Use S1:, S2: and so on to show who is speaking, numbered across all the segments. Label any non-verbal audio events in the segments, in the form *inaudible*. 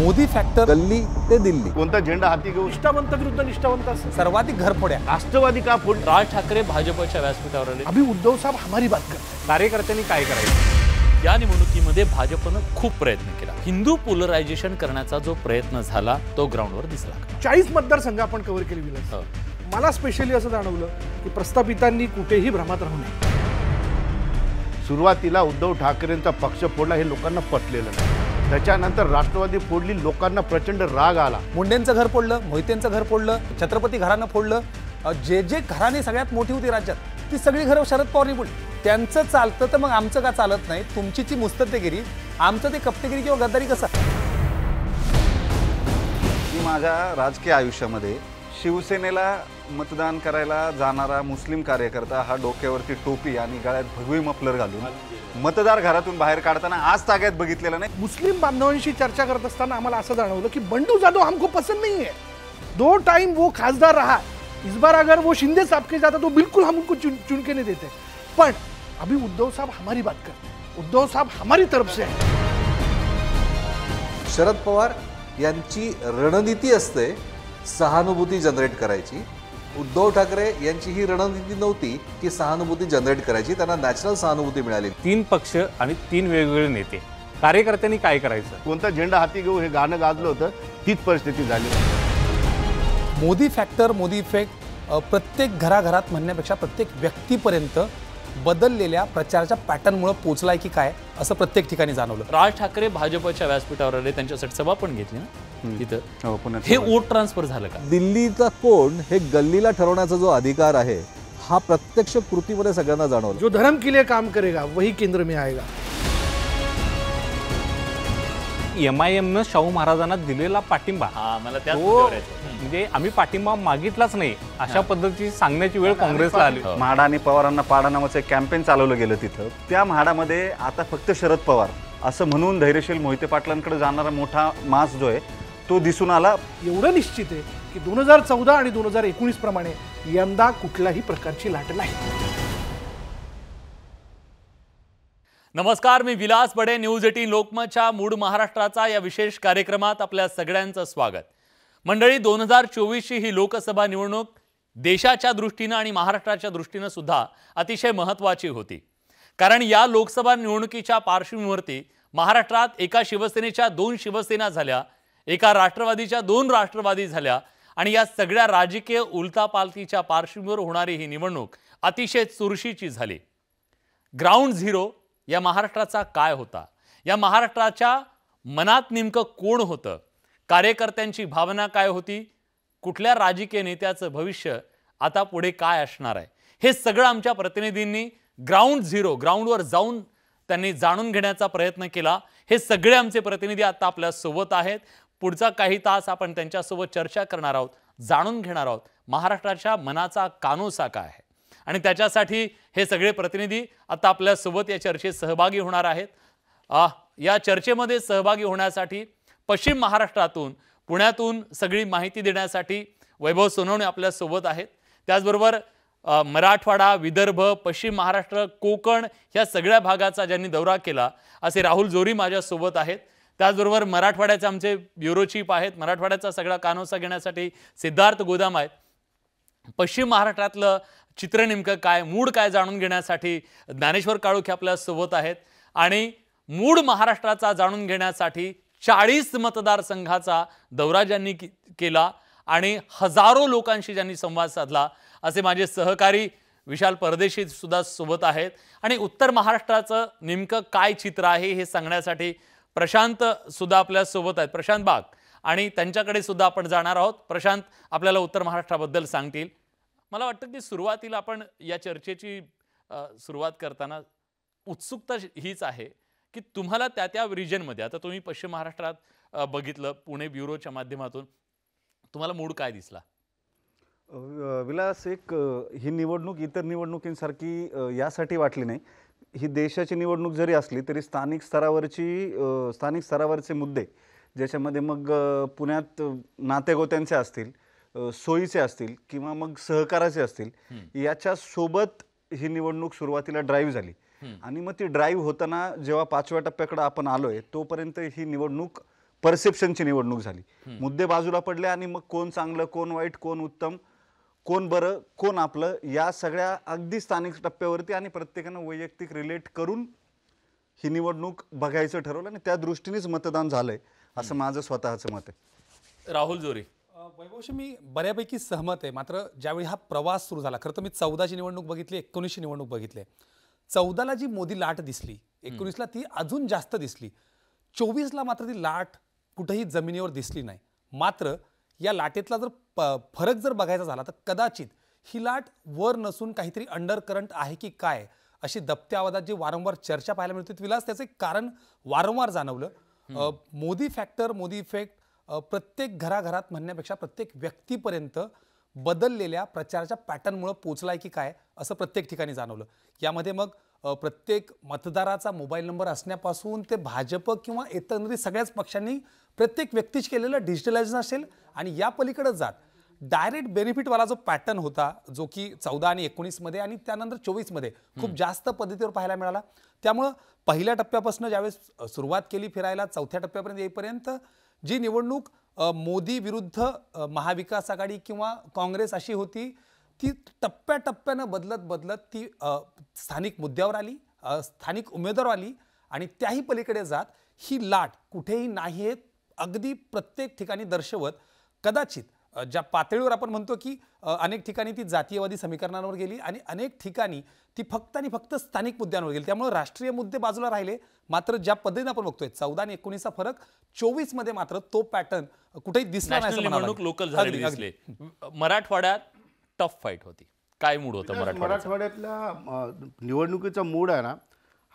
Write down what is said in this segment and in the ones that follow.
S1: Modi factor गल्ली ते दिल्ली कोणता झेंडा हाती घेऊ निष्ठावंत विरुद्ध निष्ठावंत
S2: सर्वाधिक घरफोड्या राष्ट्रवादी का फोड राज ठाकरे भाजपच्या व्यासपीठावर आले अभि उद्धव साहेब हमारी बात कर कार्यकर्त्यांनी काय करायचं या निवडणुकीमध्ये भाजपनं खूप प्रयत्न केला हिंदू पोलरायझेशन करण्याचा जो प्रयत्न झाला तो ग्राउंडवर दिसला
S1: चाळीस मतदारसंघ आपण कव्हर केली विला हो. मला स्पेशली असं जाणवलं की प्रस्थापितांनी कुठेही भ्रमात राहू नये
S3: सुरुवातीला उद्धव ठाकरेंचा पक्ष फोडला हे लोकांना पटलेलं नाही त्याच्यानंतर राष्ट्रवादी फोडली लोकांना प्रचंड राग आला मुंडेंचं घर फोडलं मोहितेंचं घर फोडलं छत्रपती घरानं
S4: फोडलं जे जे घराने सगळ्यात मोठी होती राज्यात ती सगळी घरं शरद पवारनी फोडली त्यांचं चालतं तर मग आमचं का चालत नाही तुमची ती मुस्तगिरी आमचं ते कप्तेगिरी किंवा गद्दारी कसं
S5: मी माझ्या राजकीय आयुष्यामध्ये शिवसेनेला मतदान करायला जाणारा मुस्लिम कार्यकर्ता हा डोक्यावरती टोपी आणि गळ्यात भगवी मफलर
S1: घालून मतदार घरातून बाहेर काढताना आज ताग्यात बघितलेला नाही मुस्लिम बांधवांशी चर्चा करत असताना आम्हाला असं जाणवलं की बंडू जाधव हमको पसंद नाही आहे दो टाइम वो खासदार रहा इस बार अगर वो शिंदे साहब के जाता तो बिल्कुल हम उनको चुन नहीं देते पण अभी उद्धव साहब हमारी बात करते उद्धव साहब हमारी तरफ से
S6: शरद पवार यांची रणनीती असते सहानुभूती जनरेट करायची उद्धव ठाकरे यांची ही रणनीती नव्हती की सहानुभूती जनरेट करायची त्यांना नॅचरल सहानुभूती मिळाली तीन पक्ष आणि तीन वेगवेगळे नेते कार्यकर्त्यांनी काय करायचं कोणता झेंडा हाती
S7: घेऊ हे गाणं गाजलं होतं तीच परिस्थिती झाली मोदी फॅक्टर मोदी
S4: इफेक्ट प्रत्येक घराघरात म्हणण्यापेक्षा प्रत्येक व्यक्तीपर्यंत बदललेल्या प्रचाराच्या
S2: पॅटर्नमुळे पोचलाय की काय असं प्रत्येक ठिकाणी जाणवलं राज ठाकरे भाजपच्या व्यासपीठावर आले त्यांच्यासाठी सभा पण घेतली ना तिथं
S5: हो, हे वोट
S2: ट्रान्सफर झालं का
S6: दिल्लीचा कोण हे गल्लीला ठरवण्याचा जो अधिकार आहे हा प्रत्यक्ष कृतीमध्ये सगळ्यांना जाणवला जो
S1: धर्म केले काम करेगा वही केंद्र में आएगा एम आय एमनं
S7: शाहू महाराजांना दिलेला पाठिंबा म्हणजे आम्ही पाठिंबा मागितलाच नाही
S5: अशा पद्धतीची सांगण्याची वेळ काँग्रेसला आली म्हाडा आणि पवारांना पाडा नावाचं एक कॅम्पेन चालवलं गेलं तिथं त्या म्हाडामध्ये आता फक्त शरद पवार असं म्हणून धैर्यशील मोहिते पाटलांकडे जाणारा मोठा
S1: मास जो आहे तो दिसून आला एवढं निश्चित आहे की दोन हजार चौदा आणि दोन हजार एकोणीस प्रमाणे यंदा कुठल्याही प्रकारची लाट नाही
S2: नमस्कार मी विलास बडे न्यूज एटीन लोकमतच्या मूड महाराष्ट्राचा या विशेष कार्यक्रमात आपल्या सगळ्यांचं स्वागत मंडळी दोन हजार चोवीसची ही लोकसभा निवडणूक देशाच्या दृष्टीनं आणि महाराष्ट्राच्या दृष्टीनं सुद्धा अतिशय महत्त्वाची होती कारण या लोकसभा निवडणुकीच्या पार्श्वभूमीवरती महाराष्ट्रात एका शिवसेनेच्या दोन शिवसेना झाल्या एका राष्ट्रवादीच्या दोन राष्ट्रवादी झाल्या आणि या सगळ्या राजकीय उलथापालथीच्या पार्श्वभूमीवर होणारी ही निवडणूक अतिशय चुरशीची झाली ग्राउंड झिरो या महाराष्ट्राचा काय होता या महाराष्ट्राच्या मनात नेमकं कोण होतं कार्यकर्त्यांची भावना काय होती कुठल्या राजकीय नेत्याचं भविष्य आता पुढे काय असणार आहे हे सगळं आमच्या प्रतिनिधींनी ग्राउंड झिरो ग्राउंडवर जाऊन त्यांनी जाणून घेण्याचा प्रयत्न केला हे सगळे आमचे प्रतिनिधी आता आपल्यासोबत आहेत पुढचा काही तास आपण त्यांच्यासोबत चर्चा करणार आहोत जाणून घेणार आहोत महाराष्ट्राच्या मनाचा कानोसा काय आहे आणि त्याच्यासाठी हे सगळे प्रतिनिधी आता आपल्यासोबत या चर्चेत सहभागी होणार आहेत या चर्चेमध्ये सहभागी होण्यासाठी पश्चिम महाराष्ट्रातून पुण्यातून सगळी माहिती देण्यासाठी वैभव सोनवणे आपल्यासोबत आहेत त्याचबरोबर मराठवाडा विदर्भ पश्चिम महाराष्ट्र कोकण ह्या सगळ्या भागाचा ज्यांनी दौरा केला असे राहुल जोरी माझ्यासोबत आहेत त्याचबरोबर मराठवाड्याचे आमचे ब्युरो चीफ आहेत मराठवाड्याचा सगळा कानोसा घेण्यासाठी सिद्धार्थ गोदाम आहेत पश्चिम महाराष्ट्रातलं चित्र नेमकं काय मूड काय जाणून घेण्यासाठी ज्ञानेश्वर आपल्या आपल्यासोबत आहेत आणि मूड महाराष्ट्राचा जाणून घेण्यासाठी चाळीस मतदारसंघाचा दौरा ज्यांनी केला आणि हजारो लोकांशी ज्यांनी संवाद साधला असे माझे सहकारी विशाल परदेशी सुद्धा सोबत आहेत आणि उत्तर महाराष्ट्राचं नेमकं काय चित्र आहे हे सांगण्यासाठी प्रशांत सुद्धा आपल्या सोबत आहेत प्रशांत बाग आणि त्यांच्याकडे सुद्धा आपण जाणार आहोत प्रशांत आपल्याला उत्तर महाराष्ट्राबद्दल सांगतील मला वाटतं की सुरुवातीला आपण या चर्चेची सुरुवात करताना उत्सुकता हीच आहे की तुम्हाला त्या त्या रिजनमध्ये आता तुम्ही पश्चिम महाराष्ट्रात बघितलं पुणे ब्युरोच्या माध्यमातून तुम्हाला मूड काय दिसला
S5: विलास एक ही निवडणूक इतर निवडणुकींसारखी यासाठी वाटली नाही ही देशाची निवडणूक जरी असली तरी स्थानिक स्तरावरची स्थानिक स्तरावरचे मुद्दे ज्याच्यामध्ये मग पुण्यात नातेगोत्यांचे असतील सोयीचे असतील किंवा मग सहकाराचे असतील याच्या सोबत ही निवडणूक सुरुवातीला ड्राईव्ह झाली आणि मग ती ड्राईव्ह होताना जेव्हा पाचव्या टप्प्याकडे आपण आलोय तोपर्यंत ही निवडणूक परसेप्शनची निवडणूक झाली मुद्दे बाजूला पडले आणि मग कोण चांगलं कोण वाईट कोण उत्तम कोण बरं कोण आपलं या सगळ्या अगदी स्थानिक टप्प्यावरती आणि प्रत्येकानं वैयक्तिक रिलेट करून ही निवडणूक बघायचं ठरवलं आणि त्या दृष्टीनेच मतदान झालंय असं माझं स्वतःचं मत आहे
S4: राहुल जोरी वैभवशी मी बऱ्यापैकी सहमत आहे मात्र ज्यावेळी हा प्रवास सुरू झाला खरं तर मी चौदाची निवडणूक बघितली एकोणीसची निवडणूक बघितली चौदाला जी मोदी लाट दिसली एकोणीसला ती अजून जास्त दिसली चोवीसला मात्र ती लाट कुठेही जमिनीवर दिसली नाही मात्र या लाटेतला जर प फरक जर बघायचा झाला तर कदाचित ही लाट वर नसून काहीतरी अंडर करंट आहे की काय अशी दप्त्या आवाजात जी वारंवार चर्चा पाहायला मिळते विलास त्याचं एक कारण वारंवार जाणवलं मोदी फॅक्टर मोदी इफेक्ट प्रत्येक घराघरात म्हणण्यापेक्षा प्रत्येक व्यक्तीपर्यंत बदललेल्या प्रचाराच्या पॅटर्नमुळं पोचलाय की काय असं प्रत्येक ठिकाणी जाणवलं यामध्ये मग प्रत्येक मतदाराचा मोबाईल नंबर असण्यापासून ते भाजप किंवा एकंदरीत सगळ्याच पक्षांनी प्रत्येक व्यक्तीच केलेलं डिजिटलायझेशन असेल आणि या पलीकडे जात डायरेक्ट बेनिफिटवाला जो पॅटर्न होता जो की चौदा आणि एकोणीसमध्ये आणि त्यानंतर चोवीसमध्ये खूप जास्त पद्धतीवर पाहायला मिळाला त्यामुळं पहिल्या टप्प्यापासून ज्यावेळेस सुरुवात केली फिरायला चौथ्या टप्प्यापर्यंत येईपर्यंत जी निवडणूक मोदी विरुद्ध महाविकास आघाडी किंवा काँग्रेस अशी होती ती टप्प्याटप्प्यानं बदलत बदलत ती स्थानिक मुद्द्यावर आली स्थानिक उमेदवार आली आणि त्याही पलीकडे जात ही लाट कुठेही नाही अगदी प्रत्येक ठिकाणी दर्शवत कदाचित ज्या पातळीवर आपण म्हणतो की अनेक ठिकाणी ती जातीयवादी समीकरणांवर गेली आणि अनेक ठिकाणी ती फक्त आणि फक्त स्थानिक मुद्द्यांवर गेली त्यामुळे राष्ट्रीय मुद्दे बाजूला राहिले मात्र ज्या पद्धतीने आपण बघतोय चौदा आणि एकोणीसचा फरक चोवीस मध्ये मात्र
S2: तो पॅटर्न कुठेही दिसला नाही लोकल झाले मराठवाड्यात टफ फाईट होती काय मूड होता
S3: मराठवाड्यातल्या निवडणुकीचा मूड आहे ना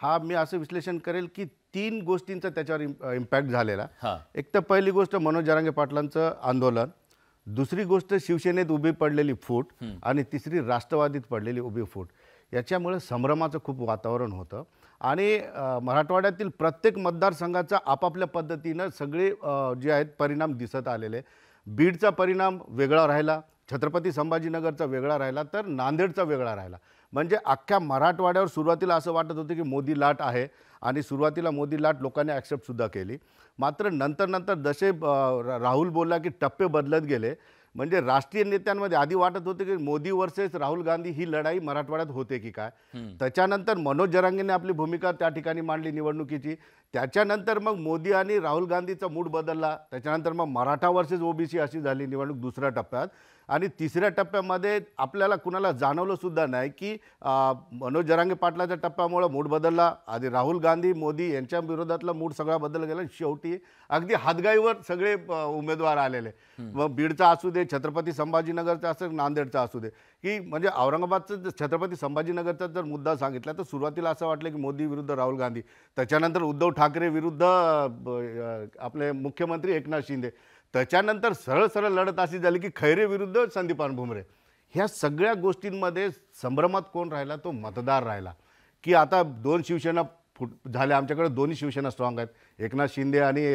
S3: हा मी असं विश्लेषण करेल की तीन गोष्टींचा त्याच्यावर इम्पॅक्ट झालेला एक तर पहिली गोष्ट मनोज जरांगे पाटलांचं आंदोलन दुसरी गोष्ट शिवसेनेत उभी पडलेली फूट आणि तिसरी राष्ट्रवादीत पडलेली उभी फूट याच्यामुळे संभ्रमाचं खूप वातावरण होतं आणि मराठवाड्यातील प्रत्येक मतदारसंघाचा आपापल्या पद्धतीनं सगळे जे आहेत परिणाम दिसत आलेले बीडचा परिणाम वेगळा राहिला छत्रपती संभाजीनगरचा वेगळा राहिला तर नांदेडचा वेगळा राहिला म्हणजे अख्ख्या मराठवाड्यावर सुरुवातीला असं वाटत होतं की मोदी लाट आहे आणि सुरुवातीला मोदी लाट लोकांनी सुद्धा केली मात्र नंतर नंतर जसे राहुल बोलला की टप्पे बदलत गेले म्हणजे राष्ट्रीय नेत्यांमध्ये आधी वाटत होते की मोदी वर्सेस राहुल गांधी ही लढाई मराठवाड्यात होते की काय त्याच्यानंतर मनोज जरांगीने आपली भूमिका त्या ठिकाणी मांडली निवडणुकीची त्याच्यानंतर मग मोदी आणि राहुल गांधीचा मूड बदलला त्याच्यानंतर मग मराठा वर्सेस ओबीसी अशी झाली निवडणूक दुसऱ्या टप्प्यात आणि तिसऱ्या टप्प्यामध्ये आपल्याला कुणाला जाणवलंसुद्धा नाही की मनोज जरांगे पाटलाच्या टप्प्यामुळं मूड बदलला आधी राहुल गांधी मोदी यांच्या विरोधातला मूड सगळा बदल गेला शेवटी अगदी हातगाईवर सगळे उमेदवार आलेले मग बीडचा असू दे छत्रपती संभाजीनगरचा असेल नांदेडचा असू दे की म्हणजे औरंगाबादचं छत्रपती संभाजीनगरचा जर मुद्दा सांगितला तर सुरुवातीला असं वाटलं की मोदी विरुद्ध राहुल गांधी त्याच्यानंतर उद्धव ठाकरे विरुद्ध आपले मुख्यमंत्री एकनाथ शिंदे त्याच्यानंतर सरळ सरळ लढत अशी झाली की खैरे विरुद्ध संदीपान भुमरे ह्या सगळ्या गोष्टींमध्ये संभ्रमात कोण राहिला तो मतदार राहिला की आता दोन शिवसेना फुट झाल्या आमच्याकडे दोन्ही शिवसेना स्ट्रॉंग आहेत एकनाथ शिंदे आणि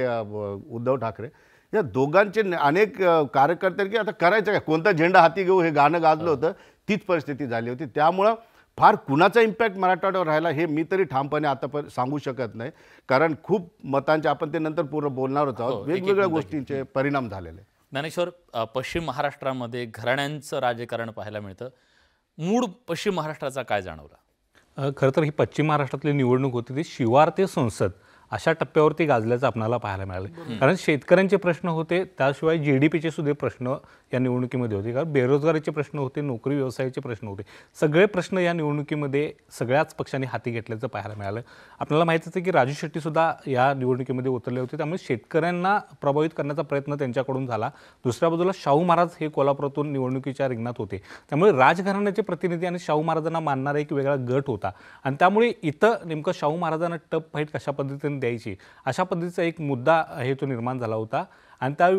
S3: उद्धव ठाकरे या दोघांचे अनेक कार्यकर्ते की आता करायचं काय कोणता झेंडा हाती घेऊ हे गाणं गाजलं होतं तीच परिस्थिती झाली होती त्यामुळं फार कुणाचा इम्पॅक्ट मराठवाड्यावर राहिला हे मी तरी ठामपणे आता पण सांगू शकत नाही कारण खूप मतांचे आपण ते नंतर पूर्ण बोलणारच आहोत हो, वेगवेगळ्या गोष्टींचे परिणाम झालेले
S2: ज्ञानेश्वर पश्चिम महाराष्ट्रामध्ये घराण्यांचं राजकारण पाहायला मिळतं मूळ पश्चिम महाराष्ट्राचा काय जाणवला
S7: खरं तर ही पश्चिम महाराष्ट्रातली निवडणूक होती ती शिवार ते संसद अशा टप्प्यावरती गाजल्याचं आपल्याला पाहायला मिळालं कारण शेतकऱ्यांचे प्रश्न होते त्याशिवाय जी डी पीचे सुद्धा प्रश्न या निवडणुकीमध्ये होते कारण बेरोजगारीचे प्रश्न होते नोकरी व्यवसायाचे प्रश्न होते सगळे प्रश्न या निवडणुकीमध्ये सगळ्याच पक्षांनी हाती घेतल्याचं पाहायला मिळालं आपल्याला माहिती होतं की राजू शेट्टीसुद्धा या निवडणुकीमध्ये उतरले होते त्यामुळे शेतकऱ्यांना प्रभावित करण्याचा प्रयत्न त्यांच्याकडून झाला दुसऱ्या बाजूला शाहू महाराज हे कोल्हापुरातून निवडणुकीच्या रिंगणात होते त्यामुळे राजघराण्याचे प्रतिनिधी आणि शाहू महाराजांना मानणारा एक वेगळा गट होता आणि त्यामुळे इथं नेमकं शाहू महाराजांना टप फाईट कशा पद्धतीने द्यायची अशा पद्धतीचा एक मुद्दा हे तो निर्माण झाला होता आणि त्या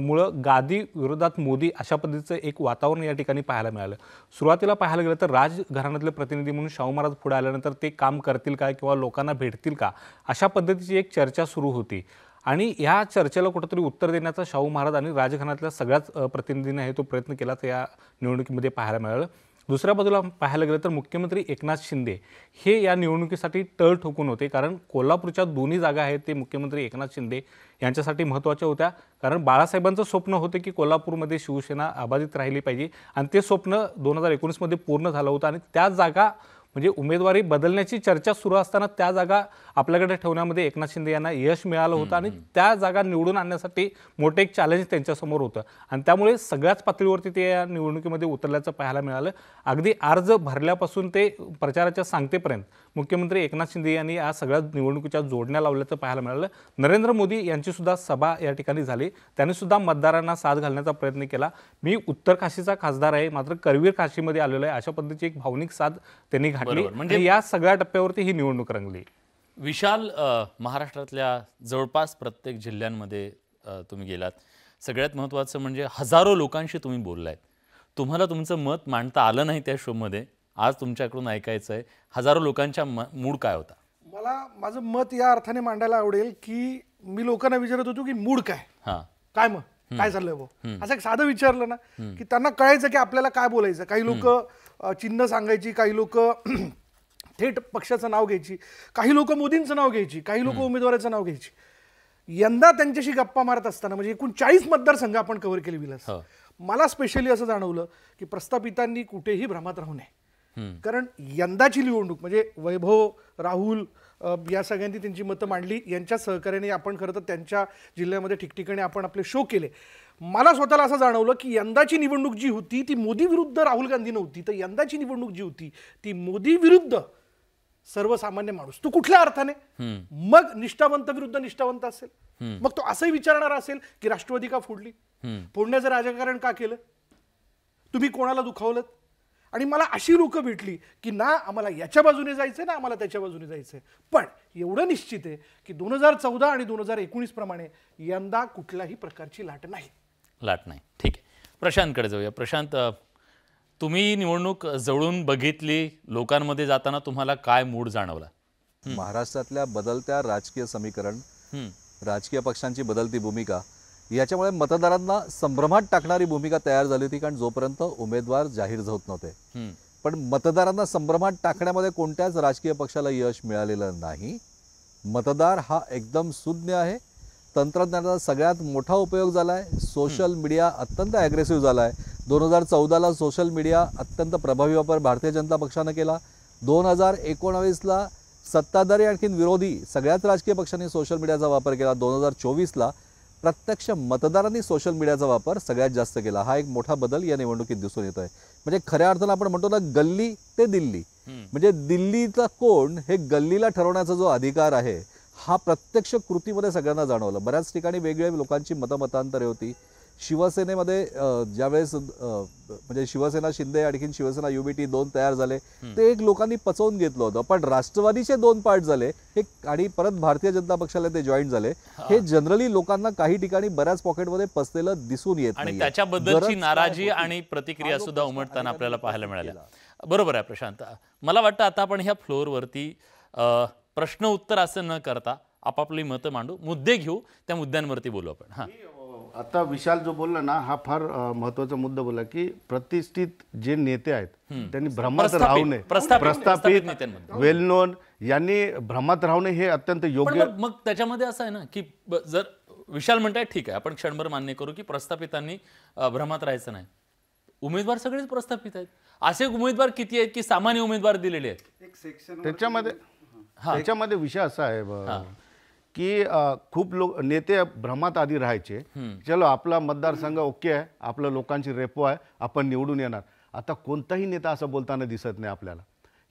S7: मुळं गादी विरोधात मोदी अशा पद्धतीचं एक वातावरण या ठिकाणी पाहायला मिळालं सुरुवातीला पाहायला गेलं तर राजघराण्यातले प्रतिनिधी म्हणून शाहू महाराज पुढे आल्यानंतर ते काम करतील का किंवा लोकांना भेटतील का अशा पद्धतीची एक चर्चा सुरू होती आणि या चर्चेला कुठंतरी उत्तर देण्याचा शाहू महाराज आणि राजघराण्यातल्या सगळ्याच प्रतिनिधींना हे तो प्रयत्न तर या निवडणुकीमध्ये पाहायला मिळालं दुसऱ्या बाजूला पाहायला गेलं तर मुख्यमंत्री एकनाथ शिंदे हे या निवडणुकीसाठी टळ ठोकून होते कारण कोल्हापूरच्या दोन्ही जागा आहेत ते मुख्यमंत्री एकनाथ शिंदे यांच्यासाठी महत्त्वाच्या होत्या कारण बाळासाहेबांचं स्वप्न होतं की कोल्हापूरमध्ये शिवसेना अबाधित राहिली पाहिजे आणि ते स्वप्न दोन हजार एकोणीसमध्ये पूर्ण झालं होतं आणि त्या जागा म्हणजे उमेदवारी बदलण्याची चर्चा सुरू असताना त्या जागा आपल्याकडे ठेवण्यामध्ये एकनाथ शिंदे यांना यश मिळालं होतं आणि त्या जागा निवडून आणण्यासाठी मोठं एक चॅलेंज त्यांच्यासमोर होतं आणि त्यामुळे सगळ्याच पातळीवरती ते या निवडणुकीमध्ये उतरल्याचं पाहायला मिळालं अगदी अर्ज भरल्यापासून ते प्रचाराच्या सांगतेपर्यंत मुख्यमंत्री एकनाथ शिंदे यांनी या सगळ्या निवडणुकीच्या जोडण्या लावल्याचं पाहायला मिळालं नरेंद्र मोदी यांचीसुद्धा सभा या ठिकाणी झाली त्यांनीसुद्धा मतदारांना साथ घालण्याचा प्रयत्न केला मी उत्तर काशीचा खासदार आहे मात्र करवीर काशीमध्ये आलेलो आहे अशा पद्धतीची एक भावनिक साथ त्यांनी घातली म्हणजे या सगळ्या टप्प्यावरती ही निवडणूक
S2: रंगली विशाल महाराष्ट्रातल्या जवळपास प्रत्येक जिल्ह्यांमध्ये तुम्ही गेलात सगळ्यात महत्त्वाचं म्हणजे हजारो लोकांशी तुम्ही बोललाय तुम्हाला तुमचं मत मांडता आलं नाही त्या शोमध्ये आज तुमच्याकडून ऐकायचं आहे हजारो लोकांच्या मूड काय होता
S1: मला माझं मत या अर्थाने मांडायला आवडेल की मी लोकांना विचारत होतो की मूड काय काय मग काय चाललंय भाऊ असं एक साधं विचारलं ना की त्यांना कळायचं की आपल्याला काय बोलायचं काही लोक चिन्ह सांगायची काही लोक *clears throat* थेट पक्षाचं नाव घ्यायची काही लोक मोदींचं नाव घ्यायची काही लोक उमेदवाराचं नाव घ्यायची यंदा त्यांच्याशी गप्पा मारत असताना म्हणजे एकूण चाळीस मतदारसंघ आपण कव्हर केले विलास हो. मला स्पेशली असं जाणवलं की प्रस्थापितांनी कुठेही भ्रमात राहू नये कारण यंदाची निवडणूक म्हणजे वैभव राहुल या सगळ्यांनी त्यांची मतं मांडली यांच्या सहकार्याने आपण खरं तर त्यांच्या जिल्ह्यामध्ये ठिकठिकाणी आपण आपले शो केले मला स्वतःला असं जाणवलं की यंदाची निवडणूक जी होती ती मोदी विरुद्ध राहुल गांधी नव्हती तर यंदाची निवडणूक जी होती ती मोदी विरुद्ध सर्वसामान्य माणूस तू कुठल्या अर्थाने मग निष्ठावंत विरुद्ध निष्ठावंत असेल मग तो असंही विचारणार असेल की राष्ट्रवादी का फोडली फोडण्याचं राजकारण का केलं तुम्ही कोणाला दुखावलं आणि मला अशी लोकं भेटली की ना आम्हाला याच्या बाजूने जायचं ना आम्हाला त्याच्या बाजूने जायचं पण एवढं निश्चित आहे की दोन हजार चौदा आणि दोन हजार एकोणीसप्रमाणे यंदा कुठल्याही प्रकारची लाट नाही
S2: लाट नाही ठीक आहे प्रशांतकडे जाऊया प्रशांत तुम्ही निवडणूक जवळून बघितली लोकांमध्ये जाताना तुम्हाला काय मूड जाणवला
S6: महाराष्ट्रातल्या बदलत्या राजकीय समीकरण राजकीय पक्षांची बदलती भूमिका याच्यामुळे मतदारांना संभ्रमात टाकणारी भूमिका तयार झाली होती कारण जोपर्यंत उमेदवार जाहीर होत नव्हते पण मतदारांना संभ्रमात टाकण्यामध्ये कोणत्याच राजकीय पक्षाला यश मिळालेलं नाही मतदार हा एकदम सुज्ञ आहे तंत्रज्ञानाचा सगळ्यात मोठा उपयोग झाला आहे सोशल मीडिया अत्यंत ॲग्रेसिव्ह झाला आहे दोन हजार चौदाला सोशल मीडिया अत्यंत प्रभावी वापर भारतीय जनता पक्षानं केला दोन हजार एकोणावीसला सत्ताधारी आणखीन विरोधी सगळ्याच राजकीय पक्षांनी सोशल मीडियाचा वापर केला दोन हजार चोवीसला प्रत्यक्ष मतदारांनी सोशल मीडियाचा वापर सगळ्यात जास्त केला हा एक मोठा बदल या निवडणुकीत दिसून येत आहे म्हणजे खऱ्या अर्थानं आपण म्हणतो ना गल्ली ते दिल्ली म्हणजे दिल्लीचा कोण हे गल्लीला ठरवण्याचा जो अधिकार आहे हा प्रत्यक्ष कृतीमध्ये सगळ्यांना जाणवलं बऱ्याच ठिकाणी वेगवेगळ्या लोकांची मतमतांतरे होती शिवसेनेमध्ये ज्यावेळेस म्हणजे शिवसेना शिंदे आणखी शिवसेना युबीटी दोन तयार झाले ते एक लोकांनी पचवून घेतलं होतं पण राष्ट्रवादीचे दोन पार्ट झाले हे आणि परत भारतीय जनता पक्षाला ते जॉईन झाले हे जनरली लोकांना काही ठिकाणी बऱ्याच पॉकेटमध्ये पसलेलं दिसून येत आणि त्याच्याबद्दलची नाराजी आणि
S2: प्रतिक्रिया सुद्धा उमटताना आपल्याला पाहायला मिळाल्या बरोबर आहे प्रशांत मला वाटतं आता आपण ह्या फ्लोअरवरती प्रश्न उत्तर असं न करता आपापली मतं मांडू मुद्दे घेऊ त्या मुद्द्यांवरती बोलू आपण हा
S3: आता विशाल जो बोलला ना हा फार महत्वाचा मुद्दा बोला की प्रतिष्ठित जे नेते आहेत त्यांनी भ्रमात राहू नये प्रस्थापित वेल नोन यांनी भ्रमात राहणे हे अत्यंत योग्य
S2: मग त्याच्यामध्ये असं आहे ना की जर विशाल म्हणताय ठीक आहे आपण क्षणभर मान्य करू की प्रस्थापितांनी भ्रमात राहायचं नाही उमेदवार सगळेच प्रस्थापित आहेत असे उमेदवार किती आहेत की सामान्य उमेदवार दिलेले
S3: आहेत त्याच्यामध्ये त्याच्यामध्ये विषय असा आहे की खूप लोक नेते भ्रमात आधी राहायचे चलो आपला मतदारसंघ ओके आहे आपलं लोकांची रेपो आहे आपण निवडून येणार आता कोणताही नेता असं बोलताना दिसत नाही आपल्याला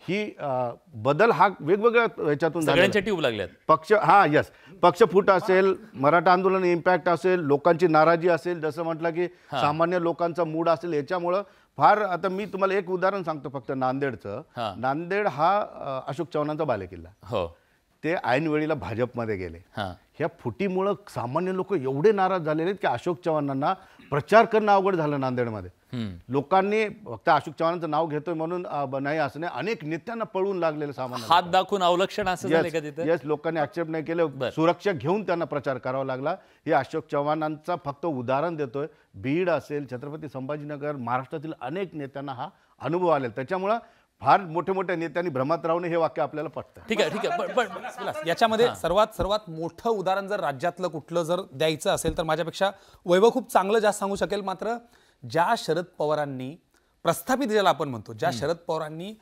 S3: ही बदल हा वेगवेगळ्या ह्याच्यातून पक्ष हा यस पक्ष फुट असेल मराठा आंदोलन इम्पॅक्ट असेल लोकांची नाराजी असेल जसं म्हटलं की सामान्य लोकांचा मूड असेल याच्यामुळं फार आता मी तुम्हाला एक उदाहरण सांगतो फक्त नांदेडचं नांदेड हा अशोक चव्हाणांचा बालेकिल्ला हो ते ऐनवेळीला भाजपमध्ये गेले ह्या फुटीमुळं सामान्य लोक एवढे नाराज झालेले आहेत की अशोक चव्हाणांना प्रचार करणं अवघड झालं नांदेडमध्ये लोकांनी फक्त अशोक चव्हाणांचं नाव घेतोय म्हणून नाही असं नाही अनेक नेत्यांना पळून लागलेलं सामान्य
S2: हात दाखवून अवलक्षण असं येस
S3: लोकांनी आक्षेप नाही केले सुरक्षा घेऊन त्यांना प्रचार करावा लागला हे अशोक चव्हाणांचा फक्त उदाहरण देतोय बीड असेल छत्रपती संभाजीनगर महाराष्ट्रातील अनेक नेत्यांना हा अनुभव आलेला त्याच्यामुळं फार मोठे मोठ्या नेत्यांनी भ्रमात राहून हे वाक्य आपल्याला पटतं
S2: ठीक आहे ठीक
S4: आहे पण याच्यामध्ये सर्वात सर्वात मोठं उदाहरण जर राज्यातलं कुठलं जर द्यायचं असेल तर माझ्यापेक्षा वैभव खूप चांगलं जास्त सांगू शकेल मात्र ज्या शरद पवारांनी प्रस्थापित ज्याला आपण म्हणतो ज्या शरद पवारांनी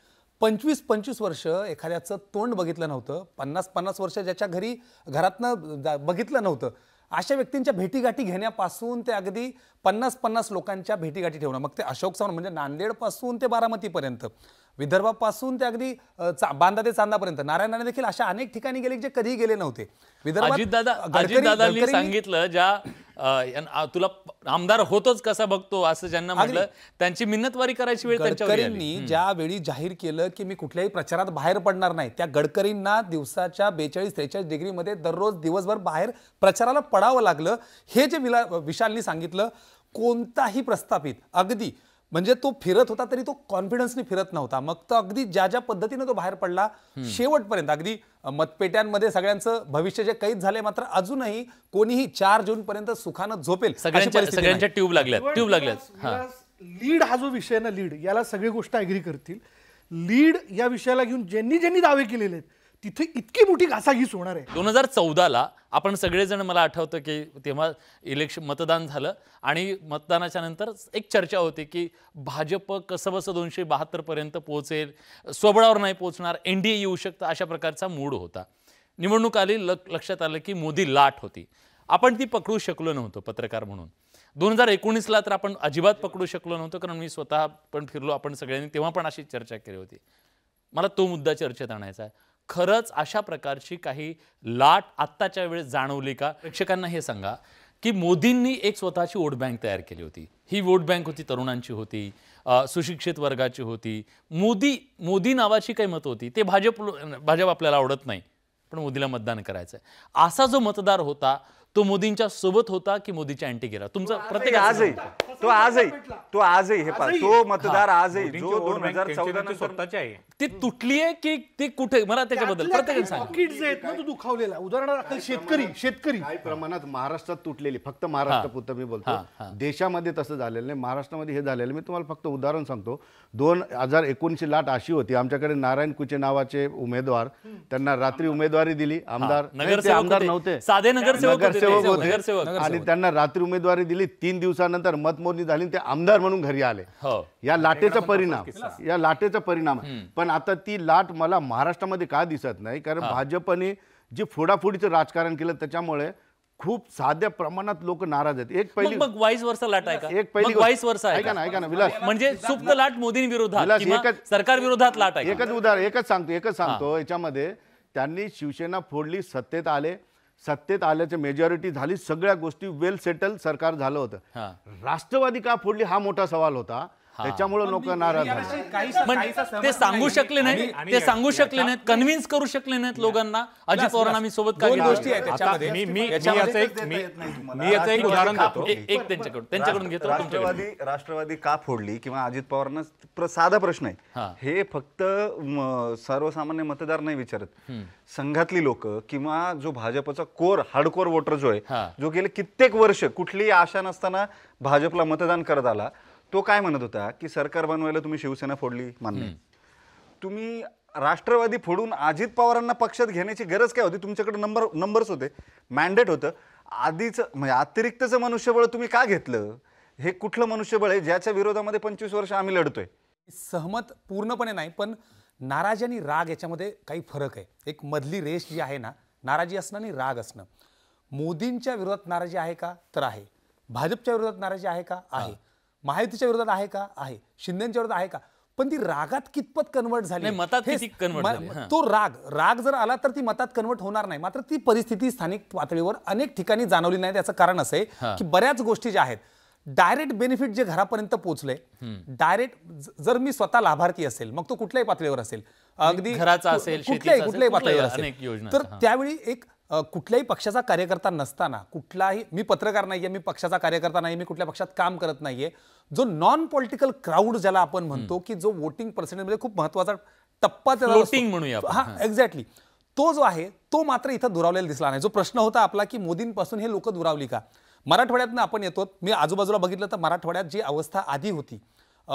S4: पंचवीस पंचवीस वर्ष एखाद्याचं तोंड बघितलं नव्हतं पन्नास पन्नास वर्ष ज्याच्या घरी घरातनं बघितलं नव्हतं अशा व्यक्तींच्या भेटीगाठी घेण्यापासून ते अगदी पन्नास पन्नास लोकांच्या भेटीगाठी ठेवणं मग ते अशोक चव्हाण म्हणजे नांदेडपासून ते बारामतीपर्यंत विदर्भापासून ते अगदी बांधादे बांदा ते चांदापर्यंत नारायणाने देखील अशा अनेक ठिकाणी गेले जे कधी गेले नव्हते
S2: सांगितलं ज्या तुला आमदार होतोच कसा बघतो असं ज्यांना म्हटलं त्यांची मिन्नतवारी करायची वेळ गडकरींनी
S4: ज्यावेळी जाहीर केलं की मी कुठल्याही प्रचारात बाहेर पडणार नाही त्या गडकरींना दिवसाच्या बेचाळीस त्रेचाळीस डिग्रीमध्ये दररोज दिवसभर बाहेर प्रचाराला पडावं लागलं हे जे विशालनी सांगितलं कोणताही प्रस्थापित अगदी म्हणजे तो फिरत होता तरी तो कॉन्फिडन्सनी फिरत नव्हता मग तो अगदी ज्या ज्या पद्धतीने तो बाहेर पडला शेवटपर्यंत अगदी मतपेट्यांमध्ये सगळ्यांचं भविष्य जे कैद झाले मात्र अजूनही कोणीही चार जून पर्यंत सुखानं झोपेल सगळ्यांच्या ट्यूब लागल्या ट्यूब लागल्या
S1: लीड हा जो विषय ना लीड याला सगळी गोष्ट अग्री करतील लीड या विषयाला घेऊन ज्यांनी ज्यांनी दावे केलेले आहेत तिथे इतकी मोठी घासाघीस होणार आहे
S2: दोन हजार चौदाला आपण सगळेजण मला आठवतं की तेव्हा इलेक्शन मतदान झालं आणि मतदानाच्या नंतर एक चर्चा होती की भाजप कसं बसं दोनशे बहात्तरपर्यंत पोहोचेल स्वबळावर नाही पोहोचणार एन डी येऊ शकतं अशा प्रकारचा मूड होता निवडणूक आली लक्षात आलं की मोदी लाट होती आपण ती पकडू शकलो नव्हतो पत्रकार म्हणून दोन हजार एकोणीसला तर आपण अजिबात पकडू शकलो नव्हतो कारण मी स्वतः पण फिरलो आपण सगळ्यांनी तेव्हा पण अशी चर्चा केली होती मला तो मुद्दा चर्चेत आणायचा आहे खरंच अशा प्रकारची काही लाट आत्ताच्या वेळेस जाणवली का प्रेक्षकांना हे सांगा की मोदींनी एक स्वतःची वोट बँक तयार केली होती ही वोट बँक होती तरुणांची होती सुशिक्षित वर्गाची होती मोदी मोदी नावाची काही मतं होती ते भाजप भाजप आपल्याला आवडत नाही पण मोदीला मतदान करायचं आहे असा जो मतदार होता तो मोदींच्या सोबत होता की मोदीच्या अँटी गेला तुमचा प्रत्येक आजही तो आजही
S5: तो आजही हे तो मतदार
S2: आजही जो दोन हजार चौदा आहे ती तुटली की ती कुठे मला त्याच्याबद्दल
S3: दुखावलेला उदाहरणार्थ शेतकरी शेतकरी काही प्रमाणात महाराष्ट्रात तुटलेली फक्त महाराष्ट्र पुरतं मी बोलतो देशामध्ये तसं झालेलं नाही महाराष्ट्रामध्ये हे झालेलं मी तुम्हाला फक्त उदाहरण सांगतो दोन हजार एकोणीशे लाट अशी होती आमच्याकडे नारायण कुचे नावाचे उमेदवार त्यांना रात्री उमेदवारी दिली आमदार आमदार नव्हते साधे नगरसेवक नगरसेवक होते आणि त्यांना रात्री उमेदवारी दिली तीन दिवसानंतर मतमोजणी झाली ते आमदार म्हणून घरी आले हो. या लाटेचा परिणाम या लाटेचा परिणाम पण आता ती लाट मला महाराष्ट्रामध्ये का दिसत नाही कारण भाजपने जे फोडाफोडीचं राजकारण केलं त्याच्यामुळे खूप साध्या प्रमाणात लोक नाराज आहेत एक पहिली मग वाईस
S2: वर्ष लाट आहे का एक पहिली वाईस वर्ष आहे का ना ऐका ना विलास म्हणजे सुप्त लाट मोदी विरोधात सरकार विरोधात लाट आहे एकच
S3: उदाहरण एकच सांगतो एकच सांगतो याच्यामध्ये त्यांनी शिवसेना फोडली सत्तेत आले सत्तेत आल्याचे मेजॉरिटी झाली सगळ्या गोष्टी वेल सेटल सरकार झालं होतं राष्ट्रवादी का फोडली हा मोठा सवाल होता त्याच्यामुळे लोक नाराज
S4: ते
S2: सांगू शकले नाहीत ते सांगू शकले नाहीत
S3: कन्व्हिन्स करू शकले नाहीत
S2: लोकांना अजित पवारांना मी सोबत काही गोष्टी मी
S5: उदाहरण त्यांच्याकडून त्यांच्याकडून घेतो राष्ट्रवादी राष्ट्रवादी का फोडली किंवा अजित पवारांना साधा प्रश्न आहे हे फक्त सर्वसामान्य मतदार नाही विचारत संघातली लोक किंवा जो भाजपचा कोर हार्डकोर वोटर जो आहे जो गेले कित्येक वर्ष कुठलीही आशा नसताना भाजपला मतदान करत आला तो काय म्हणत होता की सरकार बनवायला तुम्ही शिवसेना फोडली मान्य तुम्ही राष्ट्रवादी फोडून अजित पवारांना पक्षात घेण्याची गरज काय होती तुमच्याकडे नंबर नंबर्स होते मॅन्डेट होतं आधीच म्हणजे अतिरिक्तचं मनुष्यबळ तुम्ही का घेतलं हे कुठलं मनुष्यबळ आहे ज्याच्या विरोधामध्ये पंचवीस वर्ष आम्ही लढतोय
S4: सहमत पूर्णपणे नाही पण नाराजी आणि राग याच्यामध्ये काही फरक आहे एक मधली रेष जी आहे ना नाराजी असणं आणि राग असणं मोदींच्या विरोधात नाराजी आहे का तर आहे भाजपच्या विरोधात नाराजी आहे का आहे माहितीच्या विरोधात आहे का आहे शिंदेच्या विरोधात आहे का पण ती रागात कितपत कन्वर्ट झाली मतात तो राग राग जर आला तर ती मतात कन्वर्ट होणार नाही मात्र ती परिस्थिती स्थानिक पातळीवर अनेक ठिकाणी जाणवली नाही त्याचं कारण असं की बऱ्याच गोष्टी ज्या आहेत डायरेक्ट बेनिफिट जे घरापर्यंत पोहोचले डायरेक्ट जर मी स्वतः लाभार्थी असेल मग तो कुठल्याही पातळीवर असेल अगदी घराचा असेल कुठल्याही कुठल्याही पातळीवर असेल तर त्यावेळी एक कुठल्याही पक्षाचा कार्यकर्ता नसताना कुठलाही मी पत्रकार नाही आहे मी पक्षाचा कार्यकर्ता नाही मी कुठल्या पक्षात काम करत नाही आहे जो नॉन पॉलिटिकल क्राऊड ज्याला आपण म्हणतो की जो वोटिंग पर्सेंटेजमध्ये खूप महत्त्वाचा टप्पा त्याला म्हणूया हा एक्झॅक्टली तो जो आहे तो मात्र इथं दुरावलेला दिसला नाही जो प्रश्न होता आपला की मोदींपासून हे लोक दुरावली का मराठवाड्यातनं आपण येतो मी आजूबाजूला बघितलं तर मराठवाड्यात जी अवस्था आधी होती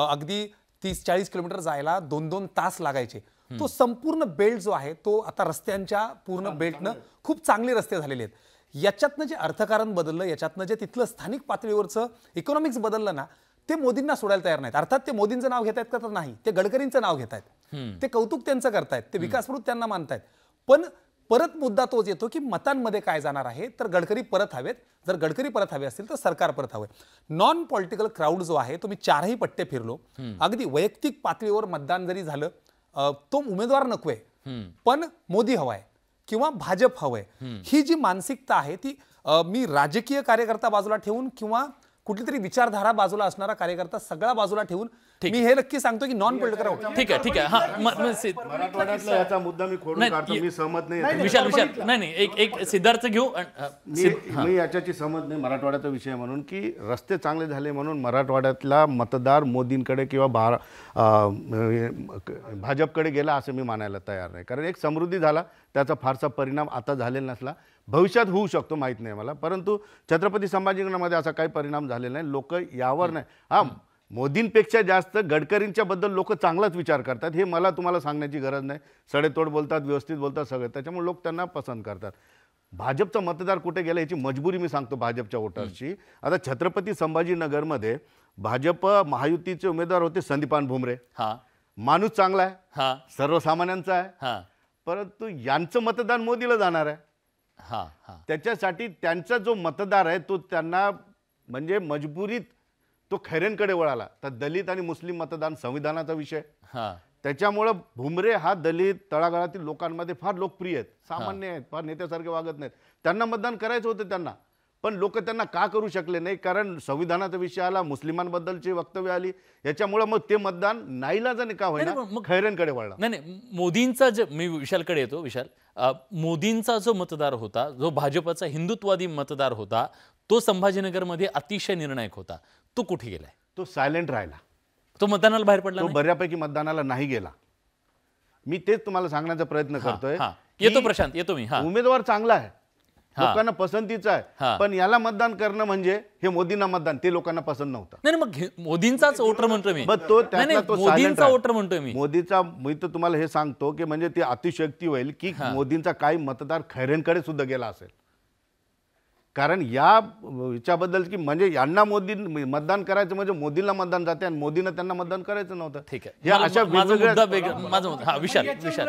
S4: अगदी तीस चाळीस किलोमीटर जायला दोन दोन तास लागायचे तो संपूर्ण बेल्ट जो आहे तो आता रस्त्यांच्या पूर्ण बेल्टनं खूप चांगले रस्ते झालेले आहेत याच्यातनं जे अर्थकारण बदललं याच्यातनं जे तिथलं स्थानिक पातळीवरचं इकॉनॉमिक्स बदललं ना ते मोदींना सोडायला तयार नाहीत अर्थात ते मोदींचं नाव घेत आहेत का तर नाही ते गडकरींचं नाव घेत आहेत ते कौतुक त्यांचं करतायत ते विकासमृत त्यांना मानतायत पण परत मुद्दा तोच येतो की मतांमध्ये काय जाणार आहे तर गडकरी परत हवेत जर गडकरी परत हवे असतील तर सरकार परत हवे नॉन पॉलिटिकल क्राऊड जो आहे तो मी चारही पट्टे फिरलो अगदी वैयक्तिक पातळीवर मतदान जरी झालं तो उमेदवार नकोय पण मोदी हवाय किंवा भाजप हवंय ही जी मानसिकता आहे ती मी राजकीय कार्यकर्ता बाजूला ठेवून किंवा कुठली तरी विचारधारा बाजूला असणारा कार्यकर्ता सगळा बाजूला ठेवून मी हे नक्की सांगतो की नॉन पॉलिटिकल ठीक आहे ठीक आहे मुद्दा मी मी
S3: सहमत नाही विशाल विशाल
S2: नाही एक एक सिद्धार्थ घेऊ मी
S3: याच्याची सहमत नाही मराठवाड्याचा विषय म्हणून की रस्ते चांगले झाले म्हणून मराठवाड्यातला मतदार मोदींकडे किंवा भाजपकडे गेला असं मी मानायला तयार नाही कारण एक समृद्धी झाला त्याचा फारसा परिणाम आता झालेला नसला भविष्यात होऊ शकतो माहीत नाही मला परंतु छत्रपती संभाजीनगरमध्ये असा काही परिणाम झालेला नाही लोक यावर नाही हा मोदींपेक्षा जास्त गडकरींच्याबद्दल लोक चांगलाच विचार करतात हे मला तुम्हाला सांगण्याची गरज नाही सडेतोड बोलतात व्यवस्थित बोलतात सगळं त्याच्यामुळे लोक त्यांना पसंत करतात भाजपचा मतदार कुठे गेला याची मजबुरी मी सांगतो भाजपच्या वोटर्सची आता छत्रपती संभाजीनगरमध्ये भाजप महायुतीचे उमेदवार होते संदीपान भुमरे हा माणूस चांगला आहे हा सर्वसामान्यांचा आहे हा परंतु यांचं मतदान मोदीला जाणार आहे त्याच्यासाठी त्यांचा जो मतदार आहे तो त्यांना म्हणजे मजबुरीत तो खैरेंकडे वळाला तर दलित आणि मुस्लिम मतदान संविधानाचा विषय त्याच्यामुळं भुमरे हा दलित तळागाळातील लोकांमध्ये फार लोकप्रिय आहेत सामान्य आहेत फार नेत्यासारखे वागत नाहीत त्यांना मतदान करायचं होतं त्यांना पण लोक त्यांना का करू शकले नाही कारण संविधानाचा विषय आला मुस्लिमांबद्दलची वक्तव्य आली याच्यामुळे मग ते मतदान नाईलाजाने का होईना खैरेंकडे वळला
S2: नाही नाही मोदींचा जे मी विशालकडे येतो विशाल मोदींचा जो मतदार होता जो भाजपचा हिंदुत्ववादी मतदार होता तो संभाजीनगरमध्ये
S3: अतिशय निर्णायक होता तो कुठे गेलाय तो सायलेंट राहिला तो मतदानाला बाहेर पडला बऱ्यापैकी मतदानाला नाही गेला मी तेच तुम्हाला सांगण्याचा प्रयत्न करतोय येतो प्रशांत येतो मी उमेदवार चांगला आहे लोकांना पसंतीचं आहे पण याला मतदान करणं म्हणजे हे मोदींना मतदान ते लोकांना पसंत नव्हतं
S2: मग मोदींचाच वोटर म्हणतो मी तो
S3: मोदींचा वोटर म्हणतो मी मोदीचा मी तर तुम्हाला हे सांगतो की म्हणजे ती अतिशक्ती होईल की मोदींचा काही मतदार खैरेंकडे सुद्धा गेला असेल कारण या याच्याबद्दल की म्हणजे यांना मोदी मतदान करायचं म्हणजे मोदींना मतदान जाते आणि मोदीनं त्यांना मतदान करायचं नव्हतं ठीक आहे या
S1: विशाल विशाल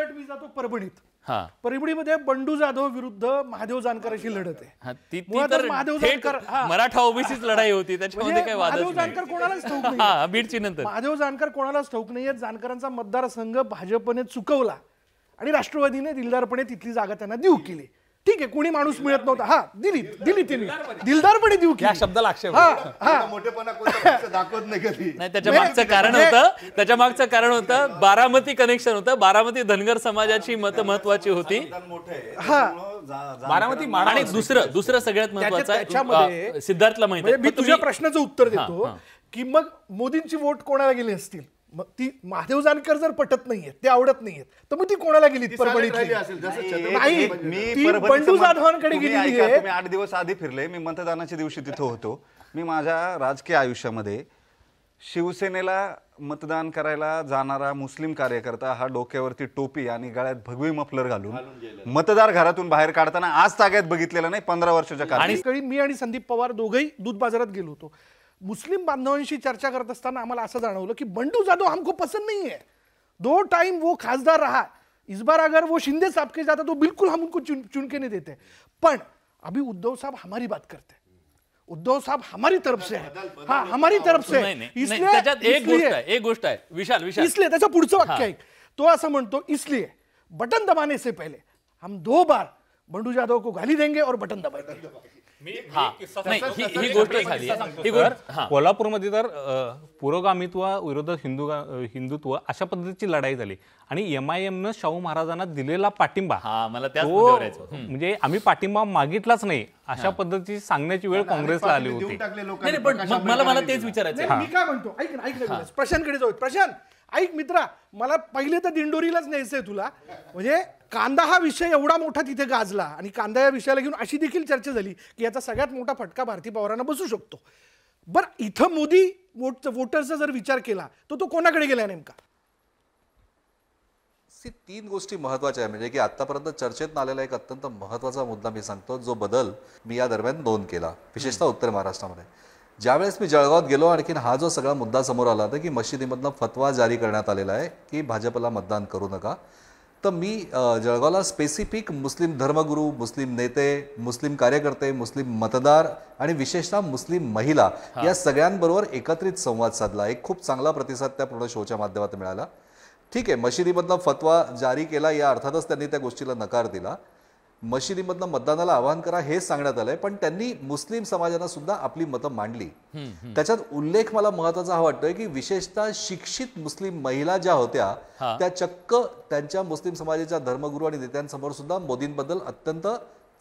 S1: परभणीत परभणीमध्ये बंडू जाधव विरुद्ध महादेव जानकरांशी लढत आहे महादेव जानकर मराठा ओबीसीच लढाई होती त्याच्यामध्ये म्हणजे काय महादेव जानकर कोणालाच ठाऊक बीडची नंतर महादेव जानकर कोणालाच ठाऊक नाहीये जानकरांचा मतदारसंघ भाजपने चुकवला आणि राष्ट्रवादीने दिलदारपणे तिथली जागा त्यांना देऊ केली ठीक आहे कोणी माणूस मिळत नव्हता हा दिली दिली तिने दिलदारपणे देऊ की शब्द शब्दाला हा दाखवत नाही त्याच्या मागचं कारण होतं त्याच्या
S2: मागचं कारण होतं बारामती कनेक्शन होतं बारामती धनगर समाजाची मत महत्वाची होती
S1: हा बारामती आणि दुसरं दुसरं सगळ्यात महत्वाचं सिद्धार्थला माहिती म्हणजे मी तुझ्या प्रश्नाचं उत्तर देतो की मग मोदींची वोट कोणाला गेली असतील मग ती महादेव जानकर जर पटत नाहीये ते आवडत नाहीयेत तर मग ती कोणाला गेली परभणीतली नाही मी बंडू जाधवांकडे गेली
S5: आठ दिवस आधी फिरले मी मतदानाच्या दिवशी तिथं होतो मी माझ्या राजकीय आयुष्यामध्ये शिवसेनेला मतदान करायला जाणारा मुस्लिम कार्यकर्ता हा डोक्यावरती टोपी आणि गळ्यात भगवी मफलर घालून मतदार घरातून बाहेर काढताना आज ताग्यात बघितलेला नाही पंधरा वर्षाच्या काळात
S1: मी आणि संदीप पवार दोघही दूध बाजारात गेलो होतो मुस्लिम बांधवांशी चर्चा करत असताना आम्हाला असं जाणवलं की बंडू जाधव हमको पसंद नहीं है दो टाइम वो खासदार रहा इस बार अगर वो शिंदे साहब के जाता तो बिल्कुल हम उनको चुन के नहीं देते पण अभी उद्धव साहब हमारी बात करते उद्धव साहब हमारी तरफ से है हाँ हमारी तरफ से इसलिए एक गोष्ट है
S2: एक गोष्ट है विशाल
S1: विशाल इसलिए त्याचं पुढचं वाक्य आहे तो ऐसा म्हणतो इसलिए बटन दबाने से पहले हम दो बार बंडू जाधव को गाली देंगे और बटन दबाएंगे
S2: ही
S7: गोष्ट कोल्हापूरमध्ये तर पुरोगामित्व विरोध हिंदू हिंदुत्व अशा पद्धतीची लढाई झाली आणि एम आय न शाहू महाराजांना दिलेला पाठिंबा मला म्हणजे आम्ही पाठिंबा मागितलाच नाही अशा पद्धतीची सांगण्याची वेळ काँग्रेसला आली
S1: होती पण मला मला तेच विचारायचं मी काय म्हणतो ऐक ऐक जाऊ प्रशांत ऐक मित्रा मला पहिले तर दिंडोरीलाच न्यायचंय तुला म्हणजे कांदा हा विषय एवढा मोठा तिथे गाजला आणि कांदा या विषयाला घेऊन अशी देखील चर्चा झाली की याचा सगळ्यात मोठा फटका भारती पवारांना बसू शकतो बरं इथं मोदी वोट वोटरचा जर विचार केला तर तो, तो कोणाकडे गेला नेमका
S6: तीन गोष्टी महत्वाच्या आहे म्हणजे की आतापर्यंत चर्चेत आलेला एक अत्यंत महत्वाचा मुद्दा मी सांगतो जो बदल मी या दरम्यान नोंद केला विशेषतः उत्तर महाराष्ट्रामध्ये ज्यावेळेस मी जळगावात गेलो आणखीन हा जो सगळा मुद्दा समोर आला होता की मशिदीमधनं फतवा जारी करण्यात आलेला आहे की भाजपला मतदान करू नका तर मी जळगावला स्पेसिफिक मुस्लिम धर्मगुरू मुस्लिम नेते मुस्लिम कार्यकर्ते मुस्लिम मतदार आणि विशेषतः मुस्लिम महिला या सगळ्यांबरोबर एकत्रित संवाद साधला एक खूप चांगला प्रतिसाद त्या पूर्ण शोच्या माध्यमात मिळाला ठीक आहे मशिदीमधला फतवा जारी केला या अर्थातच त्यांनी त्या गोष्टीला नकार दिला मशिदीमधनं मतदानाला आवाहन करा हे सांगण्यात आलंय पण त्यांनी मुस्लिम समाजाला सुद्धा आपली मतं मांडली त्याच्यात उल्लेख मला महत्वाचा हा वाटतोय की विशेषतः शिक्षित मुस्लिम महिला ज्या होत्या त्या चक्क त्यांच्या मुस्लिम समाजाच्या धर्मगुरू आणि नेत्यांसमोर सुद्धा मोदींबद्दल अत्यंत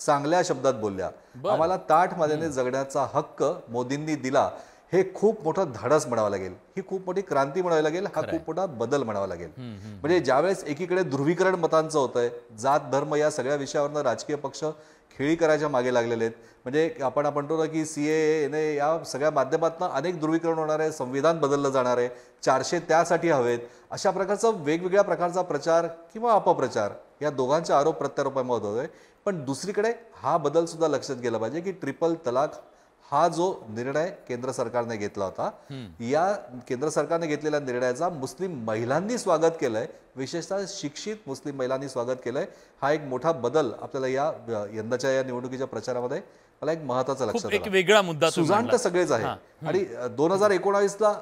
S6: चांगल्या शब्दात बोलल्या आम्हाला ताठ मानेने जगण्याचा हक्क मोदींनी दिला हे खूप मोठं धाडस म्हणावं लागेल ही खूप मोठी क्रांती म्हणावी लागेल हा खूप मोठा बदल म्हणावा लागेल म्हणजे ज्यावेळेस एकीकडे ध्रुवीकरण मतांचं होतंय जात धर्म या सगळ्या विषयावरनं राजकीय पक्ष खेळी करायच्या मागे लागलेले आहेत म्हणजे आपण म्हणतो ना की सी एने या सगळ्या माध्यमातून अनेक ध्रुवीकरण होणार आहे संविधान बदललं जाणार आहे चारशे त्यासाठी हवेत अशा प्रकारचा वेगवेगळ्या प्रकारचा प्रचार किंवा अपप्रचार या दोघांच्या आरोप प्रत्यारोपामध्ये होत पण दुसरीकडे हा बदल सुद्धा लक्षात गेला पाहिजे की ट्रिपल तलाक हा जो निर्णय केंद्र सरकारने घेतला होता या केंद्र सरकारने घेतलेल्या निर्णयाचा मुस्लिम महिलांनी स्वागत केलंय विशेषतः शिक्षित मुस्लिम महिलांनी स्वागत केलंय हा एक मोठा बदल आपल्याला या यंदाच्या या निवडणुकीच्या प्रचारामध्ये मला एक महत्वाचा लक्षात एक वेगळा मुद्दा सुजांत सगळेच आहे आणि दोन हजार एकोणावीसला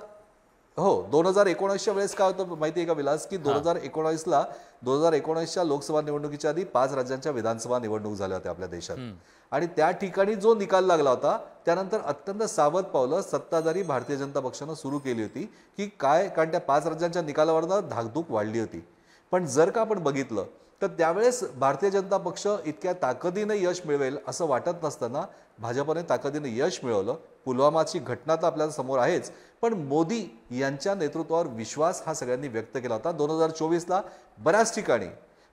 S6: हो दोन हजार एकोणीसच्या वेळेस काय होतं माहिती आहे का विलास की दोन हजार एकोणीसला दोन हजार एकोणासच्या लोकसभा निवडणुकीच्या आधी पाच राज्यांच्या विधानसभा निवडणूक झाल्या होत्या आपल्या देशात आणि त्या ठिकाणी जो निकाल लागला होता त्यानंतर अत्यंत सावध पावलं सत्ताधारी भारतीय जनता पक्षानं सुरू केली होती की काय कारण त्या पाच राज्यांच्या निकालावर धाकधूक वाढली होती पण जर का आपण बघितलं तर त्यावेळेस भारतीय जनता पक्ष इतक्या ताकदीने यश मिळवेल असं वाटत नसताना भाजपने ताकदीने यश मिळवलं पुलवामाची घटना तर आपल्याला समोर आहेच पण मोदी यांच्या नेतृत्वावर विश्वास हा सगळ्यांनी व्यक्त केला होता दोन हजार चोवीसला बऱ्याच ठिकाणी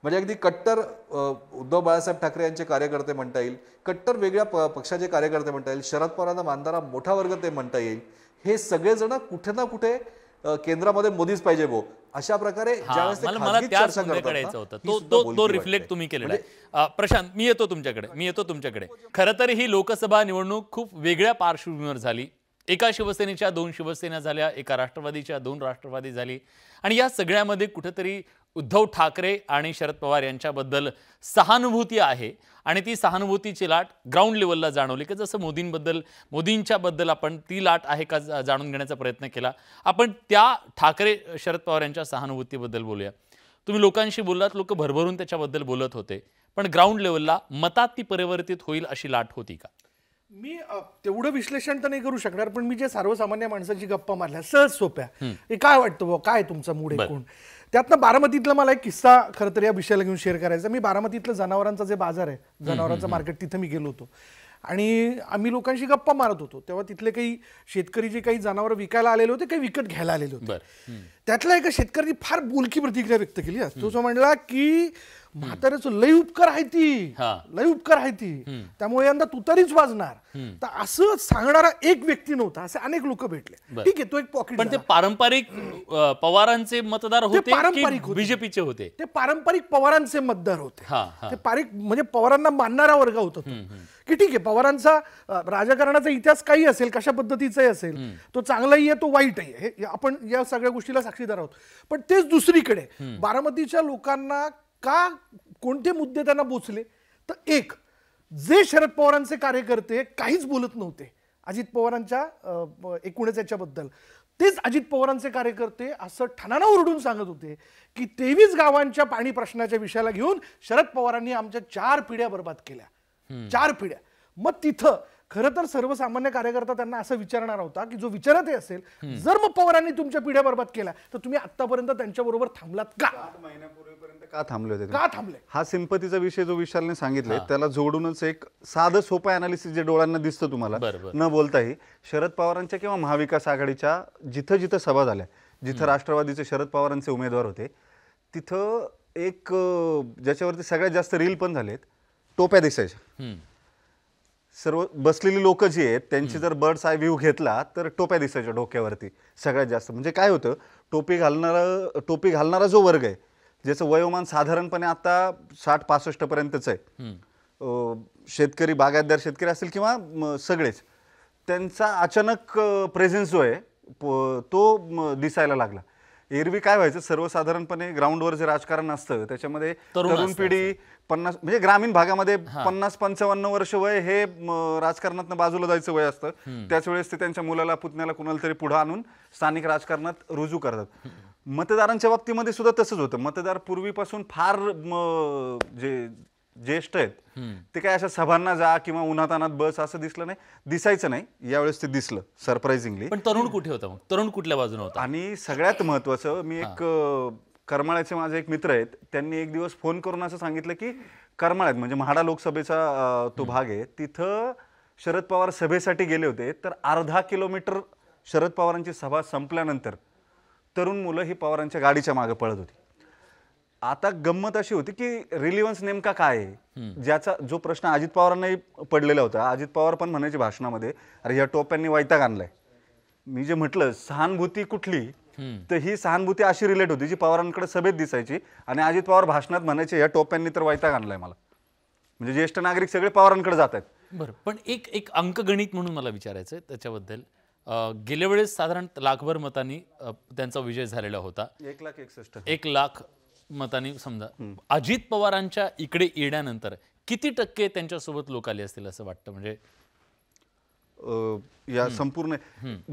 S6: म्हणजे अगदी कट्टर उद्धव बाळासाहेब ठाकरे यांचे कार्यकर्ते म्हणता येईल कट्टर वेगळ्या प पक्षाचे कार्यकर्ते म्हणता येईल शरद पवारांना मानणारा मोठा वर्ग ते म्हणता येईल हे सगळेजण कुठे ना कुठे केंद्रामध्ये मोदीच पाहिजे भो अशा प्रकारे करायचं होतं तो तो रिफ्लेक्ट
S2: तुम्ही केलेला म्हणजे प्रशांत मी येतो तुमच्याकडे मी येतो तुमच्याकडे खरं तर ही लोकसभा निवडणूक खूप वेगळ्या पार्श्वभूमीवर झाली एका शिवसेनेच्या दोन शिवसेना झाल्या एका राष्ट्रवादीच्या दोन राष्ट्रवादी झाली आणि या सगळ्यामध्ये कुठेतरी उद्धव ठाकरे आणि शरद पवार यांच्याबद्दल सहानुभूती आहे आणि ती सहानुभूतीची लाट ग्राउंड लेवलला जाणवली की जसं मोदींबद्दल मोदींच्याबद्दल आपण ती लाट आहे का जाणून घेण्याचा प्रयत्न केला आपण त्या ठाकरे शरद पवार यांच्या सहानुभूतीबद्दल बोलूया तुम्ही लोकांशी बोललात लोक भरभरून त्याच्याबद्दल बोलत होते पण ग्राउंड लेवलला मतात ती परिवर्तित होईल अशी लाट होती का
S1: मी तेवढं विश्लेषण तर नाही करू शकणार पण मी जे सर्वसामान्य माणसाची गप्पा मारल्या सहज सोप्या काय वाटतं काय तुमचा मूड एकूण त्यातनं बारामतीतला मला एक किस्सा खरं तर या विषयाला घेऊन शेअर करायचा मी बारामतीतलं जनावरांचा जे बाजार आहे जनावरांचं मार्केट तिथं मी गेलो होतो आणि आम्ही लोकांशी गप्पा मारत होतो तेव्हा तिथले काही शेतकरी जे काही जनावर विकायला आलेले होते काही विकत घ्यायला आलेले होते त्यातला एका शेतकऱ्यांनी फार बोलकी प्रतिक्रिया व्यक्त केली असतो तो म्हणला की म्हाताऱ्याचं लय उपकार आहे ती लय उपकार आहे ती त्यामुळे यंदा तुतारीच वाजणार तर असं सांगणारा एक व्यक्ती नव्हता असे अनेक लोक भेटले ठीक आहे तो एक पॉकेट पण ते पारंपरिक
S2: पवारांचे मतदार होते पारंपरिक बीजेपीचे होते
S1: ते पारंपरिक पवारांचे मतदार होते ते पारिक म्हणजे पवारांना मानणारा वर्ग होता की ठीक आहे पवारांचा राजकारणाचा इतिहास काही असेल कशा पद्धतीचाही असेल तो चांगलाही आहे तो वाईटही आहे आपण या सगळ्या गोष्टीला साक्षीदार आहोत पण तेच दुसरीकडे बारामतीच्या लोकांना का कोणते मुद्दे त्यांना बोचले तर एक जे शरद पवारांचे कार्यकर्ते काहीच बोलत नव्हते अजित पवारांच्या एकूणच याच्याबद्दल तेच अजित पवारांचे कार्यकर्ते असं ठणाना ओरडून सांगत होते की तेवीस गावांच्या पाणी प्रश्नाच्या विषयाला घेऊन शरद पवारांनी आमच्या चार पिढ्या बरबाद केल्या चार पिढ्या मग तिथं खरं तर सर्वसामान्य कार्यकर्ता त्यांना असं विचारणार होता की जो विचारत असेल जर मग पवारांनी तुमच्या पिढ्या बरबाद केल्या तर तुम्ही आतापर्यंत त्यांच्याबरोबर थांबलात का
S5: का थांबले होते का थांबले हा सिंपतीचा विषय जो विशालने सांगितले त्याला जोडूनच एक साधं सोपं अनालिसिस जे डोळ्यांना दिसतं तुम्हाला न बोलताही शरद पवारांच्या किंवा महाविकास आघाडीच्या जिथं जिथं सभा झाल्या जिथं राष्ट्रवादीचे शरद पवारांचे उमेदवार होते तिथं एक ज्याच्यावरती सगळ्यात जास्त रील पण झालेत टोप्या दिसायच्या सर्व बसलेली लोक जी आहेत त्यांची जर बर्ड्स आय व्ह्यू घेतला तर टोप्या दिसायच्या डोक्यावरती सगळ्यात जास्त म्हणजे काय होतं टोपी घालणारा टोपी घालणारा जो वर्ग आहे ज्याचं वयोमान साधारणपणे आता साठ पासष्ट पर्यंतच आहे शेतकरी बागायतदार शेतकरी असेल किंवा सगळेच त्यांचा अचानक प्रेझेन्स जो आहे तो दिसायला लागला एरवी काय व्हायचं सर्वसाधारणपणे ग्राउंडवर जे राजकारण असतं त्याच्यामध्ये तरुण पिढी पन्नास म्हणजे ग्रामीण भागामध्ये पन्नास पंचावन्न वर्ष वय हे राजकारणातनं बाजूला जायचं वय असतं त्याच वेळेस ते त्यांच्या मुलाला पुतण्याला कुणाला तरी पुढे आणून स्थानिक राजकारणात रुजू करतात मतदारांच्या बाबतीमध्ये सुद्धा तसंच होतं मतदार पूर्वीपासून फार जे ज्येष्ठ आहेत ते काय अशा सभांना जा किंवा उन्हातानात बस असं दिसलं नाही दिसायचं नाही यावेळेस ते दिसलं सरप्राइझिंगली पण तरुण कुठे होता मग तरुण कुठल्या बाजूने होता आणि सगळ्यात महत्वाचं मी एक करमाळ्याचे माझे एक मित्र आहेत त्यांनी एक दिवस फोन करून असं सांगितलं की करमाळ्यात म्हणजे म्हाडा लोकसभेचा तो भाग आहे तिथं शरद पवार सभेसाठी गेले होते तर अर्धा किलोमीटर शरद पवारांची सभा संपल्यानंतर तरुण मुलं ही पवारांच्या गाडीच्या मागे पळत होती आता गंमत अशी होती की रिलिव्हन्स नेमका काय आहे ज्याचा जो प्रश्न अजित पवारांनाही पडलेला होता अजित पवार पण म्हणायचे भाषणामध्ये अरे या टोप्यांनी वायता आणलाय मी जे म्हटलं सहानुभूती कुठली तर ही सहानुभूती अशी रिलेट होती जी पवारांकडे सभेत दिसायची आणि अजित पवार भाषणात म्हणायचे या टोप्यांनी तर वायता आणलाय मला म्हणजे ज्येष्ठ नागरिक सगळे पवारांकडे जात आहेत बरं
S2: पण एक एक अंकगणित म्हणून मला विचारायचं आहे त्याच्याबद्दल गेल्या वेळेस साधारण लाखभर मतांनी त्यांचा विजय झालेला होता
S5: एक लाख एकसष्ट एक
S2: लाख मतांनी समजा अजित पवारांच्या इकडे येण्यानंतर किती टक्के त्यांच्यासोबत लोक आले असतील असं वाटतं म्हणजे
S5: या संपूर्ण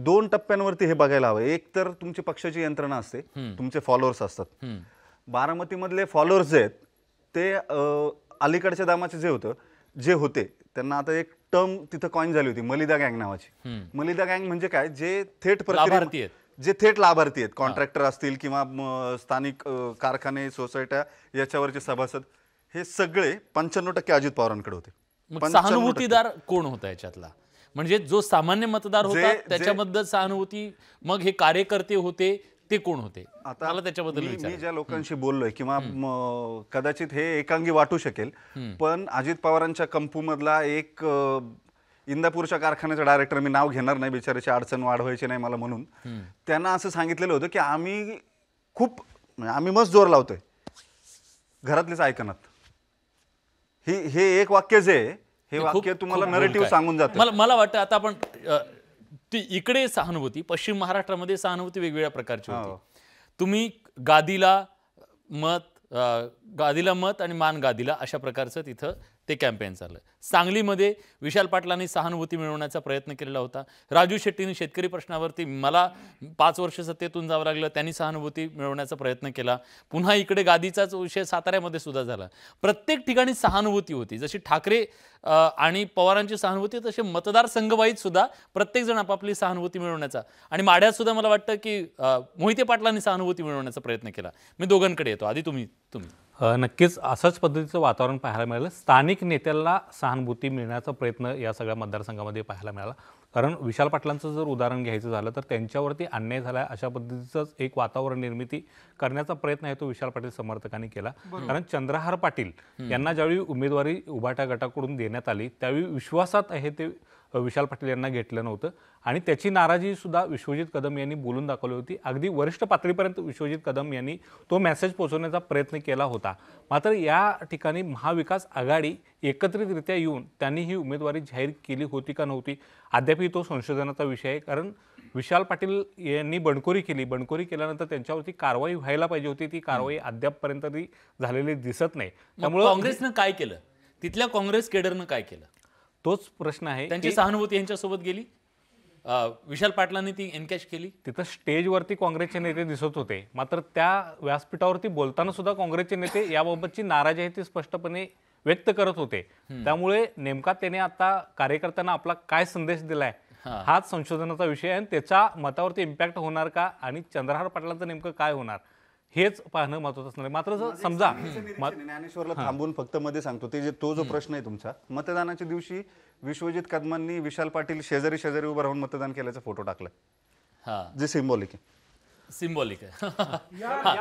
S5: दोन टप्प्यांवरती हे बघायला हवं एक तर तुमची पक्षाची यंत्रणा असते तुमचे फॉलोअर्स असतात बारामतीमधले फॉलोअर्स जे आहेत ते अलीकडच्या दामाचे जे होतं जे होते त्यांना आता एक टर्म तिथं कॉइन झाली होती मलिदा गँग नावाची मलिदा गँग म्हणजे काय जे थेट आहेत जे थेट लाभार्थी आहेत कॉन्ट्रॅक्टर असतील किंवा स्थानिक कारखाने सोसायट्या याच्यावरचे सभासद हे सगळे पंच्याण्णव टक्के अजित पवारांकडे होते सहानुभूतीदार
S2: कोण होता याच्यातला म्हणजे जो सामान्य मतदार होता त्याच्याबद्दल सहानुभूती मग हे कार्यकर्ते होते ते कोण होते आता त्याच्याबद्दल मी ज्या लोकांशी
S5: बोललोय किंवा कदाचित हे एकांगी वाटू शकेल पण अजित पवारांच्या कंपू मधला एक इंदापूरच्या कारखान्याचा डायरेक्टर मी नाव घेणार नाही बिचाराची अडचण वाढवायची नाही मला म्हणून त्यांना असं सांगितलेलं होतं की आम्ही खूप म्हणजे आम्ही मस्त जोर लावतोय घरातलेच ऐकनात ही हे एक वाक्य जे हे वाक्य तुम्हाला नरेटिव्ह सांगून जात मला
S2: मला वाटतं आता आपण ती इकडे सहानुभूती पश्चिम महाराष्ट्रामध्ये सहानुभूती वेगवेगळ्या प्रकारची होती हो. तुम्ही गादीला मत गादीला मत आणि मान गादीला अशा प्रकारचं तिथं ते कॅम्पेन चाललं सांगलीमध्ये विशाल पाटलांनी सहानुभूती मिळवण्याचा प्रयत्न केलेला होता राजू शेट्टीने शेतकरी प्रश्नावरती मला पाच वर्ष सत्तेतून जावं लागलं त्यांनी सहानुभूती मिळवण्याचा प्रयत्न केला पुन्हा इकडे गादीचाच विषय साताऱ्यामध्ये सुद्धा झाला प्रत्येक ठिकाणी सहानुभूती होती जशी ठाकरे आणि पवारांची सहानुभूती तसे मतदारसंघवाईत सुद्धा प्रत्येकजण आपापली सहानुभूती मिळवण्याचा आणि सुद्धा मला वाटतं की मोहिते पाटलांनी सहानुभूती मिळवण्याचा प्रयत्न केला मी दोघांकडे येतो आधी तुम्ही तुम्ही
S7: नक्कीच असंच पद्धतीचं वातावरण पाहायला मिळालं स्थानिक नेत्याला सहानुभूती मिळण्याचा प्रयत्न या सगळ्या मतदारसंघामध्ये पाहायला मिळाला कारण विशाल पाटलांचं जर उदाहरण घ्यायचं झालं तर त्यांच्यावरती अन्याय झाला अशा पद्धतीचंच एक वातावरण निर्मिती करण्याचा प्रयत्न आहे तो विशाल पाटील समर्थकांनी केला कारण चंद्रहार पाटील यांना ज्यावेळी उमेदवारी उभाट्या गटाकडून देण्यात आली त्यावेळी विश्वासात आहे ते विशाल पाटील यांना घेतलं नव्हतं आणि त्याची नाराजीसुद्धा विश्वजित कदम यांनी बोलून दाखवली होती अगदी वरिष्ठ पातळीपर्यंत विश्वजित कदम यांनी तो मेसेज पोचवण्याचा प्रयत्न केला होता मात्र या ठिकाणी महाविकास आघाडी एकत्रितरित्या येऊन त्यांनी ही उमेदवारी जाहीर केली होती का नव्हती अद्यापही तो संशोधनाचा विषय आहे कारण विशाल पाटील यांनी बंडखोरी केली बंडखोरी केल्यानंतर त्यांच्यावरती कारवाई व्हायला पाहिजे होती ती कारवाई अद्यापपर्यंत ती झालेली दिसत नाही त्यामुळे काँग्रेसनं काय केलं
S2: तिथल्या काँग्रेस केडरनं काय केलं तोच प्रश्न आहे त्यांची सहानुभूती यांच्यासोबत गेली विशाल पाटलांनी ती एनकॅश केली तिथं स्टेजवरती काँग्रेसचे नेते दिसत होते मात्र त्या
S7: व्यासपीठावरती बोलताना सुद्धा काँग्रेसचे नेते याबाबतची नाराजी आहे ती स्पष्टपणे व्यक्त करत होते त्यामुळे नेमका त्याने आता कार्यकर्त्यांना आपला काय संदेश दिलाय हाच संशोधनाचा विषय आहे आणि त्याचा मतावरती इम्पॅक्ट होणार का आणि चंद्रहार पाटलांचं नेमकं काय होणार हेच पाहणं महत्वाचं असणार मात्र समजा
S5: ज्ञानेश्वरला थांबून फक्त मध्ये सांगतो ते जे तो जो प्रश्न आहे तुमचा मतदानाच्या दिवशी विश्वजित कदमांनी विशाल पाटील शेजारी शेजारी उभं राहून मतदान केल्याचा फोटो टाकला हा जे सिंबॉलिक आहे सिंबॉलिक आहे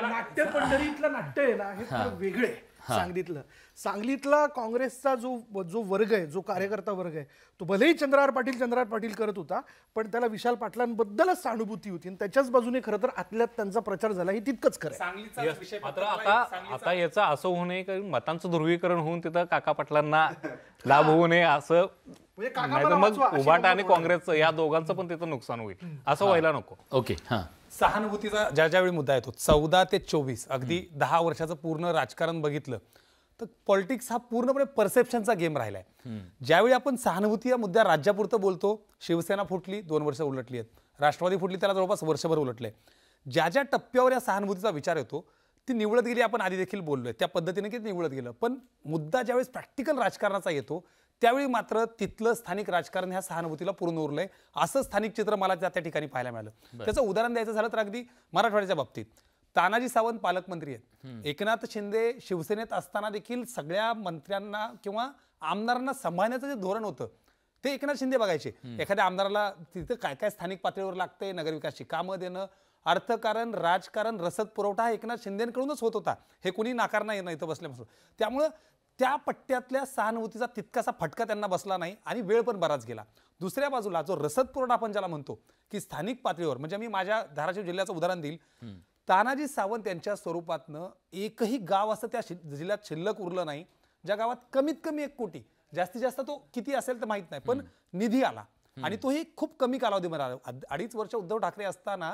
S1: नाट्य पंढरीतलं नाट्य आहे ना हे वेगळे सांगलीतलं सांगलीतला काँग्रेसचा जो जो वर्ग आहे जो कार्यकर्ता वर्ग आहे तो भलेही चंद्रहार पाटील चंद्रहार पाटील करत होता पण त्याला विशाल पाटलांबद्दलच सहानुभूती होती आणि त्याच्याच बाजूने खरं तर आतल्यात त्यांचा प्रचार झाला हे तितकंच खरं
S2: आता
S7: आता याचा असं होऊ नये कारण मतांचं ध्रुवीकरण होऊन तिथं काका पाटलांना *laughs* लाभ होऊ नये असं
S2: म्हणजे मग उभाटा आणि काँग्रेसचं
S7: या दोघांचं पण तिथं नुकसान होईल असं व्हायला नको ओके हां सहानुभूतीचा ज्या ज्यावेळी मुद्दा येतो चौदा
S4: ते चोवीस अगदी दहा वर्षाचं पूर्ण राजकारण बघितलं तर पॉलिटिक्स हा पूर्णपणे परसेप्शनचा गेम राहिलाय ज्यावेळी आपण सहानुभूती या मुद्द्या राज्यापुरतं बोलतो शिवसेना फुटली दोन वर्ष उलटली आहेत राष्ट्रवादी फुटली त्याला जवळपास वर्षभर उलटले ज्या ज्या टप्प्यावर या सहानुभूतीचा विचार येतो ती निवडत गेली आपण आधी देखील बोललोय त्या पद्धतीने की निवडत गेलं पण मुद्दा ज्यावेळेस प्रॅक्टिकल राजकारणाचा येतो त्यावेळी मात्र तिथलं स्थानिक राजकारण ह्या सहानुभूतीला पूर्ण उरलंय असं स्थानिक चित्र मला त्या ठिकाणी पाहायला मिळालं त्याचं उदाहरण द्यायचं झालं तर अगदी मराठवाड्याच्या बाबतीत तानाजी सावंत पालकमंत्री आहेत एकनाथ शिंदे शिवसेनेत असताना देखील सगळ्या मंत्र्यांना किंवा आमदारांना सांभाळण्याचं जे धोरण होतं ते एकनाथ शिंदे बघायचे एखाद्या आमदाराला तिथं काय काय स्थानिक पातळीवर लागते नगरविकासची कामं देणं अर्थकारण राजकारण रसद पुरवठा हा एकनाथ शिंदेकडूनच होत होता हे कुणी नाकारणार नाही इथं बसल्यापासून त्यामुळं त्या पट्ट्यातल्या सहानुभूतीचा तितकासा फटका त्यांना बसला नाही आणि वेळ पण बराच गेला दुसऱ्या बाजूला जो रसद पुरवठा आपण ज्याला म्हणतो की स्थानिक पातळीवर म्हणजे मी माझ्या धाराशिव जिल्ह्याचं उदाहरण देईल तानाजी सावंत यांच्या स्वरूपातनं एकही गाव असं त्या जिल्ह्यात शिल्लक उरलं नाही ज्या गावात कमीत कमी एक कोटी जास्तीत जास्त तो किती असेल तर माहीत नाही पण निधी आला आणि तोही खूप कमी कालावधीमध्ये आला अडीच वर्ष उद्धव ठाकरे असताना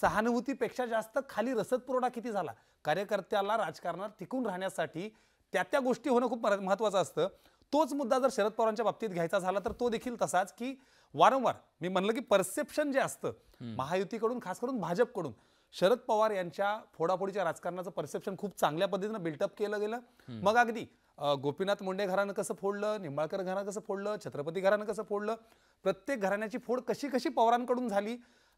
S4: सहानुभूतीपेक्षा जास्त खाली रसद पुरवठा किती झाला कार्यकर्त्याला राजकारणात टिकून राहण्यासाठी त्या त्या गोष्टी होणं खूप महत्त्वाचं असतं तोच मुद्दा जर शरद पवारांच्या बाबतीत घ्यायचा झाला तर तो देखील तसाच की वारंवार मी म्हणलं की परसेप्शन जे असतं महायुतीकडून खास करून भाजपकडून शरद पवार यांच्या फोडाफोडीच्या राजकारणाचं परसेप्शन खूप चांगल्या पद्धतीनं बिल्टअप केलं गेलं मग अगदी गोपीनाथ मुंडे घरानं कसं फोडलं निंबाळकर घरानं कसं फोडलं छत्रपती घरानं कसं फोडलं प्रत्येक घराण्याची फोड कशी कशी पवारांकडून झाली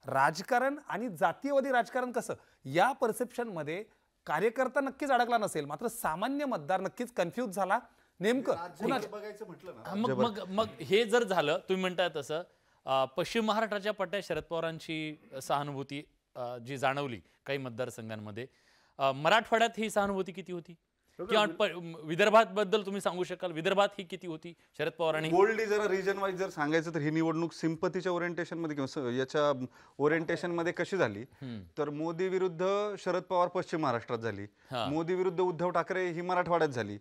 S4: राजकारण आणि जातीयवादी राजकारण कसं या परसेप्शनमध्ये कार्यकर्ता नक्कीच अडकला नसेल मात्र सामान्य मतदार नक्कीच कन्फ्यूज झाला नेमकं
S5: बघायचं म्हटलं मग मग
S2: मग हे जर झालं तुम्ही म्हणताय तसं पश्चिम महाराष्ट्राच्या पट्ट्या शरद पवारांची सहानुभूती जी जाणवली काही मतदारसंघांमध्ये मराठवाड्यात ही सहानुभूती किती होती विदर्भात बद्दल तुम्ही सांगू शकाल विदर्भात ही किती होती शरद पवारांनी बोल्ड जर रिजन
S5: वाईज जर सांगायचं तर ही निवडणूक सिंपतीच्या ओरिएंटेशन मध्ये याच्या ओरिएंटेशन मध्ये कशी झाली तर मोदी विरुद्ध शरद पवार पश्चिम महाराष्ट्रात झाली मोदी विरुद्ध उद्धव ठाकरे ही मराठवाड्यात झाली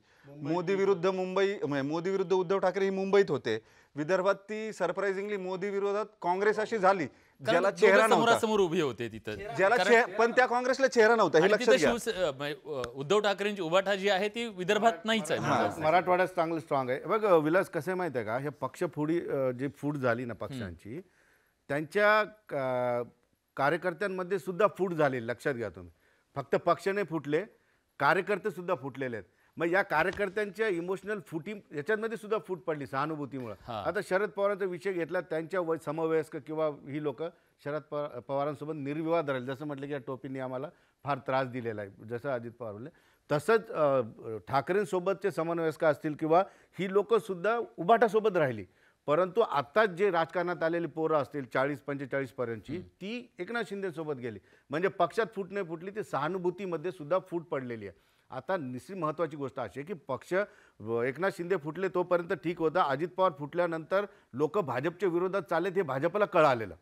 S5: मोदी विरुद्ध मुंबई म्हणजे मोदी विरुद्ध उद्धव ठाकरे ही मुंबईत होते विदर्भात ती सरप्राइझिंगली मोदी विरोधात काँग्रेस अशी झाली ज्याला चेहरा समोर
S2: उभी होते तिथं ज्याला
S5: पण त्या काँग्रेसला चेहरा नव्हता हे
S2: लक्षात उद्धव ठाकरेंची उभाठा जी आहे ती विदर्भात नाहीच आहे म्हणजे
S3: मराठवाड्यात चांगलं स्ट्रॉंग आहे बघ विलास कसं माहिती आहे का हे पक्ष फुडी जी फूट झाली ना पक्षांची त्यांच्या कार्यकर्त्यांमध्ये सुद्धा फूट झाली लक्षात घ्या तुम्ही फक्त पक्ष नाही फुटले कार्यकर्ते सुद्धा फुटलेले आहेत मग या कार्यकर्त्यांच्या इमोशनल फुटी याच्यामध्ये सुद्धा फूट पडली सहानुभूतीमुळे आता शरद पवारांचा विषय घेतला त्यांच्या समवयस्क किंवा ही लोक शरद पवारांसोबत निर्विवाद राहील जसं म्हटलं की या टोपींनी आम्हाला फार त्रास दिलेला आहे जसं अजित पवार म्हणले तसंच ठाकरेंसोबतचे समन्वयस्क असतील किंवा ही लोकंसुद्धा उभाटासोबत राहिली परंतु आत्ताच जे राजकारणात आलेली पोरं असतील चाळीस पंचेचाळीसपर्यंतची ती एकनाथ शिंदेसोबत गेली म्हणजे पक्षात फूट नाही फुटली ती सहानुभूतीमध्ये सुद्धा फूट पडलेली आहे आता निश्चित महत्त्वाची गोष्ट अशी आहे की पक्ष एकनाथ शिंदे फुटले तोपर्यंत ठीक होता अजित पवार फुटल्यानंतर लोक भाजपच्या विरोधात चालेत हे भाजपला कळालेलं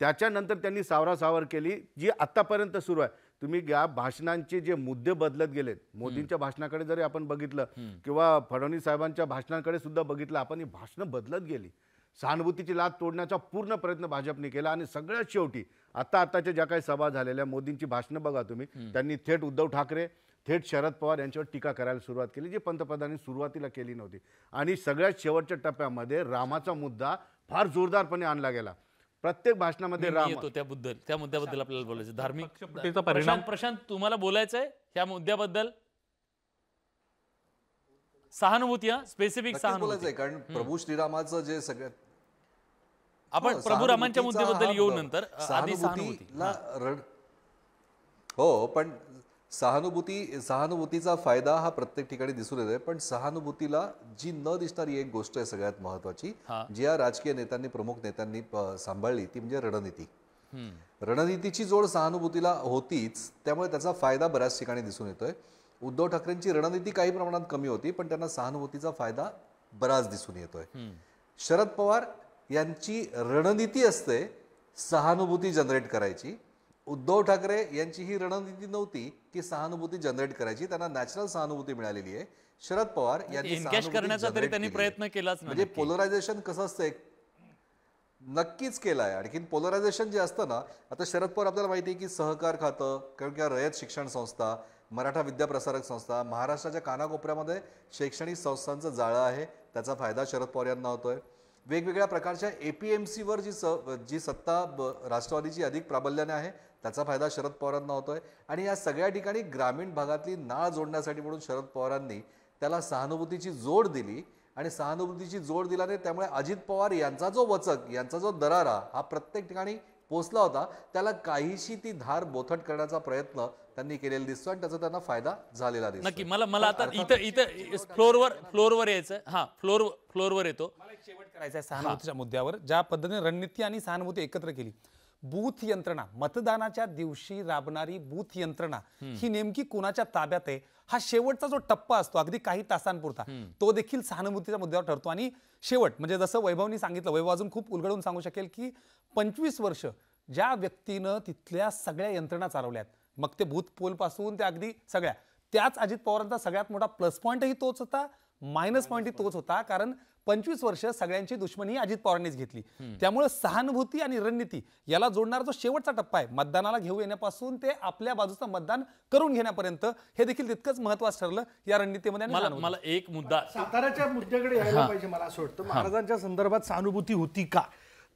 S3: त्याच्यानंतर त्यांनी सावरा सावर केली जी आत्तापर्यंत सुरू आहे तुम्ही या भाषणांचे जे मुद्दे बदलत गेलेत मोदींच्या भाषणाकडे जरी आपण बघितलं किंवा फडणवीस साहेबांच्या भाषणांकडे सुद्धा बघितलं आपण ही भाषणं बदलत गेली सहानुभूतीची लाद तोडण्याचा पूर्ण प्रयत्न भाजपने केला आणि सगळ्यात शेवटी आता आताच्या ज्या काही सभा झालेल्या मोदींची भाषणं बघा तुम्ही त्यांनी थेट उद्धव ठाकरे थेट शरद पवार यांच्यावर टीका करायला सुरुवात केली जी पंतप्रधानांनी सुरुवातीला केली नव्हती आणि सगळ्यात शेवटच्या टप्प्यामध्ये रामाचा मुद्दा फार जोरदारपणे आणला गेला प्रत्येक भाषणामध्ये राम येतो
S2: त्याबद्दल त्या मुद्द्याबद्दल आपल्याला बोलायचं धार्मिक परिणाम प्रशांत तुम्हाला बोलायचं आहे ह्या मुद्द्याबद्दल सहानुभूती हा स्पेसिफिक
S6: सहानुभूती कारण प्रभू श्रीरामाचं जे सगळ्यात आपण हो, प्रभू रामांच्या मुद्द्याबद्दल येऊ नंतर आधी सहानुभूती हो पण सहानुभूती सहानुभूतीचा फायदा हा प्रत्येक ठिकाणी दिसून येतोय पण सहानुभूतीला जी न दिसणारी एक गोष्ट आहे सगळ्यात महत्वाची जी या राजकीय नेत्यांनी प्रमुख नेत्यांनी सांभाळली ती म्हणजे रणनीती रणनीतीची जोड सहानुभूतीला होतीच त्यामुळे त्याचा फायदा बऱ्याच ठिकाणी दिसून येतोय उद्धव ठाकरेंची रणनीती काही प्रमाणात कमी होती पण त्यांना सहानुभूतीचा फायदा बराच दिसून येतोय शरद पवार यांची रणनीती असते सहानुभूती जनरेट करायची उद्धव ठाकरे यांची ही रणनीती नव्हती की सहानुभूती जनरेट करायची त्यांना नॅचरल सहानुभूती मिळालेली आहे शरद पवार यांनी त्यांनी प्रयत्न केलाच म्हणजे पोलरायझेशन कसं असतं नक्कीच केलं आहे आणखीन पोलरायझेशन जे असतं ना आता शरद पवार आपल्याला माहिती आहे की सहकार खातं किंवा रयत शिक्षण संस्था मराठा विद्याप्रसारक संस्था महाराष्ट्राच्या कानाकोपऱ्यामध्ये शैक्षणिक संस्थांचं जाळं आहे त्याचा फायदा शरद पवार यांना होतोय वेगवेगळ्या प्रकारच्या ए पी जी स जी सत्ता राष्ट्रवादीची अधिक प्राबल्याने आहे त्याचा फायदा शरद पवारांना होतोय आणि या सगळ्या ठिकाणी ग्रामीण भागातली नाळ जोडण्यासाठी म्हणून शरद पवारांनी त्याला सहानुभूतीची जोड दिली आणि सहानुभूतीची जोड दिल्याने त्यामुळे अजित पवार यांचा जो वचक यांचा जो दरारा हा प्रत्येक ठिकाणी पोचला होता त्याला काहीशी ती धार बोथट करण्याचा प्रयत्न त्यांनी केलेला दिसतो आणि त्याचा त्यांना फायदा झालेला दिसतो
S2: नक्की मला मला आता इथं इथं फ्लोरवर
S6: फ्लोरवर यायचं
S2: हा फ्लोर फ्लोरवर येतो मला
S6: शेवट करायचा आहे सहानुभूतीच्या
S2: मुद्द्यावर ज्या पद्धतीने रणनीती आणि सहानुभूती
S4: एकत्र केली बूथ यंत्रणा मतदानाच्या दिवशी राबणारी बूथ यंत्रणा ही नेमकी कोणाच्या ताब्यात आहे हा शेवटचा जो टप्पा असतो अगदी काही तासांपुरता तो देखील सहानुभूतीच्या मुद्द्यावर ठरतो आणि शेवट म्हणजे जसं वैभवनी सांगितलं वैभव अजून खूप उलगडून सांगू शकेल की पंचवीस वर्ष ज्या व्यक्तीनं तिथल्या सगळ्या यंत्रणा चालवल्यात मग ते भूत पोल पासून ते अगदी सगळ्या त्याच अजित पवारांचा सगळ्यात मोठा प्लस पॉईंटही तोच होता मायनस पॉईंटही तोच होता कारण पंचवीस वर्ष सगळ्यांची दुश्मनी अजित पवारांनीच घेतली त्यामुळे सहानुभूती आणि रणनीती याला जोडणारा जो शेवटचा टप्पा आहे मतदानाला घेऊ येण्यापासून ते आपल्या बाजूचं मतदान करून घेण्यापर्यंत हे देखील तितकंच महत्वाचं ठरलं या रणनीतीमध्ये मला, एक मुद्दा साताऱ्याच्या
S1: मुद्द्याकडे यायला पाहिजे मला असं वाटतं महाराजांच्या संदर्भात सहानुभूती होती का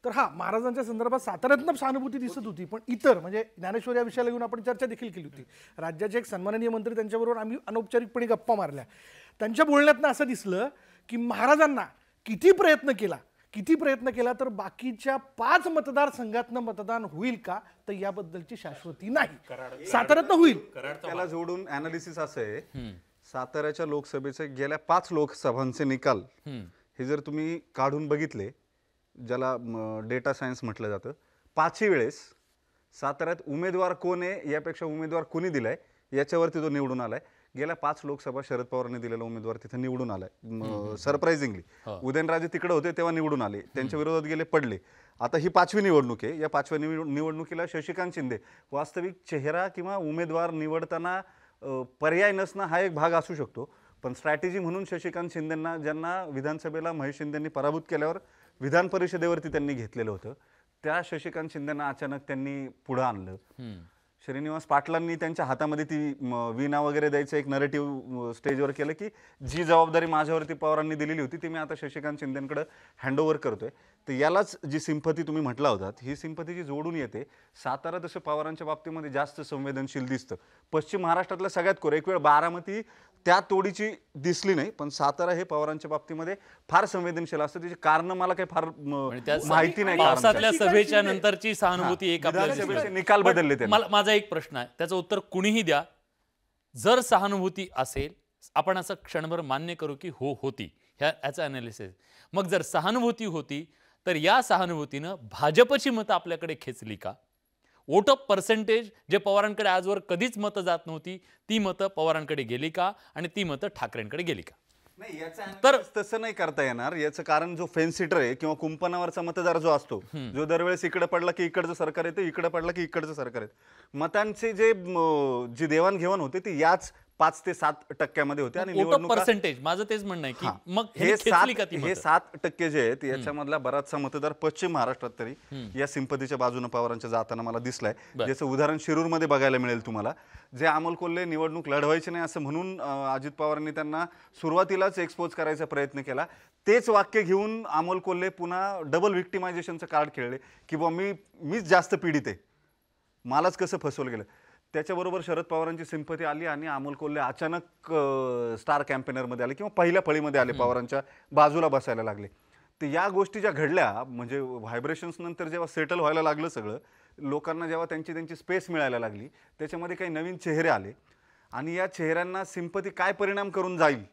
S1: तर हा महाराजांच्या संदर्भात साताऱ्यातनं सहानुभूती दिसत होती पण इतर म्हणजे ज्ञानेश्वर या विषयाला घेऊन आपण चर्चा देखील केली होती राज्याचे एक सन्माननीय मंत्री त्यांच्याबरोबर आम्ही अनौपचारिकपणे गप्पा मारल्या त्यांच्या बोलण्यातनं असं दिसलं की महाराजांना किती प्रयत्न केला किती प्रयत्न केला तर बाकीच्या पाच मतदारसंघातनं मतदान होईल का तर याबद्दलची शाश्वती नाही साताऱ्यात होईल
S5: त्याला जोडून अनालिसिस असं आहे साताऱ्याच्या लोकसभेचे गेल्या पाच लोकसभांचे निकाल हे जर तुम्ही काढून बघितले ज्याला डेटा सायन्स म्हटलं जातं पाचही वेळेस साताऱ्यात उमेदवार कोण आहे यापेक्षा उमेदवार कोणी दिलाय याच्यावरती तो निवडून आलाय गेल्या पाच लोकसभा शरद पवारांनी दिलेला उमेदवार तिथे निवडून आलाय सरप्राइझिंगली उदयनराजे तिकडे होते तेव्हा निवडून आले त्यांच्या विरोधात गेले पडले आता ही पाचवी निवडणूक आहे या पाचव्या निवडणुकीला शशिकांत शिंदे वास्तविक चेहरा किंवा उमेदवार निवडताना पर्याय नसणं हा एक भाग असू शकतो पण स्ट्रॅटेजी म्हणून शशिकांत शिंदेंना ज्यांना विधानसभेला महेश शिंदेंनी पराभूत केल्यावर विधान परिषदेवरती त्यांनी घेतलेलं होतं त्या शशिकांत शिंदेंना अचानक त्यांनी पुढं आणलं श्रीनिवास पाटलांनी त्यांच्या हातामध्ये ती विना वगैरे द्यायचं एक नरेटिव्ह स्टेजवर केलं की जी जबाबदारी माझ्यावरती पवारांनी दिलेली होती ती मी आता शशिकांत शिंदेकडे हँडओव्हर करतोय तर यालाच जी सिंपथी तुम्ही म्हटला होतात ही सिंपथी जी जोडून येते सातारा तसं पवारांच्या बाबतीमध्ये जास्त संवेदनशील दिसतं पश्चिम महाराष्ट्रातल्या सगळ्यात कोर एक वेळ बारामती त्या तोडीची दिसली नाही पण सातारा हे पवारांच्या बाबतीमध्ये फार संवेदनशील असतं त्याची कारण मला काही फार माहिती नाही पावसातल्या सभेच्या नंतरची सहानुभूती एक निकाल बदलले ते मला
S2: माझा एक प्रश्न आहे त्याचं उत्तर कुणीही द्या जर सहानुभूती असेल आपण असं क्षणभर मान्य करू की हो होती ह्या अनालिसिस मग जर सहानुभूती होती तर या सहानुभूतीनं भाजपची मतं आपल्याकडे खेचली का वोट पर्सेंटेज जे पवारांकडे आजवर कधीच मतं जात नव्हती ती मतं पवारांकडे गेली का आणि ती मतं ठाकरेंकडे गेली
S5: का नाही तर तसं नाही करता येणार याचं कारण जो फेन आहे किंवा कुंपणावरचा मतदार जो असतो जो दरवेळेस इकडे पडला की इकडचं सरकार येतं इकडे पडला की इकडचं सरकार येतं मतांचे जे जी देवाणघेवाण होते ती याच पाच ते सात टक्क्यामध्ये होते आणि पर्सेंटेज माझं तेच म्हणणं आहे की मग हे सात हे सात टक्के जे आहेत याच्यामधला बराचसा मतदार पश्चिम महाराष्ट्रात तरी या सिंपतीच्या बाजूने पवारांच्या जाताना मला दिसलाय ज्याचं उदाहरण शिरूरमध्ये बघायला मिळेल तुम्हाला जे अमोल कोल्हे निवडणूक लढवायची नाही असं म्हणून अजित पवारांनी त्यांना सुरुवातीलाच एक्सपोज करायचा प्रयत्न केला तेच वाक्य घेऊन अमोल कोल्हे पुन्हा डबल व्हिक्टिमायझेशनचं कार्ड खेळले की बा मी मीच जास्त पीडित आहे मलाच कसं फसवलं गेलं त्याच्याबरोबर शरद पवारांची सिंपती आली आणि अमोल कोल्हे अचानक स्टार कॅम्पेनरमध्ये आले किंवा पहिल्या फळीमध्ये आले पवारांच्या बाजूला बसायला लागले तर या गोष्टी ज्या घडल्या म्हणजे व्हायब्रेशन्स नंतर जेव्हा सेटल व्हायला लागलं सगळं लोकांना जेव्हा त्यांची त्यांची स्पेस मिळायला लागली त्याच्यामध्ये काही नवीन चेहरे आले आणि या चेहऱ्यांना सिंपती काय परिणाम करून जाईल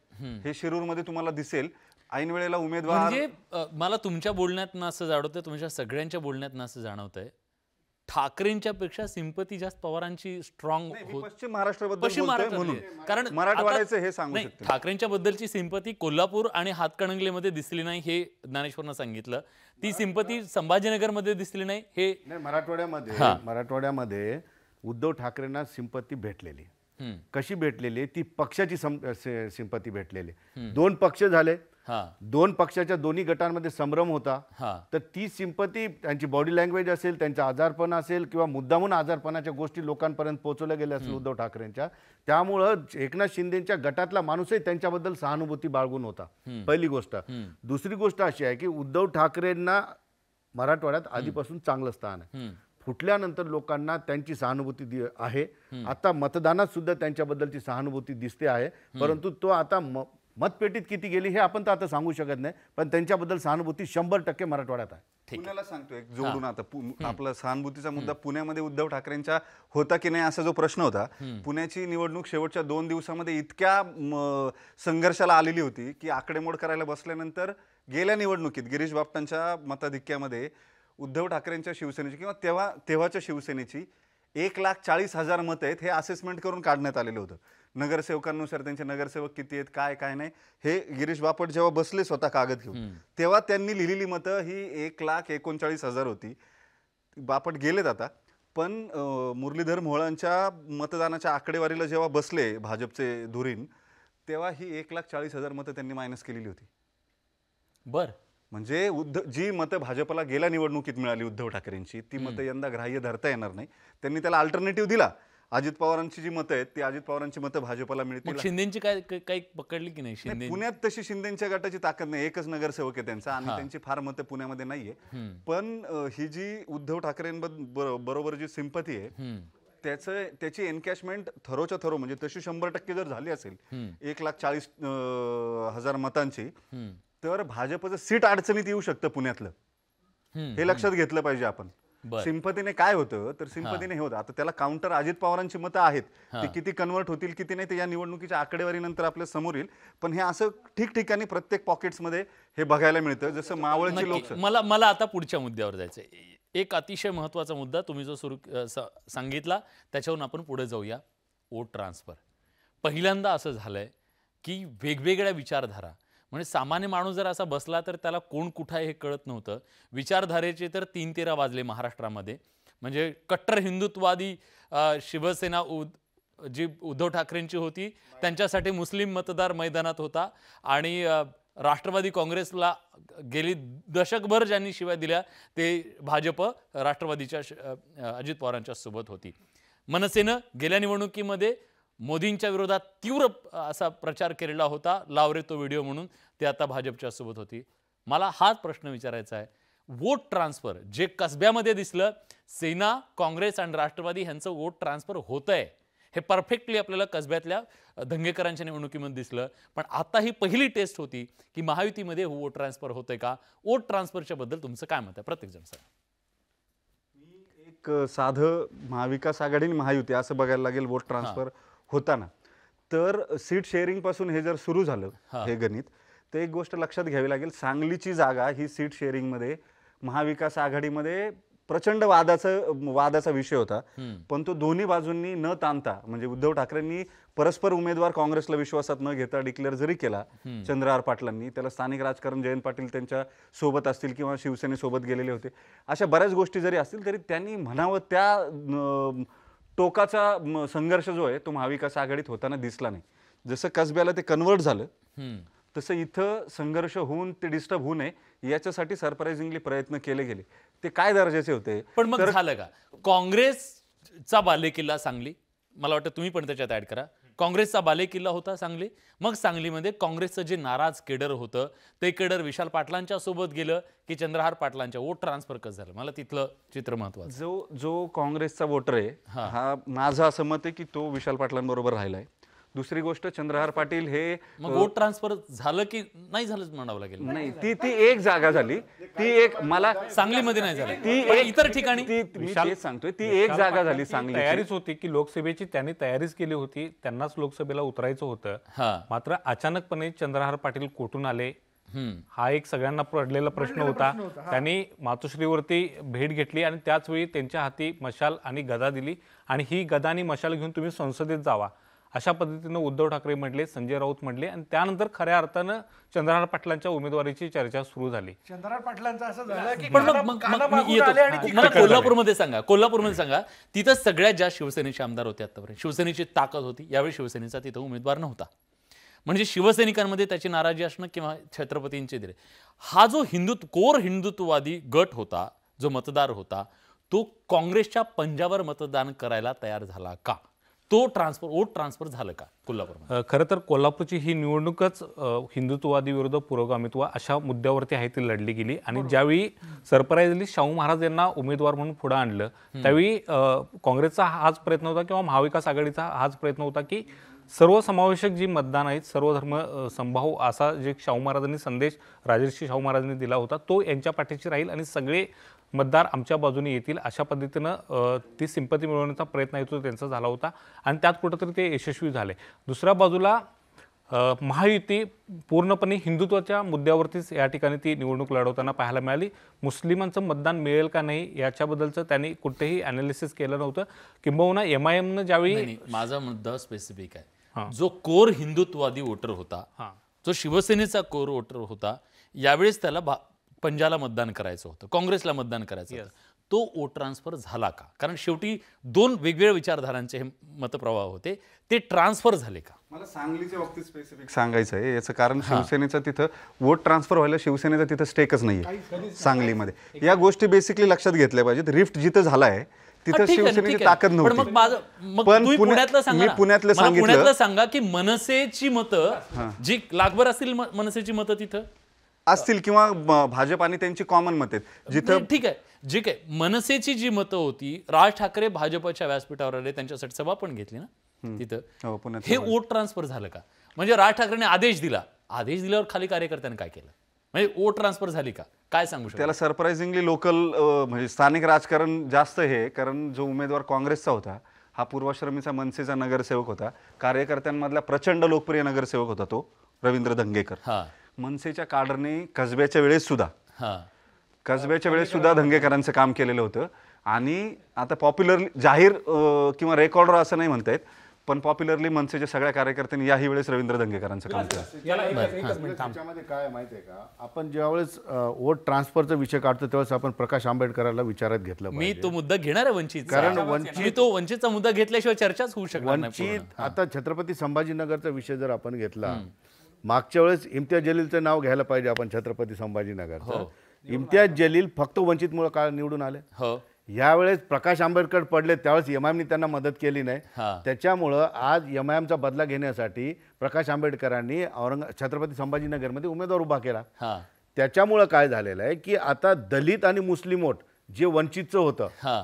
S5: हे शिरूरमध्ये तुम्हाला दिसेल ऐन वेळेला उमेदवार म्हणजे
S2: मला तुमच्या बोलण्यात ना असं जाणवतंय तुमच्या सगळ्यांच्या बोलण्यात ना असं जाणवतंय ठाकरेंच्या पेक्षा सिंपती जास्त पवारांची स्ट्रॉंग पश्चिम महाराष्ट्राबद्दल पश्चिम कारण मराठवाड्याचं हे सांगू ठाकरेंच्या बद्दलची सिंपती कोल्हापूर आणि मध्ये दिसली नाही हे ज्ञानेश्वरनं सांगितलं ती सिंपती संभाजीनगरमध्ये दिसली नाही
S3: हे मराठवाड्यामध्ये मराठवाड्यामध्ये उद्धव ठाकरेंना सिंपती भेटलेली कशी भेटलेली ती पक्षाची सिंपती भेटलेली दोन पक्ष झाले दोन पक्षाच्या दोन्ही गटांमध्ये संभ्रम होता तर ती सिंपती त्यांची बॉडी लँग्वेज असेल त्यांचा आजारपण असेल किंवा मुद्दामून आजारपणाच्या गोष्टी लोकांपर्यंत पोहोचवल्या गेल्या असतील उद्धव ठाकरेंच्या त्यामुळं एकनाथ शिंदेच्या गटातला माणूसही त्यांच्याबद्दल सहानुभूती बाळगून होता पहिली गोष्ट दुसरी गोष्ट अशी आहे की उद्धव ठाकरेंना मराठवाड्यात आधीपासून चांगलं स्थान आहे फुटल्यानंतर लोकांना त्यांची सहानुभूती आहे आता मतदानात सुद्धा त्यांच्याबद्दलची सहानुभूती दिसते आहे परंतु तो आता मतपेटीत किती गेली हे आपण तर आता सांगू शकत नाही पण त्यांच्याबद्दल सहानुभूती शंभर टक्के मराठवाड्यात आहे
S5: पुण्याला सांगतो एक जोडून आता आपला सहानुभूतीचा मुद्दा पुण्यामध्ये उद्धव ठाकरेंचा होता की नाही असा जो प्रश्न होता पुण्याची निवडणूक शेवटच्या दोन दिवसामध्ये इतक्या संघर्षाला आलेली होती की आकडेमोड करायला बसल्यानंतर गेल्या निवडणुकीत गिरीश बापटांच्या मताधिक्यामध्ये उद्धव ठाकरेंच्या शिवसेनेची किंवा तेव्हा तेव्हाच्या शिवसेनेची एक लाख चाळीस हजार मतं आहेत हे असेसमेंट करून काढण्यात आलेलं होतं नगरसेवकांनुसार त्यांचे नगरसेवक किती आहेत काय काय नाही हे गिरीश बापट जेव्हा बसले स्वतः कागद घेऊन तेव्हा त्यांनी लिहिलेली मतं ही एक लाख एकोणचाळीस हजार होती बापट गेलेत आता पण मुरलीधर मोहळांच्या मतदानाच्या आकडेवारीला जेव्हा बसले भाजपचे धुरीन तेव्हा ही एक लाख चाळीस हजार मतं त्यांनी मायनस केलेली होती बरं म्हणजे उद्धव जी मतं भाजपला गेल्या निवडणुकीत मिळाली उद्धव ठाकरेंची ती मतं यंदा ग्राह्य धरता येणार नाही त्यांनी त्याला अल्टरनेटिव्ह दिला अजित पवारांची जी मतं आहेत ती अजित पवारांची मतं भाजपला मिळतील शिंदेची
S2: काय काही पकडली की नाही शिंदे
S5: पुण्यात तशी शिंदेच्या गटाची ताकद नाही एकच नगरसेवक आहे त्यांचा आणि त्यांची फार मतं पुण्यामध्ये नाहीये पण ही जी उद्धव ठाकरेंबद्दल बरोबर जी सिंपती आहे त्याचं त्याची एनकॅशमेंट थरोच्या थरो म्हणजे तशी शंभर टक्के जर झाली असेल एक लाख चाळीस हजार मतांची तर भाजपचं सीट अडचणीत येऊ शकतं पुण्यातलं हे लक्षात घेतलं पाहिजे आपण सिंपतीने काय होतं तर सिंपतीने हे होतं आता त्याला काउंटर अजित पवारांची मतं आहेत ते किती कन्वर्ट होतील किती नाही ते या निवडणुकीच्या आकडेवारीनंतर आपल्या समोर येईल पण हे असं ठिकठिकाणी प्रत्येक मध्ये हे बघायला मिळतं जसं मावळची लोक
S2: मला मला आता पुढच्या मुद्द्यावर जायचं एक अतिशय महत्वाचा मुद्दा तुम्ही जो सुरू सांगितला त्याच्यावरून आपण पुढे जाऊया वोट ट्रान्सफर पहिल्यांदा असं झालंय की वेगवेगळ्या विचारधारा म्हणजे सामान्य माणूस जर असा बसला तर त्याला कोण कुठं आहे हे कळत नव्हतं विचारधारेचे तर तीन तेरा वाजले महाराष्ट्रामध्ये म्हणजे कट्टर हिंदुत्वादी शिवसेना उद जी उद्धव ठाकरेंची होती त्यांच्यासाठी मुस्लिम मतदार मैदानात होता आणि राष्ट्रवादी काँग्रेसला गेली दशकभर ज्यांनी शिवाय दिल्या ते भाजप राष्ट्रवादीच्या अजित पवारांच्या सोबत होती मनसेनं गेल्या निवडणुकीमध्ये मोदींच्या विरोधात तीव्र असा प्रचार केलेला होता लावरे तो व्हिडिओ म्हणून ते आता भाजपच्या सोबत होती मला हाच प्रश्न विचारायचा आहे वोट ट्रान्सफर जे कसब्यामध्ये दिसलं सेना काँग्रेस आणि राष्ट्रवादी ह्यांचं वोट ट्रान्सफर होत आहे हे परफेक्टली आपल्याला कसब्यातल्या धंगेकरांच्या निवडणुकीमध्ये दिसलं पण आता ही पहिली टेस्ट होती की महायुतीमध्ये हो वोट ट्रान्सफर होते का वोट ट्रान्सफरच्या बद्दल तुमचं काय मत आहे प्रत्येकजण सर
S5: एक साधं महाविकास आघाडी महायुती असं बघायला लागेल वोट ट्रान्सफर होता ना तर सीट शेअरिंग पासून हे जर सुरू झालं हे गणित तर एक गोष्ट लक्षात घ्यावी लागेल सांगलीची जागा ही सीट मध्ये महाविकास आघाडीमध्ये प्रचंड वादाचा वादाचा विषय होता पण तो दोन्ही बाजूंनी न ताणता म्हणजे उद्धव ठाकरेंनी परस्पर उमेदवार काँग्रेसला विश्वासात न घेता डिक्लेअर जरी केला चंद्रहार पाटलांनी त्याला स्थानिक राजकारण जयंत पाटील त्यांच्या सोबत असतील किंवा शिवसेनेसोबत गेलेले होते अशा बऱ्याच गोष्टी जरी असतील तरी त्यांनी म्हणावं त्या टोकाचा संघर्ष जो आहे तो महाविकास आघाडीत होताना दिसला नाही जसं कसब्याला ते कन्वर्ट झालं तसं इथं संघर्ष होऊन ते डिस्टर्ब होऊ नये याच्यासाठी सरप्राईझिंगली प्रयत्न केले गेले ते काय दर्जाचे होते पण मग झालं का
S2: काँग्रेसचा बालेकिल्ला सांगली मला वाटतं तुम्ही पण त्याच्यात ऍड करा काँग्रेसचा बालेकिल्ला होता सांगली मग सांगलीमध्ये काँग्रेसचं जे नाराज केडर होतं ते केडर विशाल पाटलांच्या सोबत गेलं की चंद्रहार पाटलांच्या वोट ट्रान्सफर कस झालं मला तिथलं चित्र
S5: महत्वाचं जो जो काँग्रेसचा वोटर आहे हा माझं असं मत आहे की तो विशाल पाटलांबरोबर राहिलाय दुसरी गोष्ट चंद्रहार पाटील हे वोट
S2: ट्रान्सफर झालं की नाही झालंच म्हणावं लागेल नाही ती ती एक जागा झाली ती एक मला मध्ये नाही झाली ती इतर
S7: ठिकाणी सांगतोय ती एक जागा झाली सांगली तयारीच होती की लोकसभेची त्यांनी तयारीच केली होती त्यांनाच लोकसभेला उतरायचं होतं मात्र अचानकपणे चंद्रहार पाटील कोठून आले हा एक सगळ्यांना पडलेला प्रश्न होता त्यांनी मातोश्रीवरती भेट घेतली आणि त्याच वेळी त्यांच्या हाती मशाल आणि गदा दिली आणि ही गदा आणि मशाल घेऊन तुम्ही संसदेत जावा अशा पद्धतीनं उद्धव ठाकरे म्हटले संजय राऊत म्हटले आणि त्यानंतर खऱ्या अर्थानं चंद्रहार पाटलांच्या
S2: उमेदवारीची चर्चा सुरू झाली
S1: चंद्रहार पाटलांचं असं झालं की मला
S2: कोल्हापूरमध्ये सांगा कोल्हापूरमध्ये सांगा तिथं सगळ्यात जास्त शिवसेनेचे आमदार होते आतापर्यंत शिवसेनेची ताकद होती यावेळी शिवसेनेचा तिथं उमेदवार नव्हता म्हणजे शिवसैनिकांमध्ये त्याची नाराजी असणं किंवा छत्रपतींचे दिले हा जो हिंदुत्व कोर हिंदुत्ववादी गट होता जो मतदार होता तो काँग्रेसच्या पंजावर मतदान करायला तयार झाला का तो ट्रान्सफर वोट ट्रान्सफर झालं का कोल्हापूर
S7: खरं तर कोल्हापूरची ही निवडणूकच हिंदुत्ववादी विरोध पुरोगामित्व अशा मुद्द्यावरती आहे ती लढली गेली आणि ज्यावेळी सरप्राईजली शाहू महाराज यांना उमेदवार म्हणून पुढे आणलं त्यावेळी काँग्रेसचा हाच प्रयत्न होता किंवा महाविकास आघाडीचा हाच प्रयत्न होता की सर्वसमावेशक जी मतदान आहेत सर्वधर्म संभाव असा जे शाहू महाराजांनी संदेश राजर्षी शाहू महाराजांनी दिला होता तो यांच्या पाठीशी राहील आणि सगळे मतदार आमच्या बाजूने येतील अशा पद्धतीनं ती सिंपती मिळवण्याचा प्रयत्न येतो त्यांचा झाला होता आणि त्यात कुठंतरी ते यशस्वी झाले दुसऱ्या बाजूला महायुती पूर्णपणे हिंदुत्वाच्या मुद्द्यावरतीच या ठिकाणी ती निवडणूक लढवताना पाहायला मिळाली मुस्लिमांचं मतदान मिळेल का नाही याच्याबद्दलचं
S2: त्यांनी कुठेही अनालिसिस केलं नव्हतं किंबहुना एम आय एमनं ज्यावेळी माझा मुद्दा स्पेसिफिक आहे जो कोर हिंदुत्ववादी वोटर होता जो शिवसेनेचा कोर वोटर होता यावेळेस त्याला पंजाला मतदान करायचं होतं काँग्रेसला मतदान करायचं होतं तो वोट
S5: ट्रान्सफर झाला
S2: का कारण शेवटी दोन वेगवेगळ्या विचारधारांचे हे मतप्रवाह होते ते
S5: ट्रान्सफर झाले का मला सांगलीच्या बाबतीत स्पेसिफिक सांगायचं आहे याचं कारण शिवसेनेचं तिथं वोट ट्रान्सफर व्हायला शिवसेनेचा तिथं स्टेकच नाहीये सांगलीमध्ये या गोष्टी बेसिकली लक्षात घेतल्या पाहिजेत रिफ्ट जिथं झाला आहे तिथं शिवसेनेची ताकद
S2: नव्हती पुण्यातलं पुण्यातलं सांगा की मनसेची मतं जी लागभर असतील मनसेची मतं तिथं
S5: असतील किंवा भाजप आणि त्यांची कॉमन मत आहेत जिथं
S2: ठीक आहे जी काय मनसेची जी मतं होती राज ठाकरे भाजपच्या व्यासपीठावर आले त्यांच्यासाठी सभा पण घेतली
S5: ना तिथं हो, हे वोट
S2: ट्रान्सफर झालं का म्हणजे राज ठाकरेने आदेश दिला आदेश दिल्यावर खाली कार्यकर्त्यांनी काय केलं म्हणजे वोट ट्रान्सफर झाली का काय सांगू शकतो त्याला
S5: सरप्राइझिंगली लोकल म्हणजे स्थानिक राजकारण जास्त हे कारण जो उमेदवार काँग्रेसचा होता हा पूर्वाश्रमीचा मनसेचा नगरसेवक होता कार्यकर्त्यांमधला प्रचंड लोकप्रिय नगरसेवक होता तो रवींद्र धंगेकर मनसेच्या कार्डने कसब्याच्या वेळेस सुद्धा कसब्याच्या वेळेस सुद्धा धंगेकरांचं काम केलेलं होतं आणि आता पॉप्युलरली जाहीर किंवा रेकॉर्डर असं नाही म्हणतायत पण पॉप्युलरली मनसेच्या सगळ्या कार्यकर्त्यांनी याही वेळेस रवींद्र धंगेकरांचं काम केलं काय
S3: माहिती आहे का आपण ज्यावेळेस वोट ट्रान्सफरचा विषय काढतो तेव्हा आपण प्रकाश आंबेडकरांना विचारात घेतलं
S2: मी तो मुद्दा घेणार आहे वंचित कारण वंचित तो वंचितचा मुद्दा घेतल्याशिवाय चर्चाच होऊ शकत वंचित
S3: आता छत्रपती संभाजीनगरचा विषय जर आपण घेतला मागच्या वेळेस इम्तियाज जलीलचं नाव घ्यायला पाहिजे आपण छत्रपती हो इम्तियाज जलील फक्त मुळे काळ निवडून आले हो यावेळेस प्रकाश आंबेडकर पडले त्यावेळेस एमआयएमनी त्यांना मदत केली नाही त्याच्यामुळं आज एमआयएमचा बदला घेण्यासाठी प्रकाश आंबेडकरांनी औरंग छत्रपती संभाजीनगरमध्ये उमेदवार उभा केला त्याच्यामुळं काय झालेलं आहे की आता दलित आणि मुस्लिम मुस्लिमोट जे वंचितचं होतं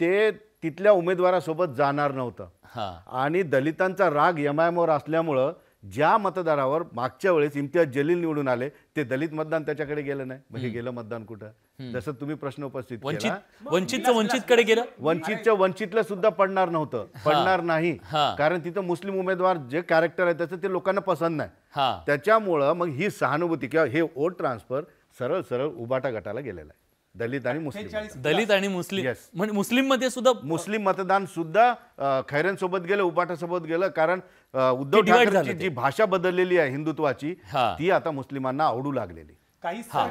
S3: ते तिथल्या उमेदवारासोबत जाणार नव्हतं आणि दलितांचा राग एमआयएमवर असल्यामुळं ज्या मतदारावर मागच्या वेळेस इम्तियाज जलील निवडून आले ते दलित मतदान त्याच्याकडे गेलं नाही म्हणजे गेलं मतदान कुठं जसं तुम्ही प्रश्न उपस्थित वंचित वंचित वंचितकडे गेलं वंचितच्या वंचितला सुद्धा पडणार नव्हतं पडणार नाही कारण तिथं मुस्लिम उमेदवार जे कॅरेक्टर आहे त्याचं ते लोकांना पसंत नाही त्याच्यामुळं मग ही सहानुभूती किंवा हे वोट ट्रान्सफर सरळ सरळ उबाटा गटाला गेलेला आहे दलित आणि मुस्लिम दलित आणि मुस्लिम म्हणजे मुस्लिम मध्ये सुद्धा मुस्लिम मतदान सुद्धा खैऱ्यांसोबत गेलं उपाटासोबत गेलं कारण उद्धव ठाकरे जी भाषा बदललेली आहे हिंदुत्वाची ती आता मुस्लिमांना आवडू लागलेली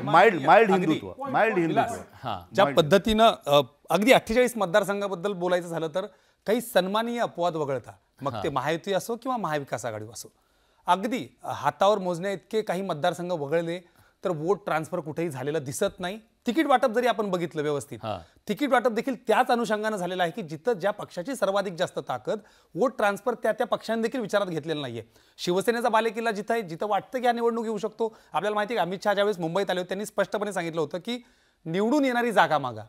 S4: mild mild Hindutva mild Hindutva ज्या
S3: पद्धतीनं
S4: अगदी अठ्ठेचाळीस मतदारसंघाबद्दल बोलायचं झालं तर काही सन्मानीय अपवाद वगळता मग ते महायुती असो किंवा महाविकास आघाडी असो अगदी हातावर मोजण्या इतके काही मतदारसंघ वगळले तर वोट ट्रान्सफर कुठेही झालेला दिसत नाही तिकीट वाटप जरी आपण बघितलं व्यवस्थित तिकीट वाटप देखील त्याच अनुषंगानं झालेलं आहे की जिथं ज्या पक्षाची सर्वाधिक जास्त ताकद वोट ट्रान्सफर त्या त्या पक्षांनी देखील विचारात घेतलेला नाहीये शिवसेनेचा बालेकिल्ला जिथं आहे जिथं वाटतं की हा निवडणूक येऊ शकतो आपल्याला माहिती आहे अमित शहा ज्यावेळेस मुंबईत आले होते त्यांनी स्पष्टपणे सांगितलं होतं की निवडून येणारी जागा मागा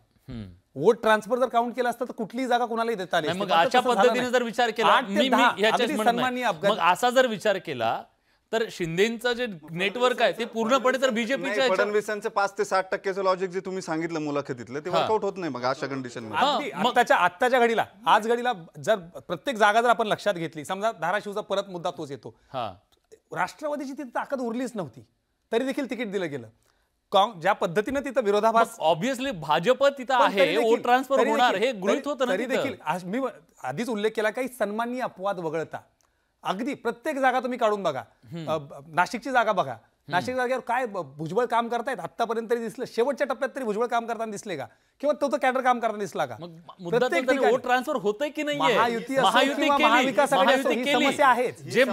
S4: वोट ट्रान्सफर जर काउंट केला असता तर कुठलीही जागा कुणालाही देता आली अशा पद्धतीने जर विचार केला
S2: असा जर विचार केला तर शिंदेचं जे नेटवर्क आहे ते पूर्णपणे तर
S4: बीजेपीच्या
S5: फडणवीसांचे पाच ते साठ टक्क्याचं लॉजिक जे तुम्ही सांगितलं मुलाखतीतलं ते वर्कआउट होत नाही मग अशा कंडिशन
S4: त्याच्या आत्ताच्या घडीला आज घडीला जर प्रत्येक जागा जर आपण लक्षात घेतली समजा धाराशिवचा परत मुद्दा तोच येतो राष्ट्रवादीची ती ताकद उरलीच नव्हती तरी देखील तिकीट दिलं गेलं ज्या पद्धतीनं तिथं विरोधाभास ऑब्व्हियसली भाजप तिथं आहे ट्रान्सफर होणार हे गृहित होतं तरी देखील मी आधीच उल्लेख केला काही सन्माननीय अपवाद वगळता अगदी प्रत्येक जागा तुम्ही काढून बघा नाशिकची जागा बघा नाशिक जागेवर काय भुजबळ काम करतायत आतापर्यंत तरी दिसलं शेवटच्या टप्प्यात तरी भुजबळ काम करताना दिसले का किंवा तो तो कॅडर काम करताना दिसला
S5: का प्रत्येक ट्रान्सफर होतंय की नाही महायुती महाविकास आघाडी समस्या आहे जे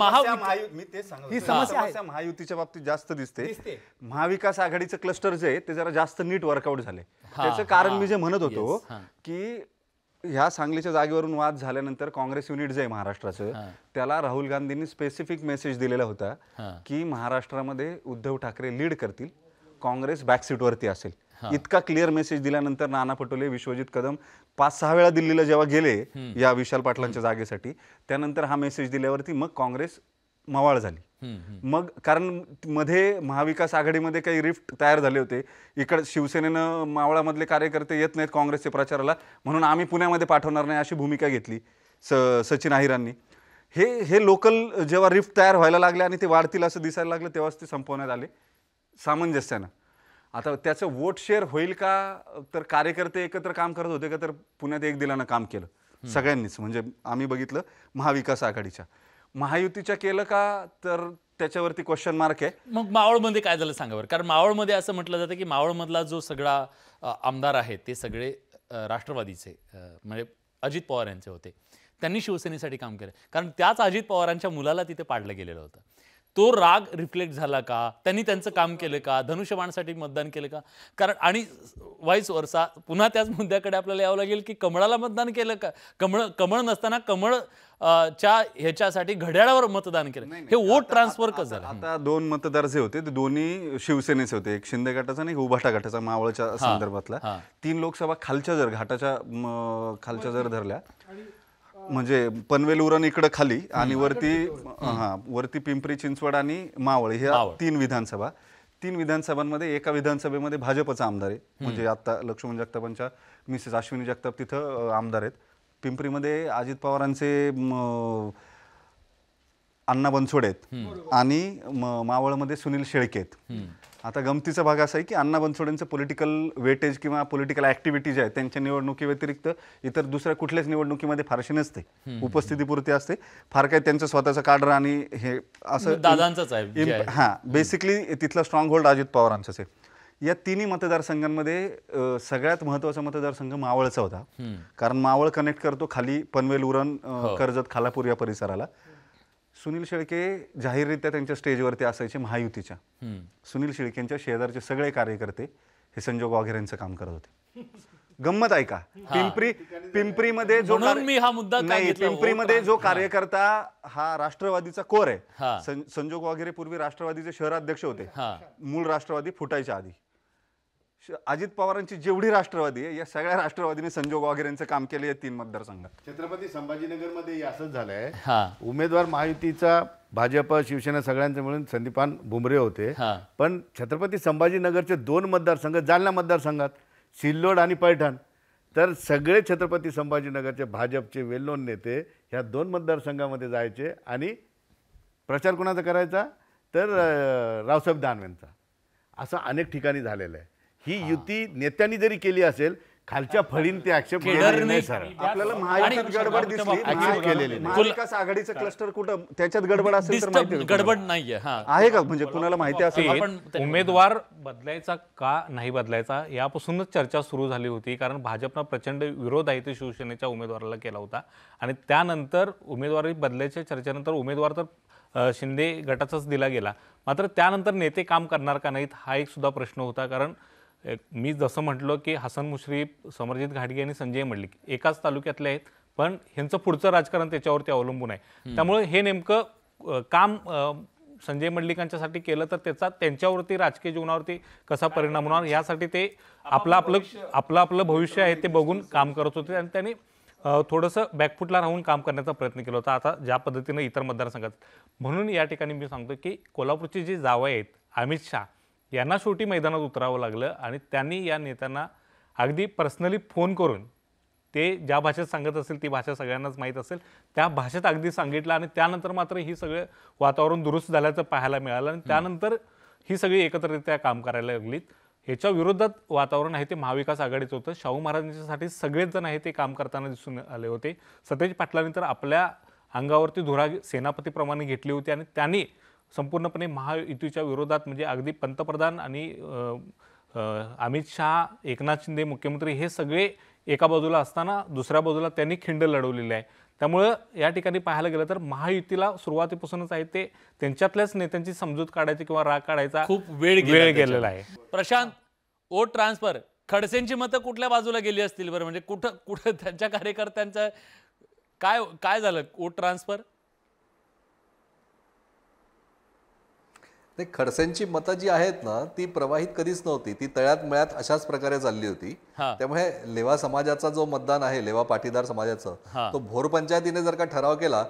S5: ही समस्या महायुतीच्या बाबतीत जास्त दिसते महाविकास आघाडीचं क्लस्टर जे आहे ते जरा जास्त नीट वर्कआउट झाले त्याचं कारण मी जे म्हणत होतो की ह्या सांगलीच्या जागेवरून वाद झाल्यानंतर काँग्रेस युनिट जे आहे महाराष्ट्राचं त्याला राहुल गांधींनी स्पेसिफिक मेसेज दिलेला होता की महाराष्ट्रामध्ये उद्धव ठाकरे लीड करतील काँग्रेस बॅकसीटवरती असेल इतका क्लिअर मेसेज दिल्यानंतर नाना पटोले विश्वजित कदम पाच सहा वेळा दिल्लीला जेव्हा गेले या विशाल पाटलांच्या जागेसाठी त्यानंतर हा मेसेज दिल्यावरती मग काँग्रेस मवाळ झाली मग कारण मध्ये महाविकास आघाडीमध्ये काही रिफ्ट तयार झाले होते इकडे शिवसेनेनं मावळामधले कार्यकर्ते येत नाहीत काँग्रेसच्या प्रचाराला म्हणून आम्ही पुण्यामध्ये पाठवणार नाही अशी भूमिका घेतली स सचिन अहिरांनी हे हे लोकल जेव्हा रिफ्ट तयार व्हायला लागले आणि ते वाढतील असं दिसायला लागलं तेव्हाच ते संपवण्यात आले सामंजस्यानं आता त्याचं वोट शेअर होईल का तर कार्यकर्ते एकत्र काम करत होते का तर पुण्यात एक दिलानं काम केलं सगळ्यांनीच म्हणजे आम्ही बघितलं महाविकास आघाडीच्या महायुतीच्या केलं का तर त्याच्यावरती क्वेश्चन मार्क आहे
S2: मग मावळमध्ये काय झालं सांगा कारण मावळमध्ये असं म्हटलं जातं की मावळमधला जो सगळा आमदार आहे ते सगळे राष्ट्रवादीचे म्हणजे अजित पवार यांचे होते त्यांनी शिवसेनेसाठी काम केलं कारण त्याच अजित पवारांच्या मुलाला तिथे पाडलं गेलेलं होतं तो राग रिफ्लेक्ट झाला का त्यांनी त्यांचं काम केलं का धनुष्यबाणसाठी मतदान केलं का कारण आणि वाईस वर्षा पुन्हा त्याच मुद्द्याकडे आपल्याला यावं लागेल की कमळाला मतदान केलं का कमळ कमळ नसताना कमळ च्या ह्याच्यासाठी घड्याळावर मतदान केलं
S5: हे वोट ट्रान्सफर कसं झालं आता दोन मतदार जे होते ते दोन्ही शिवसेनेचे होते एक शिंदे गटाचा आणि उभाटा गटाचा मावळच्या संदर्भातला तीन लोकसभा खालच्या जर घाटाच्या खालच्या जर धरल्या म्हणजे पनवेल उरण इकडं खाली आणि वरती हा वरती पिंपरी चिंचवड आणि मावळ हे तीन विधानसभा तीन विधानसभांमध्ये एका विधानसभेमध्ये भाजपचा आमदार आहे म्हणजे आता लक्ष्मण जगतापांच्या मिसेस अश्विनी जगताप तिथं आमदार आहेत पिंपरीमध्ये अजित पवारांचे अण्णा बनसोडे आहेत आणि मावळमध्ये सुनील शेळके आहेत आता गमतीचा भाग असा आहे की अण्णा बनसोडेंचं पॉलिटिकल वेटेज किंवा पॉलिटिकल ऍक्टिव्हिटीज आहेत त्यांच्या व्यतिरिक्त इतर दुसऱ्या कुठल्याच निवडणुकीमध्ये फारशी नसते उपस्थितीपुरती असते फार काही त्यांचं स्वतःचं काढर आणि हे असं दादांचंच आहे हा बेसिकली तिथला स्ट्रॉंग होल्ड अजित पवारांचाच आहे या तिन्ही मतदारसंघांमध्ये सगळ्यात महत्वाचा मतदारसंघ मावळचा होता कारण मावळ कनेक्ट करतो खाली पनवेल उरण हो. कर्जत खालापूर या परिसराला सुनील शेळके जाहीररित्या त्यांच्या स्टेजवरती असायचे महायुतीच्या सुनील शेळकेंच्या शेजारचे सगळे कार्यकर्ते हे संजोग वाघेऱ्यांचं काम करत होते गंमत ऐका पिंपरी पिंपरीमध्ये जो मी हा मुद्दा नाही हो पिंपरीमध्ये जो कार्यकर्ता हा राष्ट्रवादीचा कोर आहे संजोग वाघेरे पूर्वी राष्ट्रवादीचे शहराध्यक्ष होते मूळ राष्ट्रवादी फुटायच्या आधी अजित पवारांची जेवढी राष्ट्रवादी आहे या सगळ्या राष्ट्रवादीने संजोग वगैरेंचं काम केले या तीन मतदारसंघात
S3: छत्रपती मध्ये
S5: असंच झालंय
S3: उमेदवार महायुतीचा भाजप शिवसेना सगळ्यांचे मिळून संदीपान बुमरे होते पण छत्रपती संभाजीनगरचे दोन मतदारसंघ जालना मतदारसंघात सिल्लोड आणि पैठण तर सगळे छत्रपती संभाजीनगरचे भाजपचे वेल्लोन नेते ह्या दोन मतदारसंघामध्ये जायचे आणि प्रचार कोणाचा करायचा तर रावसाहेब दानवेंचा असं अनेक ठिकाणी झालेलं आहे ही युती नेत्यांनी जरी केली असेल खालच्या फळीन ते ऍक्सेप्ट आपल्याला
S5: महायुतीत गडबड दिसली क्लस्टर कुठं त्याच्यात गडबड असेल तर गडबड नाहीये आहे का म्हणजे कुणाला माहिती असेल उमेदवार
S7: बदलायचा का नाही बदलायचा यापासूनच चर्चा सुरू झाली होती कारण भाजपनं प्रचंड विरोध आहे ते शिवसेनेच्या उमेदवाराला केला होता आणि त्यानंतर उमेदवारी बदलायच्या चर्चेनंतर उमेदवार तर शिंदे गटाचाच दिला गेला मात्र त्यानंतर नेते काम करणार का नाहीत हा एक सुद्धा प्रश्न होता कारण मी जसं म्हटलं की हसन मुश्रीफ समरजित घाटगे आणि संजय मल्लिक एकाच तालुक्यातले आहेत पण ह्यांचं पुढचं राजकारण त्याच्यावरती अवलंबून आहे त्यामुळे हे नेमकं काम संजय मल्लिकांच्यासाठी केलं तर त्याचा त्यांच्यावरती राजकीय जीवनावरती कसा परिणाम होणार यासाठी ते आपलं आपलं आपलं आपलं भविष्य आहे ते बघून काम करत होते आणि त्यांनी थोडंसं बॅकफुटला राहून काम करण्याचा प्रयत्न केला होता आता ज्या पद्धतीनं इतर मतदारसंघात म्हणून या ठिकाणी मी सांगतो की कोल्हापूरची जे जावं आहेत अमित शाह यांना शेवटी मैदानात उतरावं लागलं आणि त्यांनी या नेत्यांना अगदी पर्सनली फोन करून ते ज्या भाषेत सांगत असेल ती भाषा सगळ्यांनाच माहीत असेल त्या भाषेत अगदी सांगितलं आणि त्यानंतर मात्र ही सगळं वातावरण दुरुस्त झाल्याचं पाहायला मिळालं आणि त्यानंतर ही सगळी एकत्ररित्या काम करायला लागलीत ह्याच्या विरोधात वातावरण आहे ते महाविकास आघाडीचं होतं शाहू महाराजांच्यासाठी सगळेच जण आहे ते काम करताना दिसून आले होते सतेज पाटलांनी तर आपल्या अंगावरती धुरा सेनापतीप्रमाणे घेतली होती आणि त्यांनी संपूर्णपणे महायुतीच्या विरोधात म्हणजे अगदी पंतप्रधान आणि अमित शहा एकनाथ शिंदे मुख्यमंत्री हे सगळे एका बाजूला असताना दुसऱ्या बाजूला त्यांनी खिंड लढवलेली आहे त्यामुळं या ठिकाणी पाहायला गेलं तर महायुतीला सुरुवातीपासूनच आहे ते त्यांच्यातल्याच नेत्यांची समजूत काढायची किंवा राग काढायचा खूप वेळ वेळ गेलेला आहे
S2: प्रशांत ओ ट्रान्सफर खडसेंची मतं कुठल्या बाजूला गेली असतील बरं म्हणजे कुठं कुठं त्यांच्या कार्यकर्त्यांचं काय काय झालं ओ ट्रान्सफर
S6: ते खडसेंची मतं जी आहेत ना ती प्रवाहित कधीच नव्हती ती तळ्यात मळ्यात अशाच प्रकारे चालली होती त्यामुळे लेवा समाजाचा जो मतदान आहे लेवा पाटीदार समाजाचा तो भोर पंचायतीने जर का ठराव केला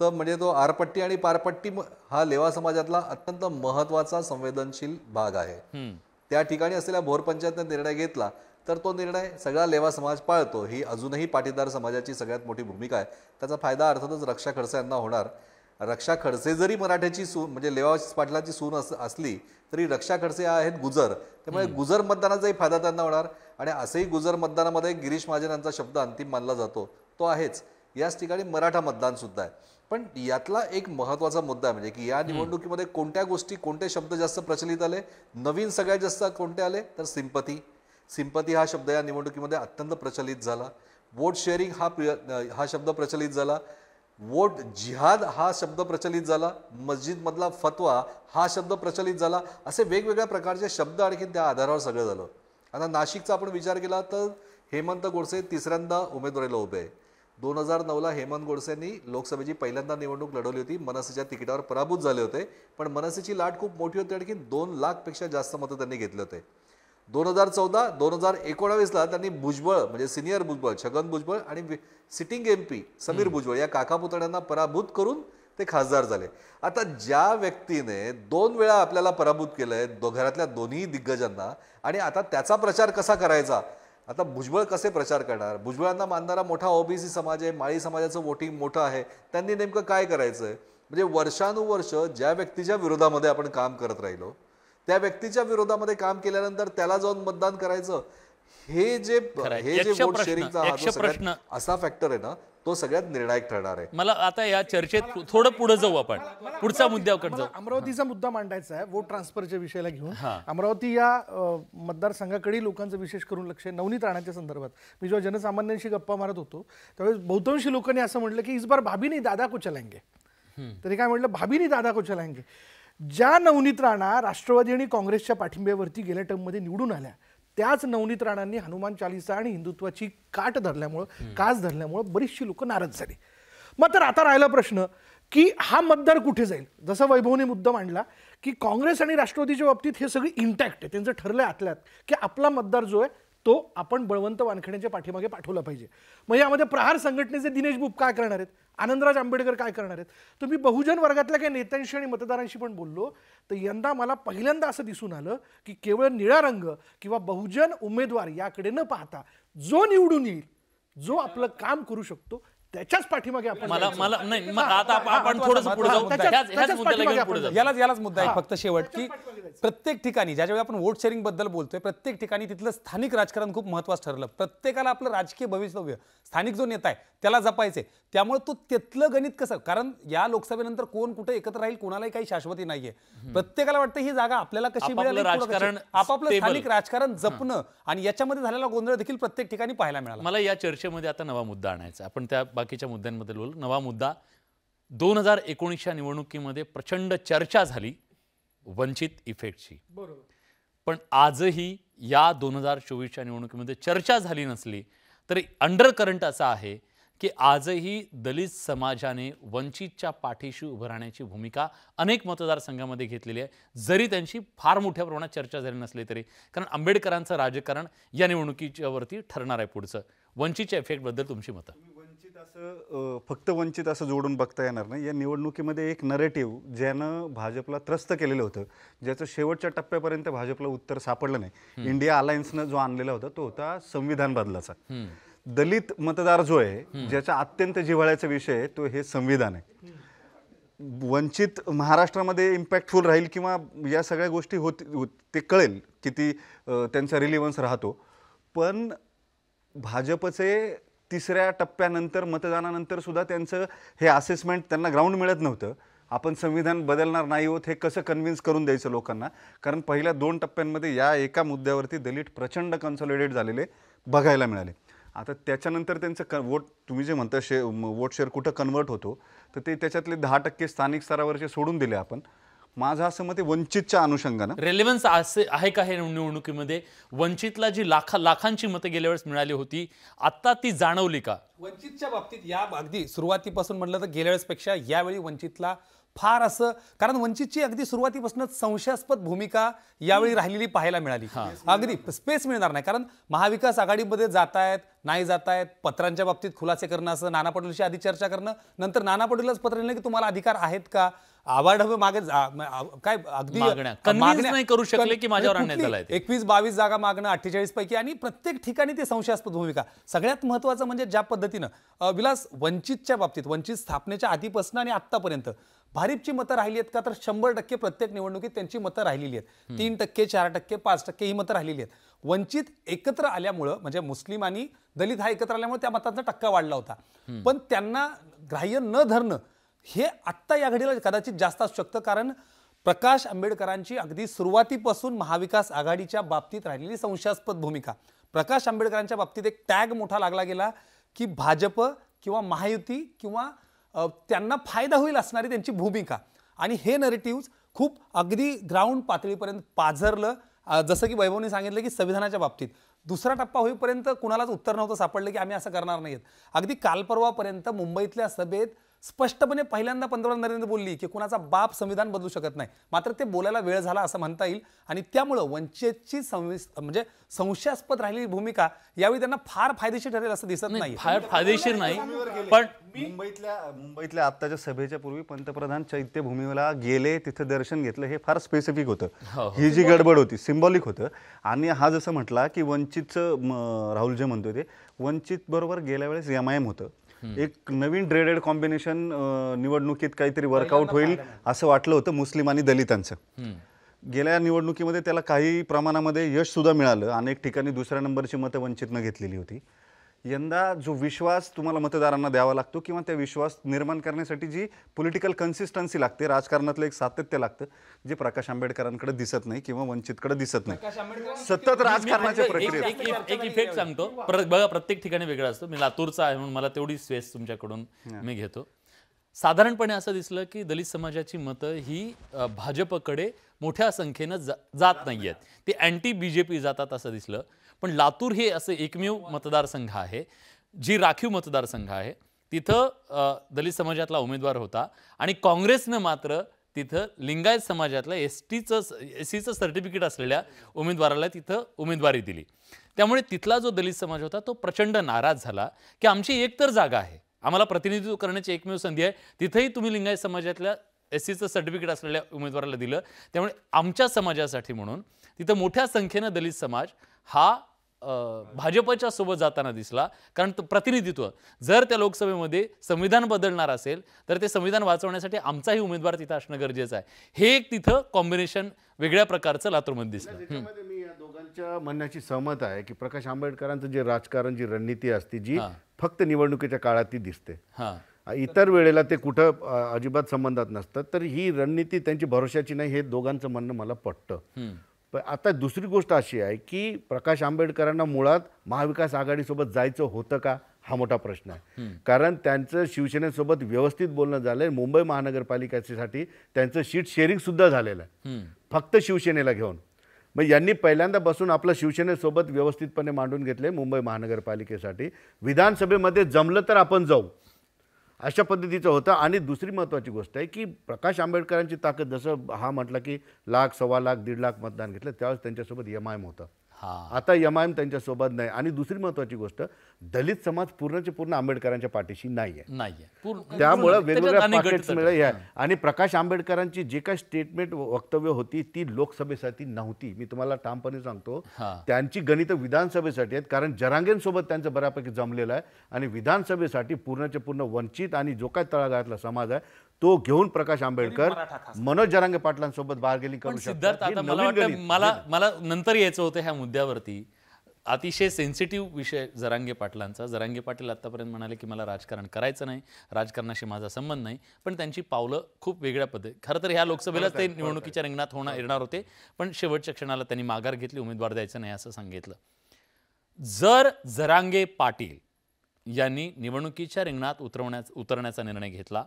S6: तर म्हणजे तो आरपट्टी आणि पारपट्टी हा लेवा समाजातला अत्यंत महत्वाचा संवेदनशील भाग आहे त्या ठिकाणी असलेल्या भोर पंचायतने निर्णय घेतला तर तो निर्णय सगळा लेवा समाज पाळतो ही अजूनही पाटीदार समाजाची सगळ्यात मोठी भूमिका आहे त्याचा फायदा अर्थातच रक्षा खडसे यांना होणार रक्षा खडसे जरी मराठ्याची सून म्हणजे लेवा पाटलाची सून अस असली तरी रक्षा खडसे आहेत गुजर त्यामुळे गुजर मतदानाचाही फायदा त्यांना होणार आणि असंही गुजर मतदानामध्ये गिरीश महाजन यांचा शब्द अंतिम मानला जातो तो आहेच याच ठिकाणी मराठा मतदानसुद्धा आहे पण यातला एक महत्त्वाचा मुद्दा आहे म्हणजे की या निवडणुकीमध्ये कोणत्या गोष्टी कोणते शब्द जास्त प्रचलित आले नवीन सगळ्यात जास्त कोणते आले तर सिंपती सिंपती हा शब्द या निवडणुकीमध्ये अत्यंत प्रचलित झाला वोट शेअरिंग हा हा शब्द प्रचलित झाला वोट जिहाद हा शब्द प्रचलित झाला मस्जिदमधला फतवा हा शब्द प्रचलित झाला असे वेगवेगळ्या प्रकारचे शब्द आणखी त्या आधारावर सगळं झालं आता नाशिकचा आपण विचार केला तर हेमंत गोडसे तिसऱ्यांदा उमेदवारीला उभे आहे दोन हजार नऊला हेमंत गोडसेंनी लोकसभेची पहिल्यांदा निवडणूक लढवली होती मनसेच्या तिकिटावर पराभूत झाले होते पण मनसेची लाट खूप मोठी होती आणखी दोन लाखपेक्षा जास्त मतं त्यांनी घेतले होते दोन हजार चौदा दोन हजार एकोणावीसला त्यांनी भुजबळ म्हणजे सिनियर भुजबळ छगन भुजबळ आणि sitting M P Sameer Bhujbal या काका पुतळ्यांना पराभूत करून ते खासदार झाले आता ज्या व्यक्तीने दोन वेळा आपल्याला पराभूत केलंय दो घरातल्या दोन्ही दिग्गजांना आणि आता त्याचा प्रचार कसा करायचा आता भुजबळ कसे प्रचार करणार भुजबळांना मानणारा मोठा ओबीसी समाज आहे माळी समाजाचं वोटिंग मोठं आहे त्यांनी नेमकं काय करायचं आहे म्हणजे वर्षानुवर्ष ज्या व्यक्तीच्या विरोधामध्ये आपण काम करत राहिलो त्या व्यक्तीच्या विरोधामध्ये काम केल्यानंतर त्याला जाऊन मतदान करायचं हे जे हे जे वोट शेअरिंगचा असा फॅक्टर आहे ना तो सगळ्यात निर्णायक ठरणार आहे मला आता या चर्चेत थोडं पुढे
S2: जाऊ आपण पुढचा मुद्द्याकडे जाऊ
S1: अमरावतीचा मुद्दा मांडायचा आहे वोट ट्रान्सफरच्या विषयाला घेऊन अमरावती या मतदारसंघाकडे लोकांचं विशेष करून लक्ष नवनीत राहण्याच्या संदर्भात मी जेव्हा जनसामान्यांशी गप्पा मारत होतो त्यावेळेस बहुतांशी लोकांनी असं म्हटलं की इस बार भाभी दादा को
S3: तरी
S1: काय म्हटलं भाभी दादा को ज्या नवनीत राणा राष्ट्रवादी आणि काँग्रेसच्या पाठिंब्यावरती गेल्या टर्ममध्ये निवडून आल्या त्याच नवनीत राणांनी हनुमान चालिसा आणि हिंदुत्वाची काट धरल्यामुळं कास धरल्यामुळं बरीचशी लोक नाराज झाली मात्र आता राहिला प्रश्न की हा मतदार कुठे जाईल जसा वैभवने मुद्दा मांडला की काँग्रेस आणि राष्ट्रवादीच्या बाबतीत हे सगळे इंटॅक्ट आहे त्यांचं ठरलं आतल्यात की आपला मतदार जो आहे तो आपण बळवंत वानखेड्यांच्या पाठीमागे पाठवला पाहिजे मग यामध्ये प्रहार संघटनेचे दिनेश बुप काय करणार आहेत आनंदराज आंबेडकर काय करणार आहेत तर मी बहुजन वर्गातल्या काही नेत्यांशी आणि मतदारांशी पण बोललो तर यंदा मला पहिल्यांदा असं दिसून आलं की केवळ निळा रंग किंवा बहुजन उमेदवार याकडे न पाहता जो निवडून येईल जो आपलं काम करू शकतो त्याच्याच पाठीमागे आपण यालाच यालाच
S4: मुद्दा आहे फक्त शेवट की प्रत्येक ठिकाणी ज्याच्या वेळी आपण वोट शेअरिंग बद्दल बोलतोय प्रत्येक ठिकाणी तिथलं स्थानिक राजकारण खूप महत्वाचं ठरलं प्रत्येकाला आपलं राजकीय भवितव्य स्थानिक जो नेता आहे त्याला जपायचंय त्यामुळे तो तिथलं गणित कसं कारण या लोकसभेनंतर कोण कुठे एकत्र राहील कोणालाही काही शाश्वती नाहीये प्रत्येकाला वाटतं ही जागा आपल्याला कशी मिळेल मिळाली राजकारण आपापलं स्थानिक राजकारण जपणं
S2: आणि याच्यामध्ये झालेला गोंधळ देखील प्रत्येक ठिकाणी पाहायला मिळाला मला या चर्चेमध्ये आता नवा मुद्दा आणायचा आपण त्या बाकीच्या मुद्द्यांमध्ये बोल नवा मुद्दा दोन हजार एकोणीसच्या निवडणुकीमध्ये प्रचंड चर्चा झाली वंचित इफेक्टची बरोबर पण आजही या दोन हजार चोवीसच्या निवडणुकीमध्ये चर्चा झाली नसली तरी अंडर करंट असा आहे की आजही दलित समाजाने वंचितच्या पाठीशी उभं राहण्याची भूमिका अनेक मतदारसंघामध्ये घेतलेली आहे जरी त्यांची फार मोठ्या प्रमाणात चर्चा झाली नसली तरी कारण आंबेडकरांचं राजकारण या निवडणुकीच्यावरती ठरणार आहे पुढचं वंचितच्या इफेक्टबद्दल तुमची मतं
S5: असं फक्त वंचित असं जोडून बघता येणार नाही या निवडणुकीमध्ये एक नरेटिव्ह ज्यानं भाजपला त्रस्त केलेलं होतं ज्याचं शेवटच्या टप्प्यापर्यंत भाजपला उत्तर सापडलं नाही इंडिया अलायन्सनं जो आणलेला होता तो होता संविधान बदलाचा दलित मतदार जो आहे ज्याचा अत्यंत जिव्हाळ्याचा विषय आहे तो हे संविधान आहे वंचित महाराष्ट्रामध्ये इम्पॅक्टफुल राहील किंवा या सगळ्या गोष्टी होत ते कळेल किती त्यांचा रिलिव्हन्स राहतो पण भाजपचे तिसऱ्या टप्प्यानंतर मतदानानंतर सुद्धा त्यांचं हे असेसमेंट त्यांना ग्राउंड मिळत नव्हतं आपण संविधान बदलणार नाही होत हे कसं कन्व्हिन्स करून द्यायचं लोकांना कारण पहिल्या दोन टप्प्यांमध्ये या एका मुद्द्यावरती दलित प्रचंड कन्सॉलिडेट झालेले बघायला मिळाले आता त्याच्यानंतर त्यांचं क वोट तुम्ही जे म्हणता शे वोट शेअर कुठं कन्वर्ट होतो तर ते त्याच्यातले दहा टक्के स्थानिक स्तरावरचे सोडून दिले आपण माझं असं मते वंचितच्या अनुषंगानं
S2: रेलेव्हन्स असे आहे का हे निवडणुकीमध्ये वंचितला जी लाखा लाखांची मतं गेल्या वेळेस मिळाली होती आत्ता ती जाणवली का
S4: वंचितच्या बाबतीत या अगदी सुरुवातीपासून म्हटलं तर गेल्या वेळेसपेक्षा यावेळी वंचितला फार असं कारण वंचितची अगदी सुरुवातीपासूनच संशयास्पद भूमिका यावेळी राहिलेली पाहायला मिळाली अगदी स्पेस मिळणार नाही कारण महाविकास आघाडीमध्ये जात आहेत नाही जात आहेत पत्रांच्या बाबतीत खुलासे करणं असं नाना पटोलशी आधी चर्चा करणं नंतर नाना पटोलेलाच पत्र लिहिलं की तुम्हाला अधिकार आहेत का हवे मागे काय अगदी नाही करू शकले की माझ्यावर आणण्यात एकवीस बावीस जागा मागणं अठ्ठेचाळीस पैकी आणि प्रत्येक ठिकाणी ते संशयास्पद भूमिका सगळ्यात महत्वाचं म्हणजे ज्या पद्धतीनं विलास वंचितच्या बाबतीत वंचित स्थापनेच्या आधीपासून आणि आतापर्यंत भारीपची मतं राहिली आहेत का तर शंभर टक्के प्रत्येक निवडणुकीत त्यांची मतं राहिलेली आहेत तीन टक्के चार टक्के पाच टक्के ही मतं राहिलेली आहेत वंचित एकत्र आल्यामुळं म्हणजे मुस्लिम आणि दलित हा एकत्र आल्यामुळे त्या मतांचा टक्का वाढला होता पण त्यांना ग्राह्य न धरणं हे आत्ता या घडीला कदाचित जास्त असू शकतं कारण प्रकाश आंबेडकरांची अगदी सुरुवातीपासून महाविकास आघाडीच्या बाबतीत राहिलेली संशयास्पद भूमिका प्रकाश आंबेडकरांच्या बाबतीत एक टॅग मोठा लागला गेला की भाजप किंवा महायुती किंवा त्यांना फायदा होईल असणारी त्यांची भूमिका आणि हे नरेटिव्ज खूप अगदी ग्राउंड पातळीपर्यंत पाझरलं जसं की वैभवने सांगितलं की संविधानाच्या बाबतीत दुसरा टप्पा होईपर्यंत कुणालाच उत्तर नव्हतं सापडलं की आम्ही असं करणार नाहीत अगदी कालपर्वापर्यंत मुंबईतल्या सभेत स्पष्टपणे पहिल्यांदा पंतप्रधान नरेंद्र बोलली की कुणाचा बाप संविधान बदलू शकत नाही मात्र ते बोलायला वेळ झाला असं म्हणता येईल आणि त्यामुळं वंचितची म्हणजे संशयास्पद राहिलेली भूमिका यावेळी त्यांना फार फायदेशीर ठरेल असं दिसत नाही
S5: फार फायदेशीर नाही पण मुंबईतल्या मुंबईतल्या आत्ताच्या सभेच्या पूर्वी पंतप्रधान चैत्यभूमीला गेले तिथे दर्शन घेतलं हे फार स्पेसिफिक होतं हो, हो. ही जी गडबड होती सिंबॉलिक होतं आणि हा जसं म्हटला की वंचितचं राहुल जे म्हणतोय ते वंचित बरोबर गेल्या वेळेस एम आय एम होतं एक नवीन ड्रेडेड कॉम्बिनेशन निवडणुकीत काहीतरी वर्कआउट होईल असं वाटलं होतं मुस्लिम आणि दलितांचं गेल्या निवडणुकीमध्ये त्याला काही प्रमाणामध्ये यश सुद्धा मिळालं अनेक ठिकाणी दुसऱ्या नंबरची मतं वंचितनं घेतलेली होती यंदा जो विश्वास तुम्हाला मतदारांना द्यावा लागतो किंवा त्या विश्वास निर्माण करण्यासाठी जी पॉलिटिकल कन्सिस्टन्सी लागते राजकारणातलं एक सातत्य लागतं जे प्रकाश आंबेडकरांकडे दिसत नाही किंवा वंचितकडे दिसत नाही सतत राजकारणाच्या प्रक्रिया
S2: म्हणजे एक इफेक्ट सांगतो बघा प्रत्येक ठिकाणी वेगळा असतो मी लातूरचा आहे म्हणून मला तेवढी स्वेस तुमच्याकडून मी घेतो साधारणपणे असं दिसलं की दलित समाजाची मतं ही भाजपकडे मोठ्या संख्येनं जात नाही आहेत ते अँटी बी जे पी जातात असं दिसलं पण लातूर हे असं एकमेव मतदारसंघ आहे जी राखीव मतदारसंघ आहे तिथं दलित समाजातला उमेदवार होता आणि काँग्रेसनं मात्र तिथं लिंगायत समाजातल्या एस टीचं एस सीचं सर्टिफिकेट असलेल्या उमेदवाराला तिथं उमेदवारी दिली त्यामुळे तिथला जो दलित समाज होता तो प्रचंड नाराज झाला की आमची एकतर जागा आहे आम्हाला प्रतिनिधित्व करण्याची एकमेव संधी आहे तिथंही तुम्ही लिंगायत समाजातल्या एस सीचं सर्टिफिकेट असलेल्या उमेदवाराला दिलं त्यामुळे आमच्या समाजासाठी म्हणून तिथं मोठ्या संख्येनं दलित समाज हा भाजपच्या सोबत जाताना दिसला कारण प्रतिनिधित्व जर त्या लोकसभेमध्ये संविधान बदलणार असेल तर ते संविधान वाचवण्यासाठी आमचाही उमेदवार तिथं असणं गरजेचं आहे हे एक तिथं कॉम्बिनेशन वेगळ्या प्रकारचं लातूरमध्ये दिसलं
S3: मी या दोघांच्या म्हणण्याची सहमत आहे की प्रकाश आंबेडकरांचं जे राजकारण जी रणनीती असते जी फक्त निवडणुकीच्या काळात ती दिसते इतर वेळेला ते कुठं अजिबात संबंधात नसतात तर ही रणनीती त्यांची भरोशाची नाही हे दोघांचं म्हणणं मला पटतं पण आता दुसरी गोष्ट अशी आहे की प्रकाश आंबेडकरांना मुळात महाविकास आघाडीसोबत जायचं होतं का हा मोठा प्रश्न आहे कारण त्यांचं शिवसेनेसोबत व्यवस्थित बोलणं झालंय मुंबई महानगरपालिकेसाठी त्यांचं शीट सुद्धा झालेलं आहे फक्त शिवसेनेला घेऊन मग यांनी पहिल्यांदा बसून आपलं शिवसेनेसोबत व्यवस्थितपणे मांडून घेतले मुंबई महानगरपालिकेसाठी विधानसभेमध्ये जमलं तर आपण जाऊ अशा पद्धतीचं होतं आणि दुसरी महत्त्वाची गोष्ट आहे की प्रकाश आंबेडकरांची ताकद जसं हा म्हटलं की लाख सव्वा लाख दीड लाख मतदान घेतलं त्यावेळेस त्यांच्यासोबत एम आय होतं आता एम आय एम त्यांच्यासोबत नाही आणि दुसरी महत्वाची गोष्ट दलित समाज पूर्णचे पूर्ण आंबेडकरांच्या पाठीशी नाही त्यामुळे वेगवेगळ्या आणि प्रकाश आंबेडकरांची जे काही स्टेटमेंट वक्तव्य होती ती लोकसभेसाठी नव्हती मी तुम्हाला ठामपणे सांगतो त्यांची गणित विधानसभेसाठी आहेत कारण जरांगेंसोबत त्यांचं बऱ्यापैकी जमलेलं आहे आणि विधानसभेसाठी पूर्णच्या पूर्ण वंचित आणि जो काय तळागाळातला समाज आहे तो घेऊन प्रकाश आंबेडकर मनोज जरांगे पाटलांसोबत गेली करू सिद्धार्थ आता मला
S2: मला मला नंतर यायचं होतं ह्या मुद्द्यावरती अतिशय सेन्सिटिव्ह विषय जरांगे पाटलांचा जरांगे पाटील आत्तापर्यंत म्हणाले की मला राजकारण करायचं नाही राजकारणाशी माझा संबंध नाही पण त्यांची पावलं खूप वेगळ्या पद्धती खरं तर ह्या लोकसभेला ते निवडणुकीच्या रिंगणात होणार हो. येणार होते पण शेवटच्या क्षणाला त्यांनी माघार घेतली उमेदवार द्यायचं नाही असं सांगितलं जर जरांगे पाटील यांनी निवडणुकीच्या रिंगणात उतरवण्याचा उतरण्याचा निर्णय घेतला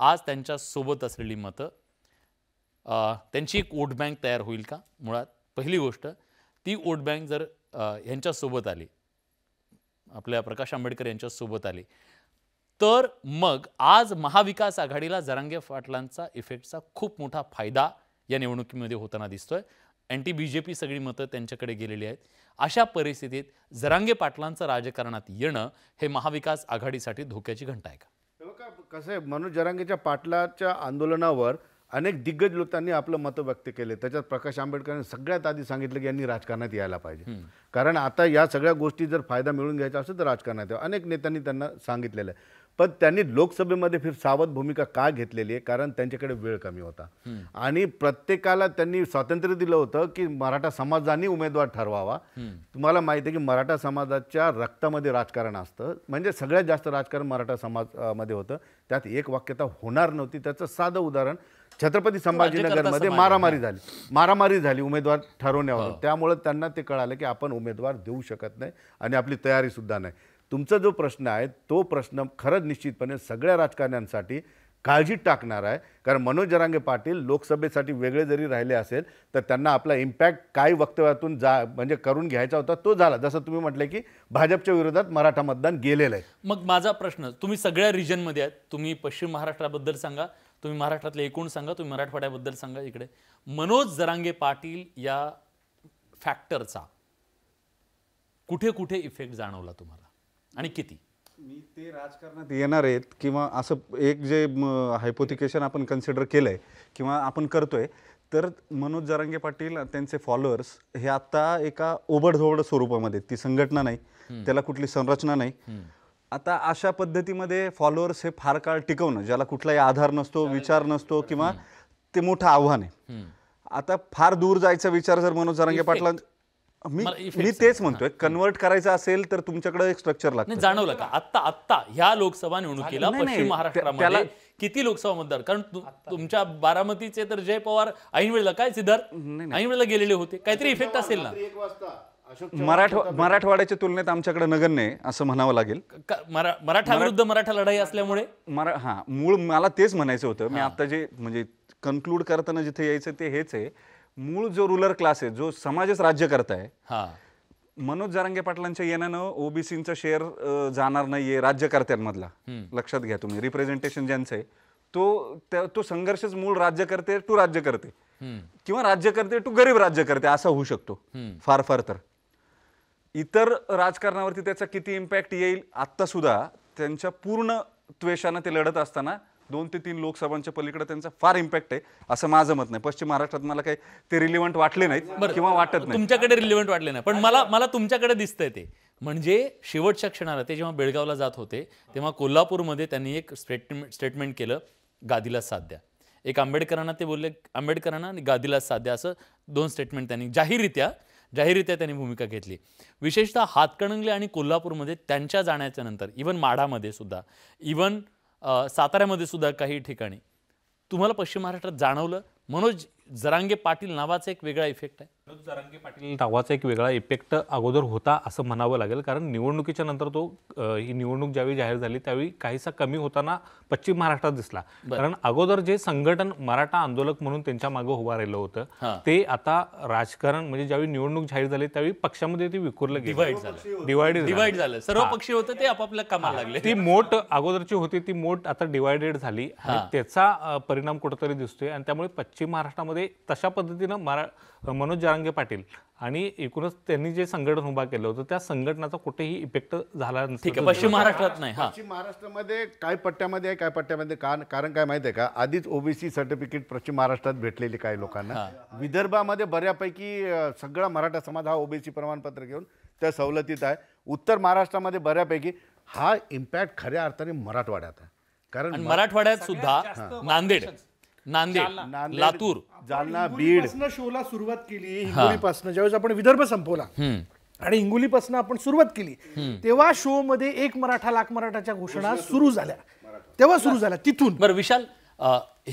S2: आज त्यांच्यासोबत असलेली मतं त्यांची एक वोट बँक तयार होईल का मुळात पहिली गोष्ट ती वोट बँक जर यांच्यासोबत आली आपल्या प्रकाश आंबेडकर यांच्यासोबत आली तर मग आज महाविकास आघाडीला जरांगे पाटलांचा इफेक्टचा खूप मोठा फायदा या निवडणुकीमध्ये होताना दिसतोय अँटी बी जे पी सगळी मतं त्यांच्याकडे गेलेली आहेत अशा परिस्थितीत जरांगे पाटलांचं राजकारणात येणं हे महाविकास आघाडीसाठी धोक्याची घंटा आहे का
S3: कसं आहे मनोज जरांगेच्या पाटलाच्या आंदोलनावर अनेक दिग्गज लोकांनी आपलं मतं व्यक्त केले त्याच्यात प्रकाश आंबेडकरांनी सगळ्यात आधी सांगितलं की यांनी राजकारणात यायला पाहिजे कारण आता या सगळ्या गोष्टी जर फायदा मिळून घ्यायचा असेल तर राजकारणात अनेक नेत्यांनी त्यांना सांगितलेलं आहे पण त्यांनी लोकसभेमध्ये फिर सावध भूमिका का घेतलेली आहे कारण त्यांच्याकडे वेळ कमी होता आणि प्रत्येकाला त्यांनी स्वातंत्र्य दिलं होतं की मराठा समाजाने उमेदवार ठरवावा तुम्हाला माहिती आहे की मराठा समाजाच्या रक्तामध्ये राजकारण असतं म्हणजे सगळ्यात जास्त राजकारण मराठा समाजमध्ये होतं त्यात एक वाक्यता होणार नव्हती त्याचं साधं उदाहरण छत्रपती संभाजीनगरमध्ये मारामारी झाली मारामारी झाली उमेदवार ठरवण्यावर हो. त्यामुळे त्यांना ते कळालं की आपण उमेदवार देऊ शकत नाही आणि आपली तयारी सुद्धा नाही तुमचा जो प्रश्न आहे तो प्रश्न खरंच निश्चितपणे सगळ्या राजकारण्यांसाठी काळजीत टाकणार आहे कारण मनोज जरांगे पाटील लोकसभेसाठी वेगळे जरी राहिले असेल तर त्यांना आपला इम्पॅक्ट काय वक्तव्यातून जा म्हणजे करून घ्यायचा होता तो झाला जसं तुम्ही म्हटले की भाजपच्या विरोधात मराठा मतदान गेलेलं
S2: आहे मग माझा प्रश्न तुम्ही सगळ्या रिजनमध्ये आहात तुम्ही पश्चिम महाराष्ट्राबद्दल सांगा तुम्ही महाराष्ट्रातले एकूण सांगा तुम्ही मराठवाड्याबद्दल सांगा इकडे मनोज जरांगे पाटील या फॅक्टरचा कुठे कुठे इफेक्ट जाणवला तुम्हाला आणि किती
S5: मी ते राजकारणात येणार आहेत किंवा असं एक जे हायपोथिकेशन आपण कन्सिडर केलं आहे किंवा आपण करतोय तर मनोज जरांगे पाटील त्यांचे फॉलोअर्स हे आता एका ओबडधोबड स्वरूपामध्ये ती संघटना नाही त्याला कुठली संरचना नाही आता अशा पद्धतीमध्ये फॉलोअर्स हे फार काळ टिकवणं ज्याला कुठलाही आधार नसतो विचार नसतो किंवा ते मोठं आव्हान आहे आता फार दूर जायचा विचार जर मनोज जरांगे पाटलां मी तेच म्हणतोय कन्वर्ट करायचं असेल तर तुमच्याकडे एक स्ट्रक्चर लागतं
S2: जाणवलं का आता आता ह्या लोकसभा निवडणुकीला पश्चिम महाराष्ट्रामध्ये किती लोकसभा मतदार कारण तुमच्या बारामतीचे तर जय पवार ऐन वेळेला काय सिद्धार्थ ऐन वेळेला गेलेले होते काहीतरी इफेक्ट असेल
S3: ना मराठवा
S5: मराठवाड्याच्या तुलनेत आमच्याकडे नगण्य असं म्हणावं लागेल
S2: मराठा विरुद्ध
S5: मराठा लढाई असल्यामुळे हा मूळ मला तेच म्हणायचं होतं मी आता जे म्हणजे कन्क्लूड करताना जिथे यायचं ते हेच आहे मूळ जो रुलर क्लास आहे जो समाजच राज्य करताय मनोज जारंगे पाटलांच्या येण्यानं ओबीसीचा शेअर जाणार नाहीये राज्यकर्त्यांमधला लक्षात घ्या तुम्ही रिप्रेझेंटेशन ज्यांचं आहे तो तो संघर्षच मूळ राज्य करते टू राज्य करते किंवा राज्य करते टू गरीब राज्य करते असा होऊ शकतो फार फार तर इतर राजकारणावरती त्याचा किती इम्पॅक्ट येईल आता सुद्धा त्यांच्या पूर्ण त्वेषानं ते लढत असताना दोन ते तीन लोकसभांच्या पलीकडे त्यांचा फार इम्पॅक्ट आहे असं माझं मत नाही पश्चिम महाराष्ट्रात मला काही ते रिलिव्हंट वाटले नाहीत किंवा वाटत नाही
S2: तुमच्याकडे रिलिव्हंट वाटले नाही पण मला मला तुमच्याकडे दिसतंय ते म्हणजे शेवटच्या क्षणाला ते जेव्हा बेळगावला जात होते तेव्हा कोल्हापूरमध्ये त्यांनी एक स्टेटमेंट स्टेटमेंट केलं गादीला साथ द्या एक आंबेडकरांना ते बोलले आंबेडकरांना आणि गादीला साथ द्या असं दोन स्टेटमेंट त्यांनी जाहीररित्या जाहीररित्या त्यांनी भूमिका घेतली विशेषतः हातकणंगले आणि कोल्हापूरमध्ये त्यांच्या जाण्याच्या नंतर इव्हन माढामध्ये सुद्धा इव्हन साताऱ्यामध्ये सुद्धा काही ठिकाणी तुम्हाला पश्चिम महाराष्ट्रात जाणवलं मनोज जरांगे पाटील नावाचा एक वेगळा इफेक्ट आहे जरांगे पाटील
S7: नावाचा एक वेगळा इफेक्ट अगोदर होता असं म्हणावं लागेल कारण निवडणुकीच्या नंतर तो ही निवडणूक ज्यावेळी जाहीर झाली त्यावेळी काहीसा कमी होताना पश्चिम महाराष्ट्रात दिसला कारण अगोदर जे संघटन मराठा आंदोलक म्हणून त्यांच्या मागे उभं राहिलं होतं ते आता राजकारण म्हणजे ज्यावेळी निवडणूक जाहीर झाली त्यावेळी पक्षामध्ये ते विखुरलं झालं डिवाइड डिवाइड झालं सर्व
S2: पक्षी होते ते आपापल्या कामाला लागले ती
S7: मोठ अगोदरची होती ती मोठ आता डिवायडेड झाली त्याचा परिणाम कुठेतरी दिसतोय आणि त्यामुळे पश्चिम महाराष्ट्रामध्ये ते तशा पद्धतीनं मरा मनोज जारांगे पाटील आणि एकूणच त्यांनी जे संघटन उभा केलं होतं त्या संघटनाचा कुठेही इफेक्ट झाला ठीक पश्चिम महाराष्ट्रात नाही पश्चिम
S3: महाराष्ट्रामध्ये काय पट्ट्यामध्ये आहे काय पट्ट्यामध्ये कारण कारण काय माहिती आहे का आधीच ओबीसी सर्टिफिकेट पश्चिम महाराष्ट्रात भेटलेली काही लोकांना विदर्भामध्ये बऱ्यापैकी सगळा मराठा समाज हा ओबीसी प्रमाणपत्र घेऊन त्या सवलतीत आहे उत्तर महाराष्ट्रामध्ये बऱ्यापैकी हा इम्पॅक्ट खऱ्या अर्थाने मराठवाड्यात आहे कारण मराठवाड्यात सुद्धा नांदेड नांदेड लातूर जालना बीड
S1: शोला सुरुवात केली हिंगोलीपासून ज्यावेळेस आपण विदर्भ संपवला आणि हिंगोलीपासून आपण सुरुवात केली तेव्हा शो मध्ये एक मराठा लाख मराठाच्या घोषणा सुरू झाल्या तेव्हा सुरू झाल्या तिथून बरं विशाल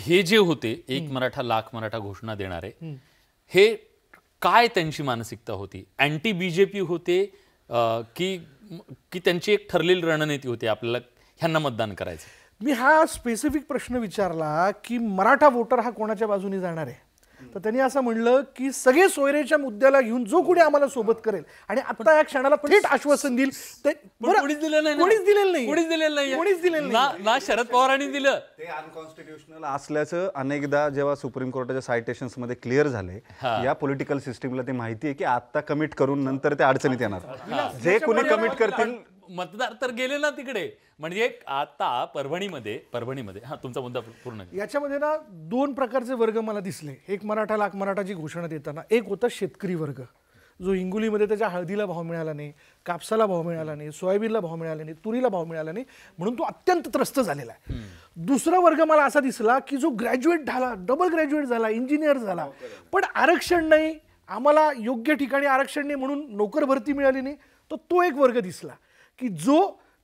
S1: हे
S2: जे होते एक मराठा लाख मराठा घोषणा देणारे हे काय त्यांची मानसिकता होती अँटी बीजेपी होते की की त्यांची एक ठरलेली रणनीती होती आपल्याला ह्यांना मतदान करायचं
S1: मी हा स्पेसिफिक प्रश्न विचारला की मराठा वोटर हा कोणाच्या बाजूने जाणार आहे तर त्यांनी असं म्हणलं की सगळे सोयरेच्या मुद्द्याला घेऊन जो कोणी आम्हाला सोबत करेल आणि आता या क्षणाला थेट आश्वासन देईल कोणीच दिलेलं नाही कोणीच दिलेलं नाही कोणीच दिलेलं
S2: नाही कोणीच दिलेलं नाही ना शरद पवारांनी दिलं ते
S1: अनकॉन्स्टिट्युशनल असल्याचं
S5: अनेकदा जेव्हा सुप्रीम कोर्टाच्या सायटेशन्स मध्ये क्लिअर झाले या पॉलिटिकल सिस्टीमला ते माहिती आहे की आता कमिट करून नंतर ते अडचणीत येणार जे कोणी कमिट करतील
S2: मतदार तर गेले ना तिकडे म्हणजे आता परभणीमध्ये परभणीमध्ये हा तुमचा मुद्दा पूर्ण
S1: याच्यामध्ये ना दोन प्रकारचे वर्ग मला दिसले एक मराठा लाख मराठाची घोषणा देताना एक होता शेतकरी वर्ग जो हिंगोलीमध्ये त्याच्या हळदीला भाव मिळाला नाही कापसाला भाव मिळाला नाही सोयाबीनला भाव मिळाला नाही तुरीला भाव मिळाला नाही म्हणून तो अत्यंत त्रस्त झालेला आहे दुसरा वर्ग मला असा दिसला की जो ग्रॅज्युएट झाला डबल ग्रॅज्युएट झाला इंजिनियर झाला हो, पण आरक्षण नाही आम्हाला योग्य ठिकाणी आरक्षण नाही म्हणून नोकर भरती मिळाली नाही तर तो एक वर्ग दिसला की जो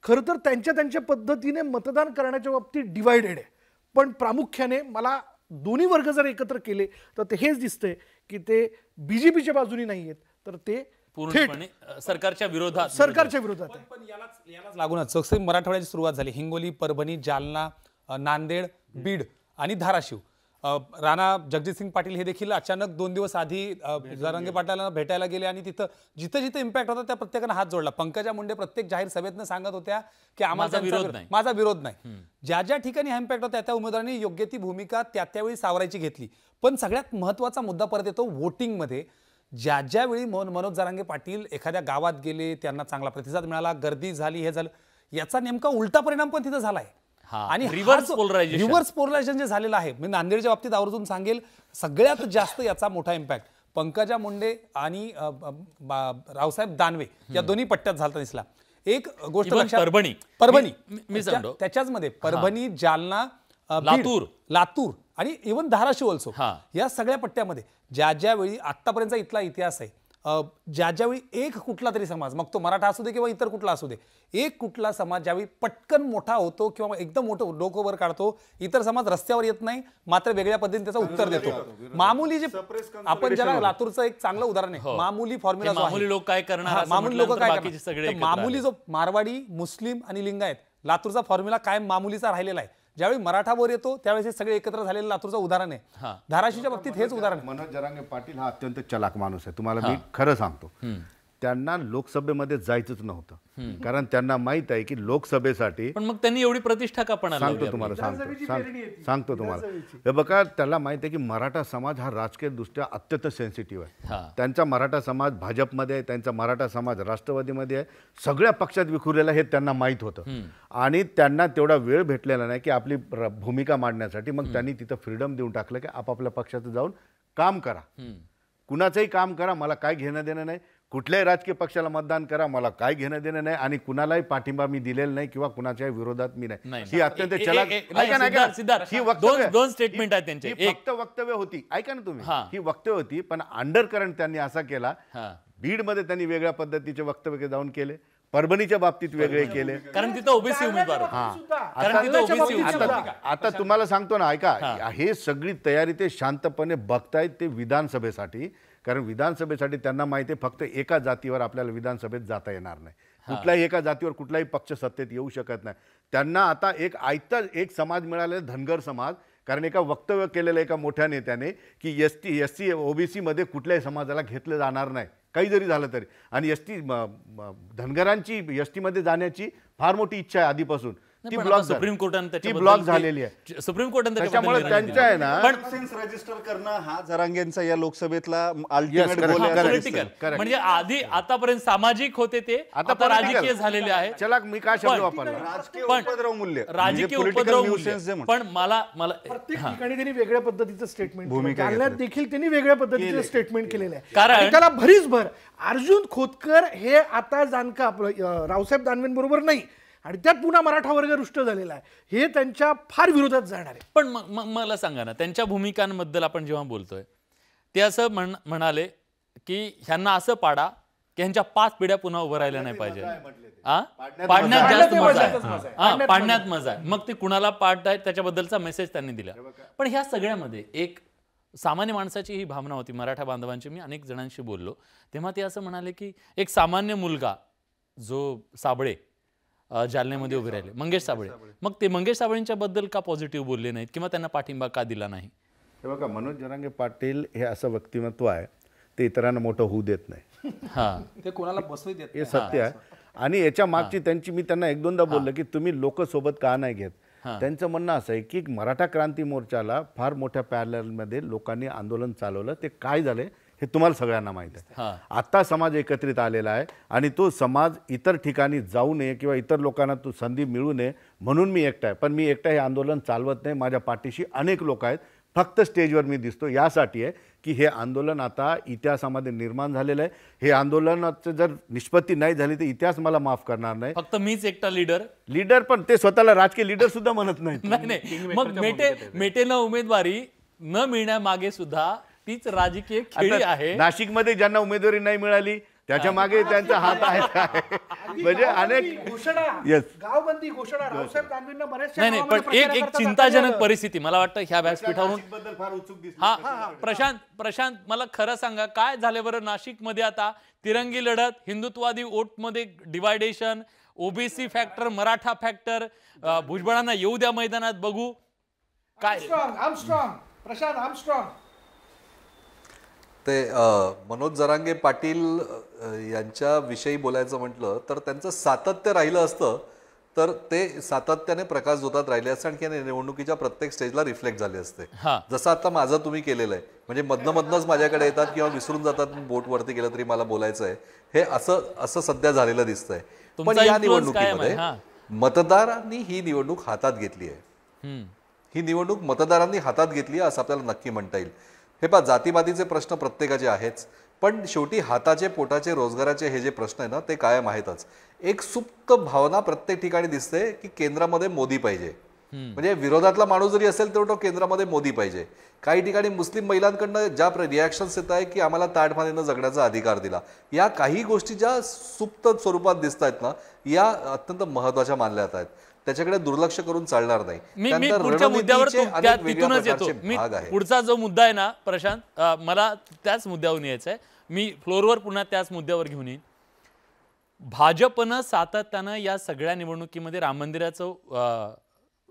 S1: खरं तर त्यांच्या त्यांच्या पद्धतीने मतदान करण्याच्या बाबतीत डिवायडेड आहे पण प्रामुख्याने मला दोन्ही वर्ग जर एकत्र केले तर ते हेच दिसतंय की ते बी जे पीच्या बाजूनी नाही आहेत तर ते पूर्णपणे
S2: सरकारच्या विरोधात
S4: सरकारच्या
S1: विरोधात पण
S2: यालाच
S4: यालाच मराठवाड्याची सुरुवात झाली हिंगोली परभणी जालना नांदेड बीड आणि धाराशिव राणा जगजित सिंग पाटील हे देखील अचानक दोन दिवस आधी जरांगे पाटलांना भेटायला गेले आणि तिथं जिथं जिथं इम्पॅक्ट होता त्या प्रत्येकानं हात जोडला पंकजा मुंडे प्रत्येक जाहीर सभेतनं सांगत होत्या की आम्हाला विरोध नाही माझा विरोध नाही ज्या ज्या ठिकाणी हा इम्पॅक्ट होता त्या उमेदवारांनी योग्य ती भूमिका त्या त्यावेळी सावरायची घेतली पण सगळ्यात महत्त्वाचा मुद्दा परत येतो मध्ये ज्या ज्यावेळी मन मनोज जरांगे पाटील एखाद्या गावात गेले त्यांना चांगला प्रतिसाद मिळाला गर्दी झाली हे झालं याचा नेमका उलटा परिणाम पण तिथं झाला आहे आणि रिव्हर्स पोलरायझेशन रिव्हर्स पोलरायझेशन जे झालेलं आहे मी नांदेडच्या बाबतीत आवर्जून सांगेल सगळ्यात जास्त याचा मोठा इम्पॅक्ट पंकजा मुंडे आणि रावसाहेब दानवे या दोन्ही पट्ट्यात झालता दिसला एक गोष्ट परभणी परभणी मी त्याच्याच मध्ये परभणी जालना लातूर लातूर आणि इव्हन धाराशिव ऑल्सो या सगळ्या पट्ट्यामध्ये ज्या ज्या वेळी आतापर्यंतचा इथला इतिहास आहे ज्या ज्यावेळी एक कुठला तरी समाज मग तो मराठा असू दे किंवा इतर कुठला असू दे एक कुठला समाज ज्यावेळी पटकन मोठा होतो किंवा एकदम मोठं डोकं वर काढतो इतर समाज रस्त्यावर येत नाही मात्र वेगळ्या पद्धतीने त्याचं उत्तर देतो मामुली जे आपण ज्याला लातूरचं एक चांगलं उदाहरण आहे हो. मामुली फॉर्म्युला लोक काय करणार मामुली लोक काय मामुली जो मारवाडी मुस्लिम आणि लिंगायत लातूरचा फॉर्म्युला कायम मामुलीचा राहिलेला आहे ज्यावेळी मराठा बोर येतो त्यावेळेस हे सगळे एकत्र झालेलं लातूरचं उदाहरण आहे धाराशीच्या बाबतीत हेच उदाहरण
S3: मनोज जरांगे पाटील हा अत्यंत चलाक माणूस आहे तुम्हाला मी खरं सांगतो त्यांना लोकसभेमध्ये जायचंच नव्हतं कारण त्यांना माहित आहे की लोकसभेसाठी पण मग
S2: त्यांनी एवढी प्रतिष्ठा का पण सांगतो तुम्हाला सांगतो सांगतो तुम्हाला हे बघा
S3: त्याला माहित आहे की मराठा समाज हा राजकीय दृष्ट्या अत्यंत सेन्सिटिव्ह आहे त्यांचा मराठा समाज भाजपमध्ये आहे त्यांचा मराठा समाज राष्ट्रवादीमध्ये आहे सगळ्या पक्षात विखुरलेला हे त्यांना माहीत होतं आणि त्यांना तेवढा वेळ भेटलेला नाही की आपली भूमिका मांडण्यासाठी मग त्यांनी तिथं फ्रीडम देऊन टाकलं की आपापल्या पक्षात जाऊन काम करा कुणाचंही काम करा मला काय घेणं देणं नाही कुठल्याही राजकीय पक्षाला मतदान करा मला काय घेणं देणं नाही आणि कुणालाही पाठिंबा मी दिलेला नाही किंवा कुणाच्याही विरोधात मी नाही ही अत्यंत दोन स्टेटमेंट आहे त्यांची फक्त वक्तव्य होती ऐका ना तुम्ही ही वक्तव्य होती पण अंडर करंट त्यांनी असा केला बीडमध्ये त्यांनी वेगळ्या पद्धतीचे वक्तव्य जाऊन केले परभणीच्या बाबतीत वेगळे केले कारण तिथं ओबीसी उमेदवार आता आता तुम्हाला सांगतो ना ऐका हे सगळी तयारी ते शांतपणे बघतायत ते विधानसभेसाठी कारण विधानसभेसाठी त्यांना माहिती आहे फक्त एका जातीवर आपल्याला विधानसभेत जाता येणार नाही कुठल्याही एका जातीवर कुठलाही पक्ष सत्तेत येऊ शकत नाही त्यांना आता एक आयता एक समाज मिळालेला धनगर समाज कारण एका वक्तव्य केलेलं एका मोठ्या नेत्याने की एस टी एस सी ओबीसीमध्ये कुठल्याही समाजाला घेतलं जाणार नाही काही जरी झालं तरी आणि एस टी धनगरांची एस टीमध्ये जाण्याची फार मोठी इच्छा आहे आधीपासून ती ब्लॉक सुप्रीम कोर्टाने ती ब्लॉक झालेली आहे
S2: सुप्रीम कोर्टाने त्याच्यामुळे त्यांच्या
S3: आहे ना
S5: पण सेन्स रजिस्टर करणं हा जरांगेंचा या लोकसभेतला
S2: म्हणजे आधी आतापर्यंत सामाजिक होते ते आता राजकीय झालेले आहे
S3: चला मी काय शब्द वापरला राजकीय उपद्रव मूल्य म्हणजे राजकीय उपद्रव पण मला मला प्रत्येक
S2: ठिकाणी
S1: त्यांनी वेगळ्या पद्धतीचं स्टेटमेंट भूमिका देखील त्यांनी वेगळ्या पद्धतीचं स्टेटमेंट केलेलं आहे कारण त्याला भरीच भर अर्जुन खोतकर हे आता जानका रावसाहेब दानवेंबरोबर नाही आणि त्यात पुन्हा मराठा वर्ग रुष्ट झालेला आहे हे त्यांच्या फार विरोधात जाणार आहे
S2: पण मला सांगा ना त्यांच्या भूमिकांबद्दल आपण जेव्हा बोलतोय ते असं म्हणाले की ह्यांना असं पाडा की ह्यांच्या पाच पिढ्या पुन्हा उभं राहिल्या नाही पाहिजे पाडण्यात जास्त मजा आहे पाडण्यात मजा आहे मग ते कुणाला पाडतायत त्याच्याबद्दलचा मेसेज त्यांनी दिला पण ह्या सगळ्यामध्ये एक सामान्य माणसाची ही भावना होती मराठा बांधवांची मी अनेक जणांशी बोललो तेव्हा ते असं म्हणाले की एक सामान्य मुलगा जो साबळे जालन्यामध्ये उभे राहिले मंगेश साबळे मग ते मंगेश साबळेंच्या बद्दल का पॉझिटिव्ह बोलले नाहीत किंवा त्यांना पाठिंबा का दिला नाही
S3: हे बघा मनोज जरांगे पाटील हे असं व्यक्तिमत्व आहे ते इतरांना मोठं होऊ देत नाही हा
S4: ते कोणाला बसू देत हे सत्य आहे
S3: आणि याच्या मागची त्यांची मी त्यांना एक दोनदा बोललं की तुम्ही लोक सोबत का नाही घेत त्यांचं म्हणणं असं आहे की मराठा क्रांती मोर्चाला फार मोठ्या मध्ये लोकांनी आंदोलन चालवलं ते काय झाले हे तुम्हाला सगळ्यांना माहीत आहे आता समाज एकत्रित आलेला आहे आणि तो समाज इतर ठिकाणी जाऊ नये किंवा इतर लोकांना तो संधी मिळू नये म्हणून मी एकटा आहे पण मी एकटा हे आंदोलन चालवत नाही माझ्या पाठीशी अनेक लोक आहेत फक्त स्टेजवर मी दिसतो यासाठी आहे की हे आंदोलन आता इतिहासामध्ये निर्माण झालेलं आहे हे आंदोलनाचं जर निष्पत्ती नाही झाली तर इतिहास मला माफ करणार नाही फक्त मीच एकटा लीडर लीडर पण ते स्वतःला राजकीय लीडर सुद्धा म्हणत *laughs*
S2: नाही मग मेटे मेटेनं उमेदवारी न मिळण्यामागे सुद्धा तीच राजकीय खेळी आहे
S3: नाशिकमध्ये ज्यांना उमेदवारी नाही मिळाली त्याच्या मागे त्यांचा हात आहे
S2: *laughs* म्हणजे अनेक
S1: घोषणा गावबंदी घोषणा पण एक एक चिंताजनक
S2: परिस्थिती मला वाटतं ह्या
S3: व्यासपीठावरून हा
S2: प्रशांत प्रशांत मला खरं सांगा काय झाले बरं नाशिक मध्ये आता तिरंगी लढत हिंदुत्वादी मध्ये division OBC factor Maratha factor भुजबळांना येऊ द्या मैदानात बघू
S1: काय प्रशांत स्ट्रॉंग
S6: ते मनोज जरांगे पाटील यांच्याविषयी बोलायचं म्हटलं तर त्यांचं सातत्य राहिलं असतं तर ते सातत्याने प्रकाश जोतात राहिले असते आणखी निवडणुकीच्या प्रत्येक स्टेजला रिफ्लेक्ट झाले असते जसं आता माझं तुम्ही केलेलं आहे म्हणजे मधनं मधनंच माझ्याकडे येतात किंवा विसरून जातात बोट वरती गेलं तरी मला बोलायचं आहे हे असं असं सध्या झालेलं दिसतंय पण या निवडणुकीमध्ये मतदारांनी ही निवडणूक हातात घेतली आहे ही निवडणूक मतदारांनी हातात घेतली असं आपल्याला नक्की म्हणता येईल हे पा जातीवादीचे प्रश्न प्रत्येकाचे आहेच पण शेवटी हाताचे पोटाचे रोजगाराचे हे जे प्रश्न आहे ना ते कायम आहेतच एक सुप्त भावना प्रत्येक ठिकाणी दिसते की केंद्रामध्ये मोदी पाहिजे म्हणजे विरोधातला माणूस जरी असेल तर तो केंद्रामध्ये मोदी पाहिजे काही ठिकाणी मुस्लिम महिलांकडनं ज्या रिॲक्शन्स येत आहे की आम्हाला ताटमानेनं जगण्याचा अधिकार दिला या काही गोष्टी ज्या सुप्त स्वरूपात दिसत ना या अत्यंत महत्वाच्या मानल्या जात आहेत त्याच्याकडे दुर्लक्ष करून चालणार नाही मी मी पुढच्या मुद्द्यावर तिथूनच येतो मी
S2: पुढचा जो मुद्दा आहे ना प्रशांत मला त्याच मुद्द्यावर यायचं आहे मी फ्लोरवर पुन्हा त्याच मुद्द्यावर घेऊन येईन भाजपनं सातत्यानं या सगळ्या निवडणुकीमध्ये राम मंदिराचं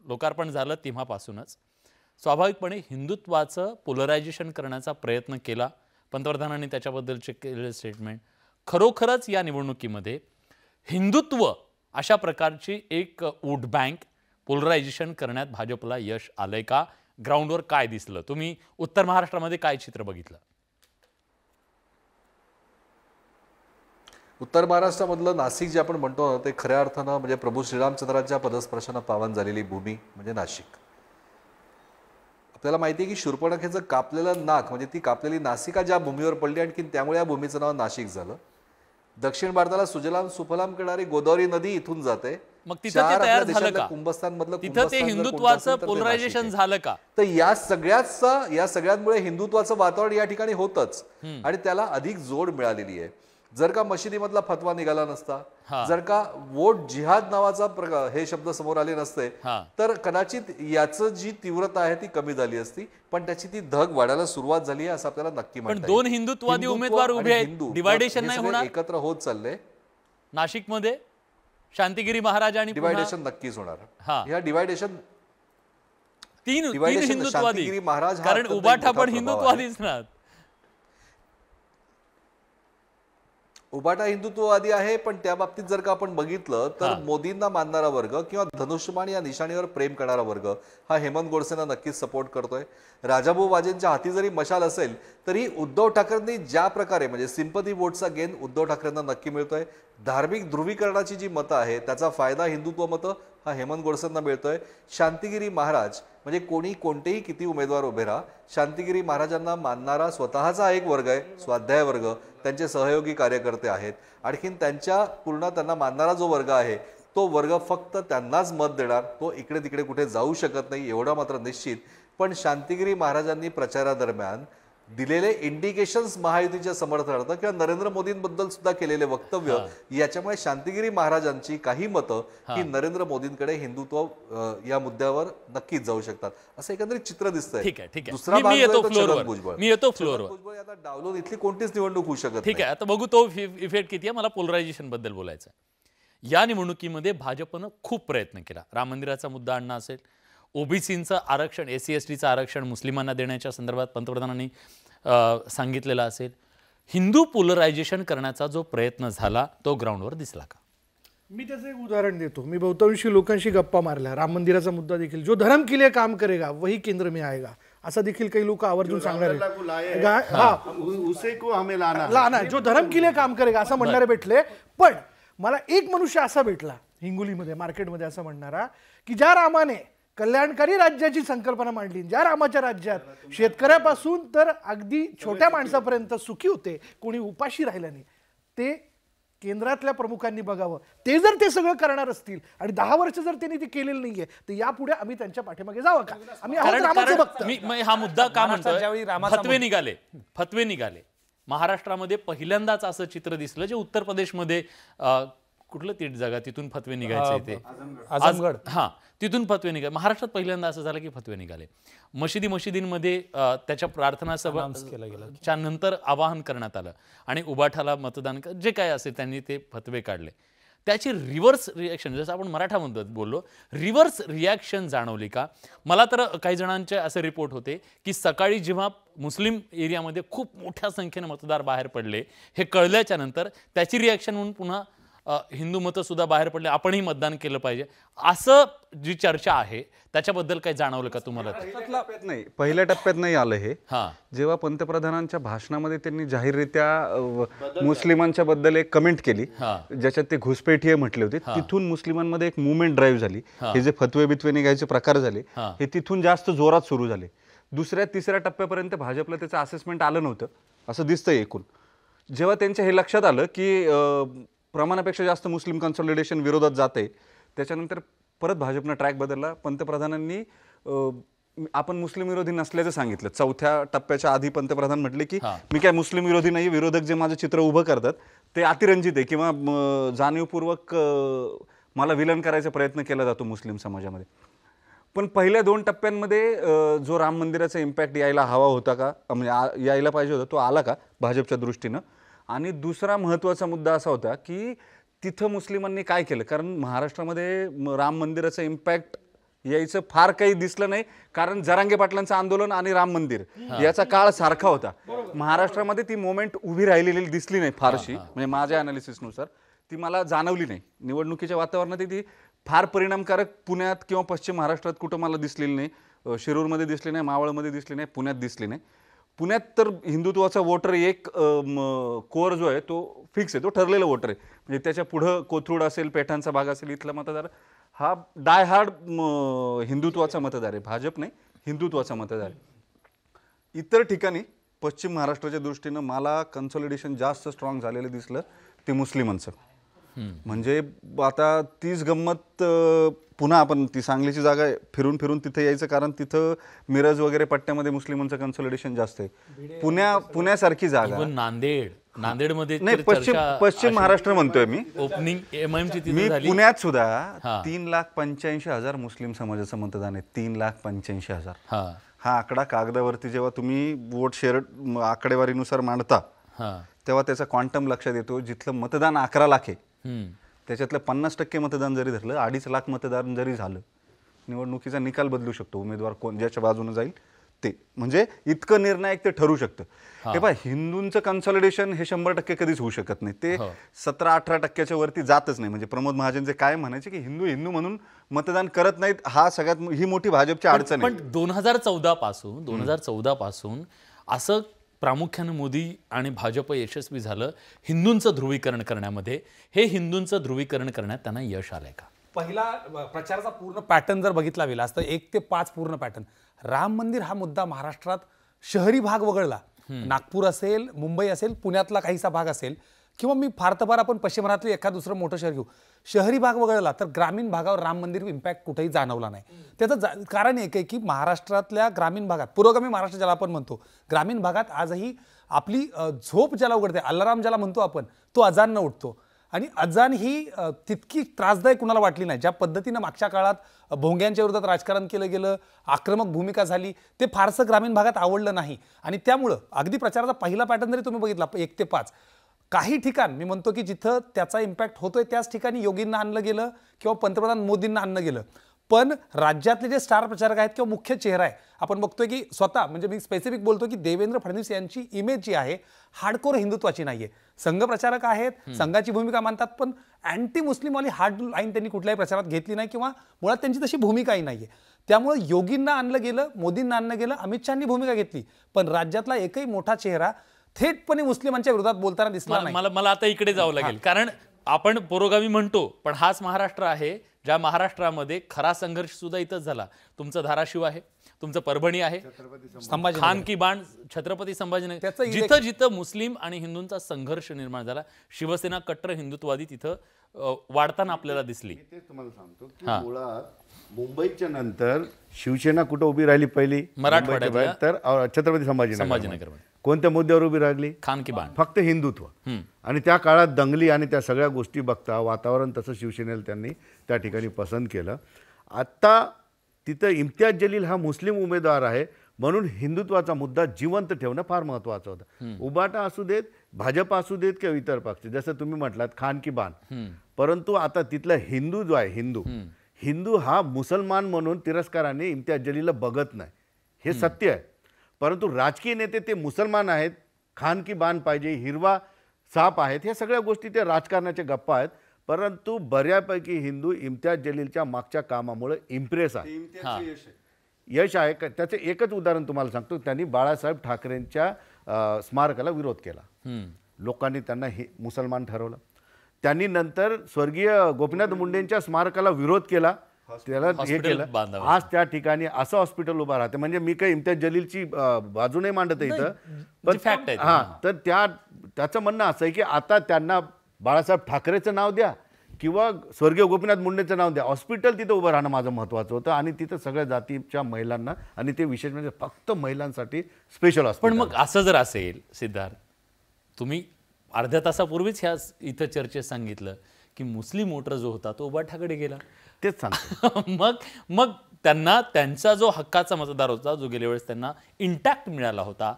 S2: लोकार्पण झालं तेव्हापासूनच स्वाभाविकपणे हिंदुत्वाचं पोलरायझेशन करण्याचा प्रयत्न केला पंतप्रधानांनी त्याच्याबद्दलचे केलेले स्टेटमेंट खरोखरच या निवडणुकीमध्ये हिंदुत्व अशा प्रकारची एक वूट बँक पोलरायझेशन करण्यात भाजपला यश आलंय का ग्राउंडवर काय दिसलं तुम्ही उत्तर महाराष्ट्रामध्ये काय चित्र बघितलं
S6: उत्तर महाराष्ट्रामधलं नाशिक जे आपण म्हणतो ना ते खऱ्या अर्थानं म्हणजे प्रभू श्रीरामचंद्राच्या पदस्पर्शानं पावन झालेली भूमी म्हणजे नाशिक आपल्याला माहिती आहे की शूर्पणखेचं कापलेलं नाक म्हणजे ती कापलेली नासिका ज्या भूमीवर पडली आणखी त्यामुळे या भूमीचं नाव नाशिक झालं दक्षिण भारताला सुजलाम सुफलाम करणारी गोदावरी नदी इथून जाते मग तिथे तयार झालं का तिथं ते हिंदुत्वाचं पोलरायझेशन झालं का तर या सगळ्याचा या सगळ्यांमुळे हिंदुत्वाचं वातावरण या ठिकाणी होतच आणि त्याला अधिक जोड मिळालेली आहे जर का मशिदीमधला फतवा निघाला नसता जर का वोट जिहाद नावाचा हे शब्द समोर आले नसते तर कदाचित याच जी तीव्रता आहे ती कमी झाली असती पण त्याची ती धग वाढायला सुरुवात झाली आहे असं आपल्याला नक्की पण दोन हिंदुत्वादी उमेदवार उभे हिंदू डिवायडेशन नाही एकत्र होत चालले
S2: नाशिकमध्ये शांतिगिरी महाराज आणि डिव्हायडेशन
S6: नक्कीच होणार ह्या डिवायडेशन तीन हिंदुत्वादी महाराज कारण उभा ठापण हिंदुत्वादीच ना उबाटा हिंदुत्ववादी आहे पण त्या बाबतीत जर का आपण बघितलं तर मोदींना मानणारा वर्ग किंवा धनुष्यमान या निशाणीवर प्रेम करणारा वर्ग हा हेमंत गोडसेंना नक्कीच सपोर्ट करतोय राजाभाऊ वाजेंच्या हाती जरी मशाल असेल तरी उद्धव ठाकरेंनी ज्या प्रकारे म्हणजे सिंपती वोटचा गेन उद्धव ठाकरेंना नक्की मिळतोय धार्मिक ध्रुवीकरणाची जी मतं आहे त्याचा फायदा हिंदुत्व मतं हा हेमंत गोडसेंना मिळतोय शांतिगिरी महाराज म्हणजे कोणी कोणतेही किती उमेदवार उभे राहा शांतिगिरी महाराजांना मानणारा स्वतःचा एक वर्ग आहे स्वाध्याय वर्ग त्यांचे सहयोगी कार्यकर्ते आहेत आणखीन त्यांच्या पूर्ण त्यांना मानणारा जो वर्ग आहे तो वर्ग फक्त त्यांनाच मत देणार तो इकडे तिकडे कुठे जाऊ शकत नाही एवढा मात्र निश्चित पण शांतिगिरी महाराजांनी प्रचारादरम्यान दिलेले इंडिकेशन्स महायुतीच्या समर्थनार्थ किंवा नरेंद्र मोदींबद्दल सुद्धा केलेले वक्तव्य याच्यामुळे शांतिगिरी महाराजांची काही मतं ही नरेंद्र मोदींकडे हिंदुत्व या मुद्द्यावर नक्कीच जाऊ शकतात असं एकंदरीत चित्र दिसतंय दुसरा भुजबळ मी येतो फ्लोअरवर आता डावलून इथली कोणतीच निवडणूक होऊ शकत ठीक आहे आता बघू तो
S2: इफेक्ट किती आहे मला पोलरायझेशन बद्दल बोलायचं या निवडणुकीमध्ये भाजपनं खूप प्रयत्न केला राम मंदिराचा मुद्दा आणणं असेल ओबीसींचं आरक्षण एस सी आरक्षण मुस्लिमांना देण्याच्या संदर्भात पंतप्रधानांनी सांगितलेला असेल हिंदू पोलरायझेशन करण्याचा जो प्रयत्न झाला तो ग्राउंडवर दिसला का
S1: मी त्याचं एक उदाहरण देतो मी बहुतांशी लोकांशी गप्पा मारल्या राम मंदिराचा मुद्दा देखील जो धर्म के काम करेगा वही केंद्र मी आएगा असा देखील काही लोक आवर्जून सांगणार जो धर्म के काम करेगा असं म्हणणारे भेटले पण मला एक मनुष्य असा भेटला हिंगोलीमध्ये मार्केटमध्ये असं म्हणणारा की ज्या रामाने कल्याणकारी राज्याची संकल्पना मांडली ज्या रामाच्या राज्यात शेतकऱ्यापासून तर अगदी छोट्या माणसापर्यंत सुखी होते कोणी उपाशी राहिलं नाही ते केंद्रातल्या प्रमुखांनी बघावं ते जर ते सगळं करणार असतील आणि दहा वर्ष जर त्यांनी ते केलेलं नाहीये तर यापुढे आम्ही त्यांच्या पाठीमागे जावं का आम्ही
S2: मी हा मुद्दा का म्हणतो फतवे निघाले फतवे निघाले महाराष्ट्रामध्ये पहिल्यांदाच असं चित्र दिसलं जे उत्तर प्रदेशमध्ये कुठलं तीट जागा तिथून फतवे निघायचे ते आजमगड तिथून फतवे निघाले महाराष्ट्रात पहिल्यांदा असं झालं की फतवे निघाले मशिदी मशिदींमध्ये त्याच्या प्रार्थना सभा केला गेला नंतर आवाहन करण्यात आलं आणि उबाठाला मतदान जे काय असेल त्यांनी ते फतवे काढले त्याची रिव्हर्स रिॲक्शन जसं आपण मराठा म्हणतो बोललो रिव्हर्स रिॲक्शन जाणवली का मला तर काही जणांचे असे रिपोर्ट होते की सकाळी जेव्हा मुस्लिम एरियामध्ये खूप मोठ्या संख्येने मतदार बाहेर पडले हे कळल्याच्या नंतर त्याची रिॲक्शन म्हणून पुन्हा हिंदू सुद्धा बाहेर पडले आपणही मतदान केलं पाहिजे असं जी चर्चा आहे त्याच्याबद्दल काही जाणवलं का तुम्हाला
S5: नाही पहिल्या टप्प्यात नाही आलं हे जेव्हा पंतप्रधानांच्या भाषणामध्ये त्यांनी जाहीररित्या मुस्लिमांच्या बद्दल एक कमेंट केली ज्याच्यात ते हे म्हटले होते तिथून मुस्लिमांमध्ये एक मुवमेंट ड्राईव्ह झाली हे जे फतवे बितवे निघायचे प्रकार झाले हे तिथून जास्त जोरात सुरू झाले दुसऱ्या तिसऱ्या टप्प्यापर्यंत भाजपला त्याचं असेसमेंट आलं नव्हतं असं दिसतंय एकूण जेव्हा त्यांच्या हे लक्षात आलं की प्रमाणापेक्षा जास्त मुस्लिम कन्सॉलिडेशन विरोधात जाते त्याच्यानंतर परत भाजपनं ट्रॅक बदलला पंतप्रधानांनी आपण मुस्लिम विरोधी नसल्याचं सांगितलं चौथ्या टप्प्याच्या आधी पंतप्रधान म्हटले की मी काय मुस्लिम विरोधी नाही विरोधक जे माझं चित्र उभं करतात ते अतिरंजित आहे किंवा जाणीवपूर्वक मला विलन करायचा प्रयत्न केला जातो मुस्लिम समाजामध्ये पण पहिल्या दोन टप्प्यांमध्ये जो राम मंदिराचा इम्पॅक्ट यायला हवा होता का म्हणजे यायला पाहिजे होता तो आला का भाजपच्या दृष्टीनं आणि दुसरा महत्त्वाचा मुद्दा असा होता की तिथं मुस्लिमांनी काय केलं कारण महाराष्ट्रामध्ये राम मंदिराचा इम्पॅक्ट यायचं फार काही दिसलं नाही कारण जरांगे पाटलांचं आंदोलन आणि राम मंदिर याचा काळ सारखा होता महाराष्ट्रामध्ये ती मोमेंट उभी राहिलेली दिसली नाही फारशी म्हणजे माझ्या अनालिसिसनुसार ती मला जाणवली नाही निवडणुकीच्या वातावरणात ती फार परिणामकारक पुण्यात किंवा पश्चिम महाराष्ट्रात कुठं मला दिसलेली नाही शिरूरमध्ये दिसली नाही मावळमध्ये दिसली नाही पुण्यात दिसली नाही पुण्यात तर हिंदुत्वाचा वोटर एक कोअर जो आहे तो फिक्स आहे तो ठरलेला वोटर आहे म्हणजे त्याच्या पुढं कोथरूड असेल पेठांचा भाग असेल इथला मतदार हा डाय हार्ड हिंदुत्वाचा मतदार आहे भाजप नाही हिंदुत्वाचा मतदार आहे इतर ठिकाणी पश्चिम महाराष्ट्राच्या दृष्टीनं मला कन्सॉलिडेशन जास्त स्ट्रॉंग झालेलं दिसलं ते मुस्लिमांचं म्हणजे आता तीच गंमत पुन्हा आपण ती सांगलीची जागा फिरून फिरून तिथे यायचं कारण तिथं मिरज वगैरे पट्ट्यामध्ये मुस्लिमांचं कन्सोलिडेशन जास्त आहे पुण्या पुण्यासारखी जागा
S2: नांदेड नांदेडमध्ये नाही पश्चिम पश्चिम महाराष्ट्र
S5: म्हणतोय मी ओपनिंग मी पुण्यात सुद्धा तीन लाख पंच्याऐंशी हजार मुस्लिम समाजाचं मतदान आहे तीन लाख पंच्याऐंशी हजार हा आकडा कागदावरती जेव्हा तुम्ही वोट शेअर आकडेवारीनुसार मांडता तेव्हा त्याचा क्वांटम लक्षात येतो जिथलं मतदान अकरा लाख आहे त्याच्यातलं पन्नास टक्के मतदान जरी धरलं अडीच लाख मतदान जरी झालं निवडणुकीचा निकाल बदलू शकतो उमेदवार कोण ज्याच्या बाजूने जाईल ते म्हणजे इतकं निर्णायक ते ठरू शकतं हे पहा हिंदूंचं कन्सॉलिडेशन हे शंभर टक्के कधीच होऊ शकत नाही ते हो. सतरा अठरा टक्क्याच्या वरती जातच नाही म्हणजे प्रमोद महाजनचे काय म्हणायचे की हिंदू हिंदू म्हणून मतदान करत नाहीत हा सगळ्यात ही मोठी भाजपची अडचण आहे पण
S2: दोन हजार चौदा पासून दोन हजार चौदा पासून असं प्रामुख्यानं मोदी आणि भाजप यशस्वी झालं हिंदूंचं ध्रुवीकरण करण्यामध्ये हे हिंदूंचं ध्रुवीकरण करण्यात त्यांना यश आलंय का
S4: पहिला प्रचाराचा पूर्ण पॅटर्न जर बघितला गेला असतं एक ते पाच
S2: पूर्ण पॅटर्न राम मंदिर हा मुद्दा महाराष्ट्रात
S4: शहरी भाग वगळला नागपूर असेल मुंबई असेल पुण्यातला काहीसा भाग असेल किंवा मी फार तर फार आपण पश्चिम एखादं एखाद दुसरं मोठं शहर घेऊ शहरी भाग वगळला तर ग्रामीण भागावर राम मंदिर इम्पॅक्ट कुठेही जाणवला नाही त्याचं जा कारण एक आहे की महाराष्ट्रातल्या ग्रामीण भागात पुरोगामी महाराष्ट्र ज्याला आपण म्हणतो ग्रामीण भागात आजही आपली झोप ज्याला उघडते अल्लाराम ज्याला म्हणतो आपण तो अजान न उठतो आणि अजान ही तितकी त्रासदायक कुणाला वाटली नाही ज्या पद्धतीनं मागच्या काळात भोंग्यांच्या विरोधात राजकारण केलं गेलं आक्रमक भूमिका झाली ते फारसं ग्रामीण भागात आवडलं नाही आणि त्यामुळं अगदी प्रचाराचा पहिला पॅटर्न जरी तुम्ही बघितला एक ते पाच काही ठिकाण मी म्हणतो की जिथं त्याचा इम्पॅक्ट होतोय त्याच ठिकाणी योगींना आणलं गेलं किंवा पंतप्रधान मोदींना आणलं गेलं पण राज्यातले जे स्टार प्रचारक आहेत किंवा मुख्य चेहरा आहे आपण बघतोय की स्वतः म्हणजे मी स्पेसिफिक बोलतो की देवेंद्र फडणवीस यांची इमेज जी आहे हार्डकोर हिंदुत्वाची नाही आहे प्रचारक आहेत संघाची भूमिका मानतात पण अँटी मुस्लिम वाली हार्ड लाईन त्यांनी कुठल्याही प्रचारात घेतली नाही किंवा मुळात त्यांची तशी भूमिकाही नाही आहे त्यामुळे योगींना आणलं गेलं मोदींना आणलं गेलं अमित शहानी भूमिका घेतली पण राज्यातला एकही मोठा चेहरा थेटपणे मुस्लिमांच्या विरोधात बोलताना दिसला मला
S2: मला आता इकडे जावं लागेल कारण आपण पुरोगामी म्हणतो पण हाच महाराष्ट्र आहे ज्या महाराष्ट्रामध्ये खरा संघर्ष सुद्धा इथंच झाला तुमचं धाराशिव आहे तुमचं परभणी आहे खान की बाण छत्रपती संभाजीनगर जिथं जिथं मुस्लिम आणि हिंदूंचा संघर्ष निर्माण झाला शिवसेना कट्टर हिंदुत्ववादी तिथं वाढताना आपल्याला दिसली
S3: तेच तुम्हाला सांगतो मुळात मुंबईच्या नंतर शिवसेना कुठं उभी राहिली पहिली मराठवाड्यात तर छत्रपती संभाजी संभाजीनगर कोणत्या मुद्द्यावर उभी राहिली खान की बाण फक्त हिंदुत्व आणि त्या काळात दंगली आणि त्या सगळ्या गोष्टी बघता वातावरण तसं शिवसेनेला त्यांनी त्या ठिकाणी पसंत केलं आत्ता तिथं इम्तियाज जलील हा मुस्लिम उमेदवार आहे म्हणून हिंदुत्वाचा मुद्दा जिवंत ठेवणं फार महत्वाचं होतं उबाटा असू देत भाजप असू देत किंवा इतर पक्ष जसं तुम्ही म्हटलात खान की बाण परंतु आता तिथला हिंदू जो आहे हिंदू हिंदू हा मुसलमान म्हणून तिरस्काराने इम्तियाज जलीलला बघत नाही हे सत्य आहे परंतु राजकीय नेते ते मुसलमान आहेत खान की बाण पाहिजे हिरवा साप आहेत ह्या सगळ्या गोष्टी त्या राजकारणाच्या गप्पा आहेत परंतु बऱ्यापैकी हिंदू इम्तियाज जलीलच्या मागच्या कामामुळे इम्प्रेस आहे यश आहे का त्याचं एकच उदाहरण तुम्हाला सांगतो त्यांनी बाळासाहेब ठाकरेंच्या स्मारकाला विरोध केला लोकांनी त्यांना हे मुसलमान ठरवलं त्यांनी नंतर स्वर्गीय गोपीनाथ मुंडेंच्या स्मारकाला विरोध केला त्याला हे केलं आज त्या ठिकाणी असं हॉस्पिटल उभं राहते म्हणजे मी काही इम्तियाज जलीलची बाजू नाही मांडत इथं पण फॅक्ट हा तर त्या त्याचं म्हणणं असं आहे की आता त्यांना बाळासाहेब ठाकरेचं नाव द्या किंवा स्वर्गीय गोपीनाथ मुंडेचं नाव द्या हॉस्पिटल तिथं उभं राहणं माझं महत्त्वाचं होतं आणि तिथं सगळ्या जातीच्या महिलांना आणि ते विशेष म्हणजे फक्त महिलांसाठी स्पेशल असतं पण मग असं जर असेल सिद्धार्थ तुम्ही अर्ध्या तासापूर्वीच
S2: ह्या इथं चर्चेत सांगितलं की मुस्लिम मोटर जो होता तो उभा ठाकरे गेला तेच सांगा *laughs* मग मग त्यांना त्यांचा जो हक्काचा मतदार होता जो गेल्या वेळेस त्यांना इंटॅक्ट मिळाला होता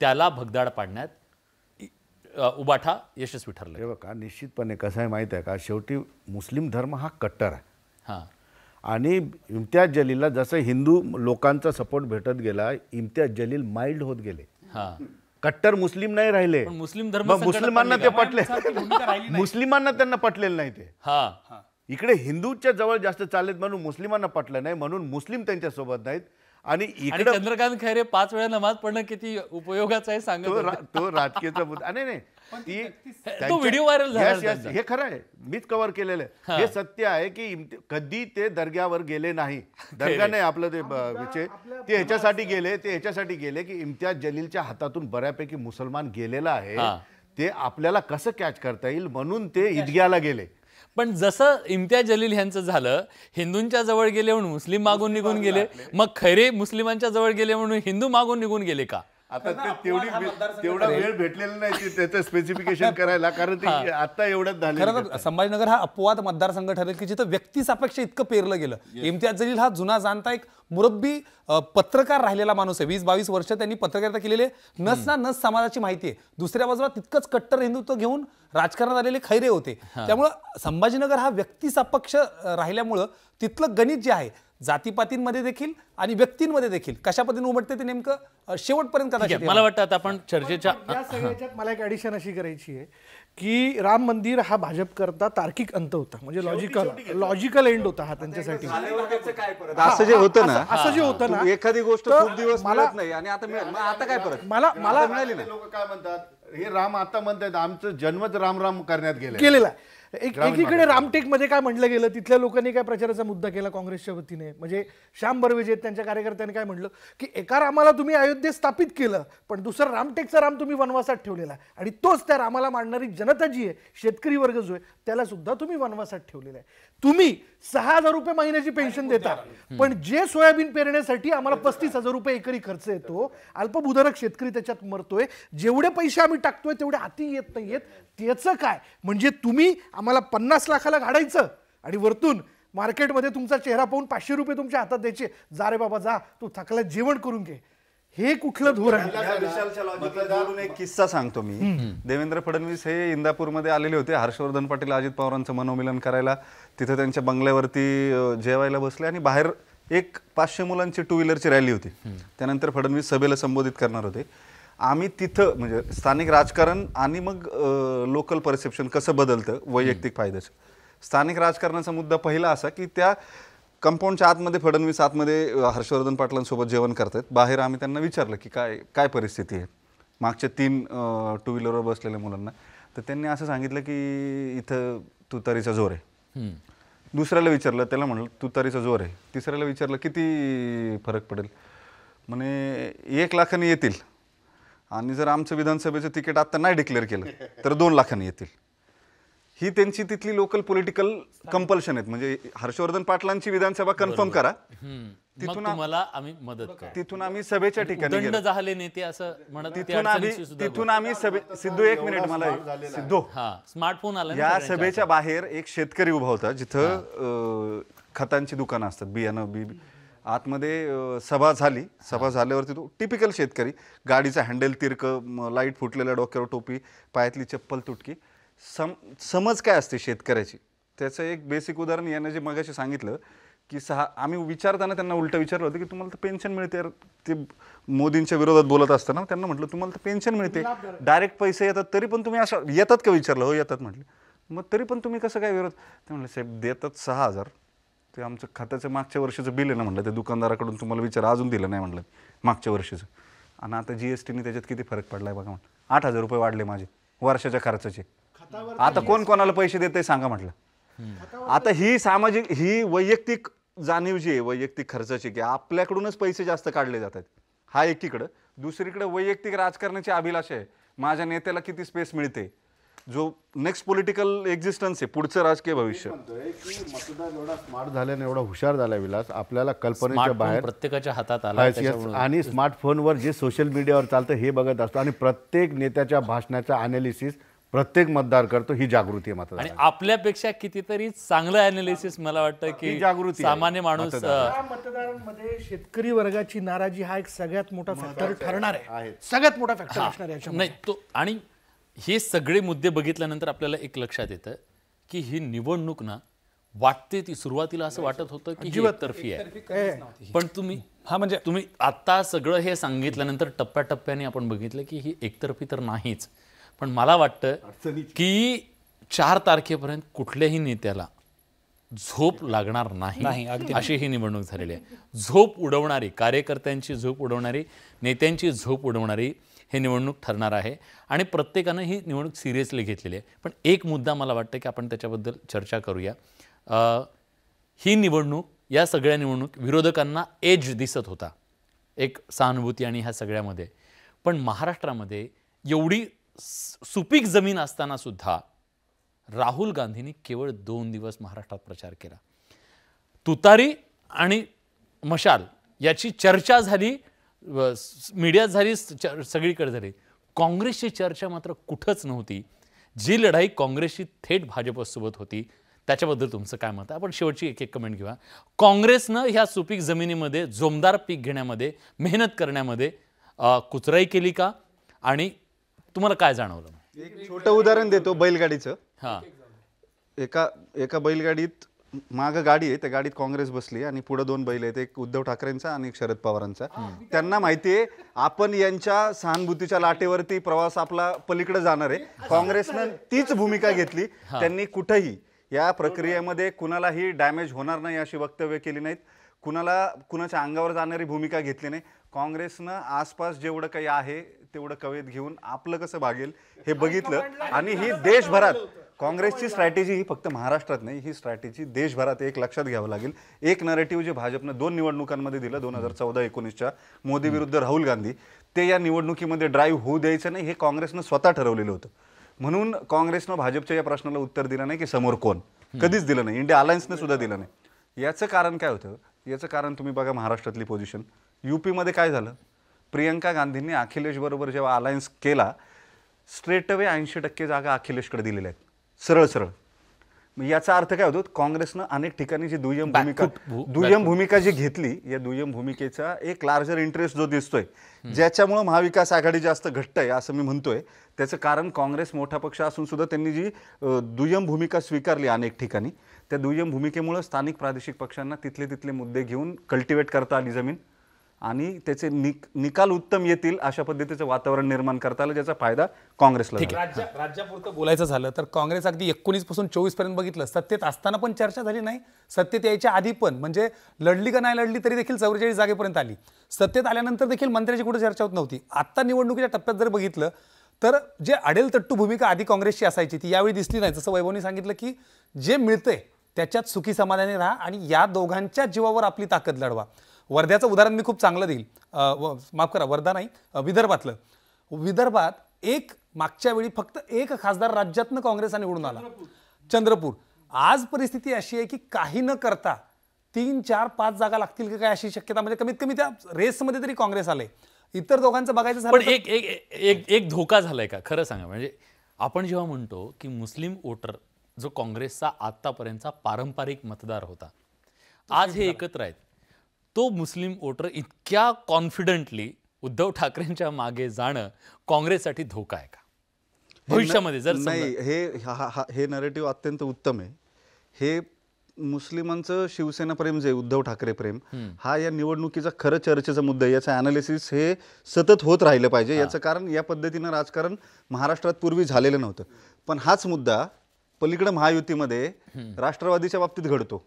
S2: त्याला भगदाड पाडण्यात उबाठा यशस्वी
S3: ठरले हे बघा निश्चितपणे कसं आहे माहीत आहे का शेवटी मुस्लिम धर्म हा कट्टर आहे आणि इम्तियाज जलीलला जसं हिंदू लोकांचा सपोर्ट भेटत गेला इम्तियाज जलील माइल्ड होत गेले हां कट्टर मुस्लिम नाही राहिले मुस्लिम धर्म मुस्लिमांना ते पटले मुस्लिमांना त्यांना पटलेलं नाही ते हां इकडे हिंदूच्या जवळ जास्त चाललेत म्हणून मुस्लिमांना पटलं नाही म्हणून मुस्लिम त्यांच्यासोबत नाहीत आणि इकडे चंद्रकांत खैरे पाच वेळा नमाज पडणं किती उपयोगाचं आहे सांग तो राजकीयचा नाही ती तो व्हिडिओ व्हायरल झाला हे खरं आहे मीच कव्हर केलेलं आहे हे सत्य आहे की कधी ते दर्ग्यावर गेले नाही दर्गा नाही आपलं ते म्हणजे ते ह्याच्यासाठी गेले ते ह्याच्यासाठी गेले की इम्तियाज जलीलच्या हातातून बऱ्यापैकी मुसलमान गेलेला आहे ते आपल्याला कसं कॅच करता येईल म्हणून ते ईदग्याला गेले पण जसं इम्तियाज जलील ह्यांचं झालं
S2: हिंदूंच्या जवळ गेले म्हणून मुस्लिम मागून निघून गेले मग खैरे मुस्लिमांच्या जवळ गेले म्हणून हिंदू मागून निघून गेले का
S3: आता तेवढी तेवढा वेळ भेटलेला नाही त्याचं स्पेसिफिकेशन *laughs* करायला
S4: कारण ते आता एवढ्याच झालं खरं तर संभाजीनगर हा अपवाद मतदारसंघ ठरेल की जिथं सापेक्ष इतकं पेरलं गेलं इम्तियाज जलील हा जुना जाणता एक मुरब्बी पत्रकार राहिलेला माणूस आहे वीस बावीस वर्ष त्यांनी पत्रकारिता केलेले नस ना नस समाजाची माहिती आहे दुसऱ्या बाजूला तितकंच कट्टर हिंदुत्व घेऊन राजकारणात आलेले खैरे होते त्यामुळं संभाजीनगर हा व्यक्तीसापक्ष राहिल्यामुळं तिथलं गणित जे आहे जातीपातींमध्ये देखील आणि व्यक्तींमध्ये देखील कशा पद्धतीने उमटते ते नेमकं
S2: शेवटपर्यंत
S1: कदाचित मला वाटतं
S2: आता आपण चर्चेच्या
S1: मला एक ॲडिशन अशी करायची आहे की राम मंदिर हा भाजप करता तार्किक अंत होता म्हणजे लॉजिकल लॉजिकल एंड होता हा
S3: त्यांच्यासाठी
S5: असं जे होतं ना असं जे होतं ना
S3: एखादी गोष्ट खूप दिवस मला नाही आणि आता आता काय परत मला मला लोक काय म्हणतात हे राम आता म्हणतात आमचं जन्मच राम राम करण्यात गेलं गेलेला आहे एक एकीकडे रामटेकमध्ये काय म्हटलं गेलं तिथल्या लोकांनी काय प्रचाराचा
S1: मुद्दा केला काँग्रेसच्या वतीने म्हणजे श्याम बर्वेजे त्यांच्या कार्यकर्त्यांनी काय म्हटलं की एका रामाला तुम्ही अयोध्ये स्थापित केलं पण दुसरं रामटेकचा राम तुम्ही वनवासात ठेवलेला आणि तोच त्या रामाला मांडणारी जनता जी आहे शेतकरी वर्ग जो आहे त्याला सुद्धा तुम्ही वनवासात ठेवलेला आहे तुम्ही सहा हजार रुपये महिन्याची पेन्शन देता पण जे सोयाबीन पेरण्यासाठी आम्हाला पस्तीस हजार रुपये एकरी खर्च येतो अल्पभूधारक शेतकरी त्याच्यात मरतोय जेवढे पैसे आम्ही टाकतोय तेवढे हाती येत नाहीयेत त्याचं काय म्हणजे तुम्ही आम्हाला पन्नास लाखाला काढायचं आणि वरतून मार्केटमध्ये तुमचा चेहरा पाहून पाचशे रुपये तुमच्या हातात द्यायचे जा रे बाबा जा तू थकला जेवण करून घे हे कुठलं
S5: धोरण एक किस्सा सांगतो मी देवेंद्र फडणवीस हे मध्ये आलेले होते हर्षवर्धन पाटील अजित पवारांचं मनोमिलन करायला तिथे त्यांच्या बंगल्यावरती जेवायला बसले आणि बाहेर एक पाचशे मुलांची टू व्हीलरची रॅली होती त्यानंतर फडणवीस सभेला संबोधित करणार होते आम्ही तिथं म्हणजे स्थानिक राजकारण आणि मग लोकल परसेप्शन कसं बदलतं वैयक्तिक फायद्याचं स्थानिक राजकारणाचा मुद्दा पहिला असा की त्या कंपाऊंडच्या आतमध्ये फडणवीस आतमध्ये हर्षवर्धन पाटलांसोबत जेवण करत आहेत बाहेर आम्ही त्यांना विचारलं की काय काय परिस्थिती आहे मागच्या तीन टू व्हीलरवर बसलेल्या मुलांना तर त्यांनी असं सांगितलं की इथं तुतारीचा जोर आहे दुसऱ्याला विचारलं त्याला म्हटलं तुतारीचा जोर आहे तिसऱ्याला विचारलं किती फरक पडेल म्हणे एक लाखाने येतील आणि जर आमचं विधानसभेचं तिकीट आत्ता नाही डिक्लेअर केलं तर दोन लाखांनी येतील ही त्यांची तिथली लोकल पॉलिटिकल कंपल्शन आहेत म्हणजे हर्षवर्धन पाटलांची विधानसभा कन्फर्म करा तिथून मला आम्ही मदत तिथून आम्ही सभेच्या म्हणजे ठिकाणी
S2: झाले नेते असं म्हणत तिथून आम्ही तिथून
S5: आम्ही सिद्धू एक मिनिट मला सिद्धू
S2: स्मार्टफोन आला या सभेच्या
S5: बाहेर एक शेतकरी उभा होता जिथं खतांची दुकानं असतात बियाणं बी आतमध्ये सभा झाली सभा झाल्यावरती तो टिपिकल शेतकरी गाडीचा हँडल तिरक लाईट फुटलेल्या डोक्यावर टोपी पायातली चप्पल तुटकी सम समज काय असते शेतकऱ्याची त्याचं एक बेसिक उदाहरण यानं जे मगाशी सांगितलं की सहा आम्ही विचारताना त्यांना उलटं विचारलं होतं की तुम्हाला तर पेन्शन मिळते ते मोदींच्या विरोधात बोलत असताना त्यांना म्हटलं तुम्हाला तर पेन्शन मिळते डायरेक्ट पैसे येतात तरी पण तुम्ही असं येतात का विचारलं हो येतात म्हटलं मग तरी पण तुम्ही कसं काय विरोध ते म्हटलं साहेब देतात सहा हजार ते आमचं खात्याचं मागच्या वर्षीचं बिल आहे ना म्हटलं ते दुकानदाराकडून तुम्हाला विचार अजून दिलं नाही म्हटलं मागच्या वर्षीचं आणि आता जी एस टीने त्याच्यात किती फरक पडला आहे बघा म्हटलं आठ हजार रुपये वाढले माझे वर्षाच्या खर्चाचे आता कोण कोणाला पैसे देते सांगा म्हटलं आता ही सामाजिक ही वैयक्तिक जाणीव जी आहे वैयक्तिक खर्चाची की आपल्याकडूनच पैसे जास्त काढले जातात हा एकीकडं दुसरीकडे वैयक्तिक राजकारणाची अभिलाषा आहे माझ्या नेत्याला किती स्पेस मिळते जो नेक्स्ट पॉलिटिकल एक्झिस्टन्स आहे पुढचं राजकीय भविष्य
S3: मतदार स्मार्ट झाल्याने एवढा हुशार झाला विलास आपल्याला कल्पनेच्या बाहेर प्रत्येकाच्या हातात आला आणि स्मार्टफोनवर जे सोशल मीडियावर चालतं हे बघत असतो आणि प्रत्येक नेत्याच्या भाषणाचा अनालिसिस प्रत्येक मतदार करतो ही जागृती आहे मतदार आणि
S2: आपल्यापेक्षा कितीतरी चांगलं अनालिसिस मला वाटतं की जागृती सामान्य माणूस
S1: मतदारांमध्ये शेतकरी वर्गाची नाराजी हा एक सगळ्यात मोठा फॅक्टर ठरणार आहे सगळ्यात मोठा फॅक्टर असणार नाही
S2: तो आणि हे सगळे मुद्दे बघितल्यानंतर आपल्याला एक लक्षात येतं की ही निवडणूक ना वाटते ती सुरुवातीला असं वाटत
S1: होतं की जीवतर्फी आहे
S2: पण तुम्ही हा म्हणजे तुम्ही आता सगळं हे सांगितल्यानंतर टप्प्याटप्प्याने आपण बघितलं की ही एकतर्फी तर नाहीच पण मला वाटतं की चार तारखेपर्यंत कुठल्याही नेत्याला झोप लागणार नाही अशी ही निवडणूक झालेली आहे झोप उडवणारी कार्यकर्त्यांची झोप उडवणारी नेत्यांची झोप उडवणारी हे निवडणूक ठरणार आहे आणि प्रत्येकानं ही निवडणूक सिरियसली घेतलेली आहे पण एक मुद्दा मला वाटतं की आपण त्याच्याबद्दल चर्चा करूया ही निवडणूक या सगळ्या निवडणूक विरोधकांना एज दिसत होता एक सहानुभूती आणि ह्या सगळ्यामध्ये पण महाराष्ट्रामध्ये एवढी सुपीक जमीन असताना सुद्धा राहुल गांधींनी केवळ दोन दिवस महाराष्ट्रात प्रचार केला तुतारी आणि मशाल याची चर्चा झाली मीडियात झाली सगळीकडे झाली काँग्रेसची चर्चा मात्र कुठंच नव्हती जी लढाई काँग्रेसची थेट भाजपसोबत होती त्याच्याबद्दल तुमचं काय मत आहे आपण शेवटची एक एक कमेंट घेऊया काँग्रेसनं ह्या सुपीक जमिनीमध्ये जोमदार पीक घेण्यामध्ये मेहनत करण्यामध्ये कुचराई केली का आणि तुम्हाला काय जाणवलं
S5: एक छोटं उदाहरण देतो बैलगाडीचं हा एका एका बैलगाडीत माग गाडी आहे त्या गाडीत काँग्रेस बसली आणि पुढे दोन बैल आहेत एक उद्धव ठाकरेंचा आणि एक शरद पवारांचा त्यांना माहिती आहे आपण यांच्या सहानुभूतीच्या लाटेवरती प्रवास आपला पलीकडे जाणार आहे काँग्रेसनं तीच भूमिका घेतली त्यांनी कुठंही या प्रक्रियेमध्ये कुणालाही डॅमेज होणार नाही अशी वक्तव्य केली नाहीत कुणाला कुणाच्या अंगावर जाणारी भूमिका घेतली नाही काँग्रेसनं आसपास जेवढं काही आहे तेवढं कवेत घेऊन आपलं कसं भागेल हे बघितलं आणि ही देशभरात काँग्रेसची स्ट्रॅटेजी ही फक्त महाराष्ट्रात नाही ही स्ट्रॅटेजी देशभरात एक लक्षात घ्यावं लागेल एक नरेटिव्ह जे भाजपनं दोन निवडणुकांमध्ये दिलं दोन हजार चौदा एकोणीसच्या मोदी विरुद्ध राहुल गांधी ते या निवडणुकीमध्ये ड्राईव्ह होऊ द्यायचं नाही हे काँग्रेसनं स्वतः ठरवलेलं होतं म्हणून काँग्रेसनं भाजपच्या या प्रश्नाला उत्तर दिलं नाही की समोर कोण कधीच दिलं नाही इंडिया अलायन्सनं सुद्धा दिलं नाही याचं कारण काय होतं याचं कारण तुम्ही बघा महाराष्ट्रातली पोझिशन यूपीमध्ये काय झालं प्रियंका गांधींनी अखिलेशबरोबर जेव्हा अलायन्स केला स्ट्रेट अवे ऐंशी टक्के जागा अखिलेशकडे दिलेल्या आहेत सरळ सरळ याचा अर्थ काय होतो काँग्रेसनं अनेक ठिकाणी जी दुय्यम भूमिका दुय्यम भूमिका जी घेतली या दुय्यम भूमिकेचा एक लार्जर इंटरेस्ट जो दिसतोय ज्याच्यामुळं महाविकास आघाडी जास्त घट्ट आहे असं मी म्हणतोय त्याचं कारण काँग्रेस मोठा पक्ष असून सुद्धा त्यांनी जी दुय्यम भूमिका स्वीकारली अनेक ठिकाणी त्या दुय्यम भूमिकेमुळे स्थानिक प्रादेशिक पक्षांना तिथले तिथले मुद्दे घेऊन कल्टिवेट करता आली जमीन आणि त्याचे निक निकाल उत्तम येतील अशा पद्धतीचं वातावरण निर्माण करता आलं ज्याचा फायदा काँग्रेसला राज्य
S4: राज्यापुरतं बोलायचं झालं तर काँग्रेस अगदी एकोणीस पासून चोवीस पर्यंत बघितलं सत्तेत असताना पण चर्चा झाली नाही सत्तेत यायच्या आधी पण म्हणजे लढली का नाही लढली तरी देखील चौवेचाळीस जागेपर्यंत आली सत्तेत आल्यानंतर देखील मंत्र्याची कुठे चर्चा होत नव्हती आता निवडणुकीच्या टप्प्यात जर बघितलं तर जे अडेल तट्टू भूमिका आधी काँग्रेसची असायची ती यावेळी दिसली नाही जसं वैभवनी सांगितलं की जे मिळतंय त्याच्यात सुखी समाधानी राहा आणि या दोघांच्या जीवावर आपली ताकद लढवा वर्ध्याचं उदाहरण मी खूप चांगलं देईल माफ करा वर्धा नाही विदर्भातलं विदर्भात एक मागच्या वेळी फक्त एक खासदार राज्यातनं काँग्रेसला निवडून आला चंद्रपूर आज परिस्थिती अशी आहे की काही न करता तीन चार पाच जागा लागतील की काय अशी शक्यता म्हणजे कमीत कमी त्या रेसमध्ये तरी काँग्रेस आले इतर दोघांचं बघायचं झालं एक एक
S2: एक एक धोका झालाय का खरं सांगा म्हणजे आपण जेव्हा म्हणतो की मुस्लिम वोटर जो काँग्रेसचा आतापर्यंतचा पारंपरिक मतदार होता आज हे एकत्र आहेत तो मुस्लिम वोटर इतक्या कॉन्फिडंटली उद्धव
S5: ठाकरेंच्या मागे जाणं
S2: काँग्रेससाठी धोका आहे का भविष्यामध्ये जर नाही
S5: हे हे नरेटिव्ह अत्यंत उत्तम आहे हे मुस्लिमांचं शिवसेना प्रेम जे उद्धव ठाकरे प्रेम हा या निवडणुकीचा खरं चर्चेचा मुद्दा याचं अनालिसिस हे सतत होत राहिलं पाहिजे याचं कारण या पद्धतीनं राजकारण महाराष्ट्रात पूर्वी झालेलं नव्हतं पण हाच मुद्दा पलीकडे महायुतीमध्ये राष्ट्रवादीच्या बाबतीत घडतो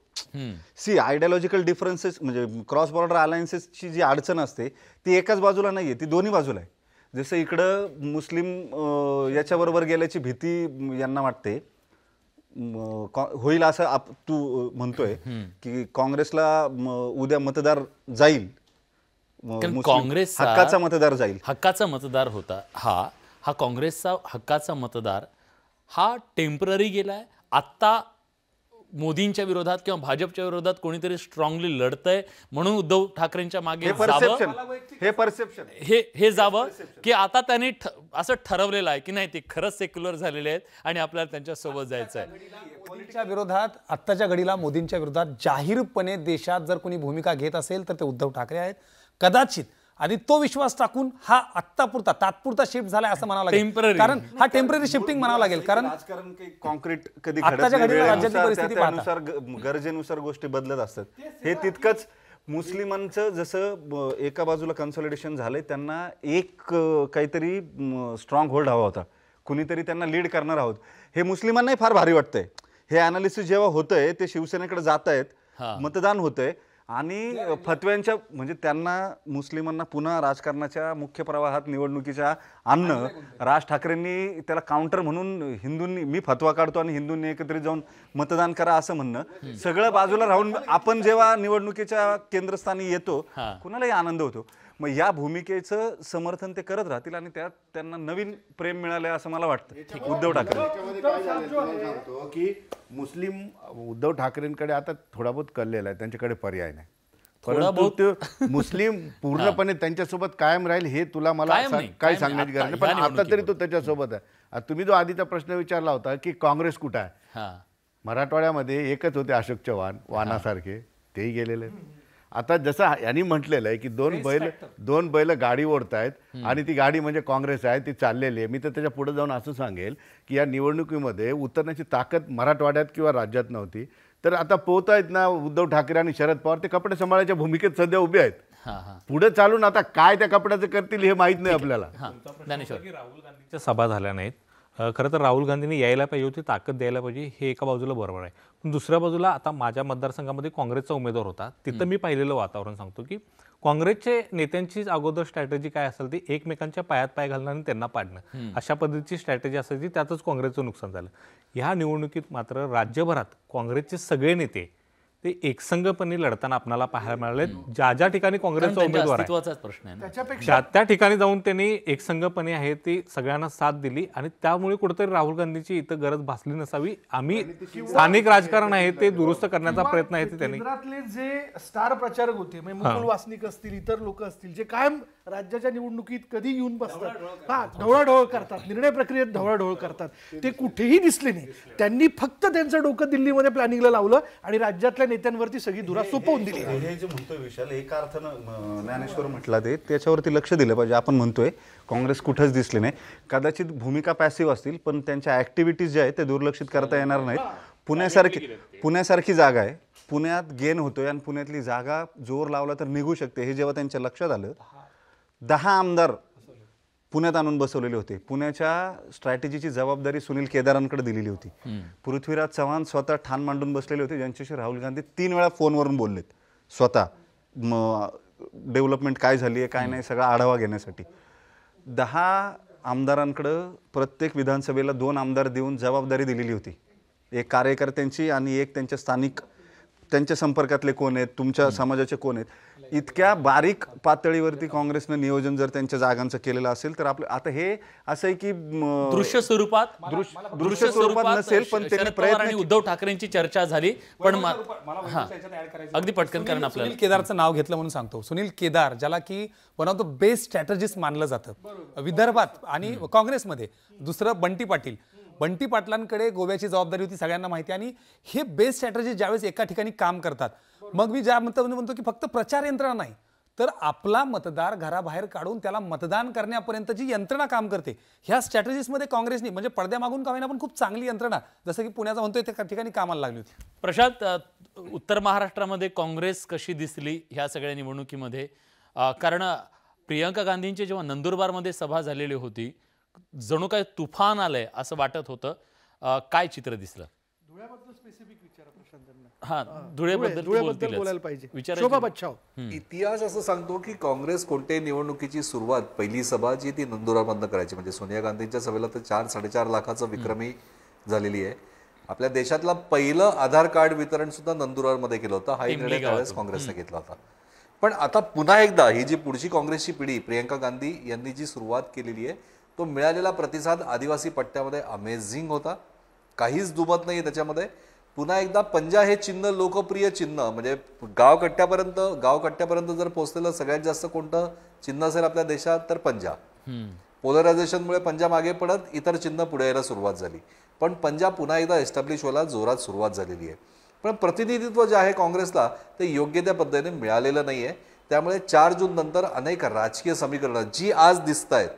S5: सी आयडियोलॉजिकल डिफरन्सेस म्हणजे क्रॉस बॉर्डर अलायन्सेसची जी अडचण असते ती एकाच बाजूला नाही आहे ती दोन्ही बाजूला आहे जसं इकडं मुस्लिम याच्याबरोबर गेल्याची भीती यांना वाटते होईल असं आप तू म्हणतोय की काँग्रेसला उद्या मतदार जाईल काँग्रेस हक्काचा मतदार
S2: जाईल हक्काचा मतदार होता हा हा काँग्रेसचा हक्काचा मतदार हा टेम्पररी गेला आहे आत्ता मोदींच्या विरोधात किंवा भाजपच्या विरोधात कोणीतरी स्ट्रॉंगली लढतंय म्हणून उद्धव ठाकरेंच्या मागे
S5: हे परसेप्शन
S2: हे हे जावं की आता त्यांनी असं ठरवलेलं आहे की नाही ते खरंच सेक्युलर झालेले आहेत आणि आपल्याला त्यांच्या सोबत जायचं आहे
S4: मोदींच्या विरोधात आत्ताच्या घडीला मोदींच्या विरोधात जाहीरपणे देशात जर कोणी भूमिका घेत असेल तर ते उद्धव ठाकरे आहेत कदाचित आणि तो विश्वास टाकून हा आत्तापुरता तात्पुरता शिफ्ट झाला असं म्हणावं लागेल कारण हा टेम्पररी शिफ्टिंग म्हणावं लागेल कारण
S5: कॉन्क्रीट कधी परिस्थिती गरजेनुसार गोष्टी बदलत असतात हे तितकंच मुस्लिमांचं जसं एका बाजूला कन्सॉलिडेशन झालंय त्यांना एक काहीतरी स्ट्रॉंग होल्ड हवा होता कुणीतरी त्यांना लीड करणार आहोत हे मुस्लिमांनाही फार भारी वाटतंय हे अनालिसिस जेव्हा होतंय ते शिवसेनेकडे जात आहेत मतदान होतंय आणि फतव्यांच्या म्हणजे त्यांना मुस्लिमांना पुन्हा राजकारणाच्या मुख्य प्रवाहात निवडणुकीच्या आणणं राज ठाकरेंनी त्याला काउंटर म्हणून हिंदूंनी मी फतवा काढतो आणि हिंदूंनी एकत्रित जाऊन मतदान करा असं म्हणणं सगळं बाजूला राहून आपण जेव्हा निवडणुकीच्या केंद्रस्थानी येतो कुणालाही आनंद होतो मग या भूमिकेचं समर्थन ते करत राहतील आणि त्यात त्यांना नवीन प्रेम मिळालं असं मला वाटतं उद्धव
S3: ठाकरे की मुस्लिम उद्धव ठाकरेंकडे आता थोडा बहुत कळलेला आहे त्यांच्याकडे पर्याय नाही
S6: परंतु
S3: मुस्लिम पूर्णपणे त्यांच्यासोबत कायम राहील हे तुला मला काय सांगण्याची गरज नाही पण आता तरी तो त्याच्यासोबत आहे तुम्ही जो आधीचा प्रश्न विचारला होता की काँग्रेस कुठं आहे मराठवाड्यामध्ये एकच होते अशोक चव्हाण वानासारखे तेही गेलेले आता जसं यांनी म्हटलेलं आहे की दोन बैल दोन बैल गाडी ओढतायत आणि ती गाडी म्हणजे काँग्रेस आहे ती चाललेली आहे मी तर त्याच्या पुढे जाऊन असं सांगेल की या निवडणुकीमध्ये उतरण्याची ताकद मराठवाड्यात किंवा राज्यात नव्हती तर आता पोहतायत आहेत ना उद्धव ठाकरे आणि शरद पवार ते कपडे सांभाळायच्या भूमिकेत सध्या उभे आहेत पुढे चालून आता काय त्या कपड्याचं करतील हे माहीत नाही आपल्याला
S2: राहुल
S7: गांधीच्या सभा झाल्या नाहीत खरं तर राहुल गांधींनी यायला पाहिजे होती ताकद द्यायला पाहिजे हे एका बाजूला बरोबर आहे दुसऱ्या बाजूला आता माझ्या मतदारसंघामध्ये काँग्रेसचा उमेदवार होता तिथं मी पाहिलेलं वातावरण सांगतो की काँग्रेसचे नेत्यांची अगोदर स्ट्रॅटेजी काय असेल ती एकमेकांच्या पायात पाय घालणं आणि त्यांना पाडणं अशा पद्धतीची स्ट्रॅटेजी असायची त्यातच काँग्रेसचं नुकसान झालं ह्या निवडणुकीत मात्र राज्यभरात काँग्रेसचे सगळे नेते ते एकसंघपणे लढताना आपल्याला पाहायला मिळाले ज्या ज्या ठिकाणी काँग्रेसचा उमेदवार
S2: त्याच्यापेक्षा
S7: त्या ठिकाणी जाऊन त्यांनी एकसंघपणे आहे ती सगळ्यांना साथ दिली आणि त्यामुळे कुठेतरी राहुल गांधीची इथं गरज भासली नसावी आम्ही स्थानिक राजकारण आहे ते दुरुस्त करण्याचा प्रयत्न आहे ते
S1: त्यांनी जे स्टार प्रचारक होते म्हणजे मुकुल वासनिक असतील इतर लोक असतील जे कायम राज्याच्या निवडणुकीत कधी येऊन बसतात हा ढवळाढवळ करतात निर्णय प्रक्रियेत ढवळाढवळ करतात ते कुठेही दिसले नाही त्यांनी फक्त त्यांचं डोकं दिल्लीमध्ये प्लॅनिंगला लावलं आणि राज्यातल्या नेत्यांवरती सगळी धुरा सोपवून दिली जे
S5: म्हणतोय विशाल एका अर्थानं ज्ञानेश्वर म्हटला ते त्याच्यावरती लक्ष दिलं पाहिजे आपण म्हणतोय काँग्रेस कुठंच दिसले नाही कदाचित भूमिका पॅसिव्ह असतील पण त्यांच्या ऍक्टिव्हिटीज ज्या आहेत ते दुर्लक्षित करता येणार नाहीत पुण्यासारखी पुण्यासारखी जागा आहे पुण्यात गेन होतोय आणि पुण्यातली जागा जोर लावला तर निघू शकते हे जेव्हा त्यांच्या लक्षात आलं दहा आमदार पुण्यात आणून बसवलेले होते पुण्याच्या स्ट्रॅटेजीची जबाबदारी सुनील केदारांकडे दिलेली होती पृथ्वीराज चव्हाण स्वतः ठाण मांडून बसलेले होते ज्यांच्याशी राहुल गांधी तीन वेळा फोनवरून बोललेत स्वतः डेव्हलपमेंट काय झाली आहे काय नाही सगळा आढावा घेण्यासाठी दहा आमदारांकडं प्रत्येक विधानसभेला दोन आमदार देऊन जबाबदारी दिलेली होती एक कार्यकर्त्यांची आणि एक त्यांच्या स्थानिक त्यांच्या संपर्कातले कोण आहेत तुमच्या समाजाचे कोण आहेत इतक्या बारीक पातळीवरती काँग्रेसनं नियोजन जर त्यांच्या जागांचं केलेलं असेल तर आपलं आता हे असं आहे की दृश्य
S2: स्वरूपात दृश्य स्वरूपात
S5: नसेल पण त्यांनी प्रयत्न उद्धव
S2: ठाकरेंची चर्चा झाली
S5: पण
S4: अगदी पटकन कारण आपल्याला केदारचं नाव घेतलं म्हणून सांगतो सुनील केदार ज्याला की one of the best strategist मानलं जातं विदर्भात आणि काँग्रेसमध्ये दुसरं बंटी पाटील बंटी पाटलांकडे गोव्याची जबाबदारी होती सगळ्यांना माहिती आणि हे बेस्ट स्ट्रॅटर्जी ज्यावेळेस एका ठिकाणी काम करतात मग मी ज्या म्हणतो म्हणतो की फक्त प्रचार यंत्रणा नाही तर आपला मतदार घराबाहेर काढून त्याला मतदान करण्यापर्यंत जी यंत्रणा काम करते ह्या स्ट्रॅटर्जीजमध्ये काँग्रेसनी म्हणजे पडद्यामागून का होईना पण खूप चांगली यंत्रणा
S2: जसं की पुण्याचा म्हणतोय त्या ठिकाणी कामाला लागली होती प्रशांत उत्तर महाराष्ट्रामध्ये काँग्रेस कशी दिसली ह्या सगळ्या निवडणुकीमध्ये कारण प्रियंका गांधींची जेव्हा नंदुरबारमध्ये सभा झालेली होती जणू काय तुफान आलंय असं वाटत होतं
S6: काय चित्र दिसलं
S2: बोलायला
S6: पाहिजे इतिहास असं सांगतो की काँग्रेस कोणत्याही निवडणुकीची सुरुवात पहिली सभा जी ती मधनं करायची म्हणजे सोनिया गांधींच्या सभेला तर चार साडेचार लाखाचा विक्रमी झालेली आहे आपल्या देशातला पहिलं आधार कार्ड वितरण सुद्धा नंदुरारमध्ये केलं होतं हा निर्णय त्यावेळेस काँग्रेसने घेतला होता पण आता पुन्हा एकदा ही जी पुढची काँग्रेसची पिढी प्रियंका गांधी यांनी जी सुरुवात केलेली आहे तो मिळालेला प्रतिसाद आदिवासी पट्ट्यामध्ये अमेझिंग होता काहीच दुमत नाही त्याच्यामध्ये पुन्हा एकदा पंजा हे चिन्ह लोकप्रिय चिन्ह म्हणजे गावकट्ट्यापर्यंत गावकट्ट्यापर्यंत जर पोहोचलेलं सगळ्यात जास्त कोणतं चिन्ह असेल आपल्या देशात तर पंजा पोलरायझेशनमुळे पंजा मागे पडत इतर चिन्ह पुढे यायला सुरुवात झाली पण पंजा पुन्हा एकदा एस्टॅब्लिश व्हायला जोरात सुरुवात झालेली आहे पण प्रतिनिधित्व जे आहे काँग्रेसला ते योग्य त्या पद्धतीने मिळालेलं नाही आहे त्यामुळे चार जून नंतर अनेक राजकीय समीकरणं जी आज दिसत आहेत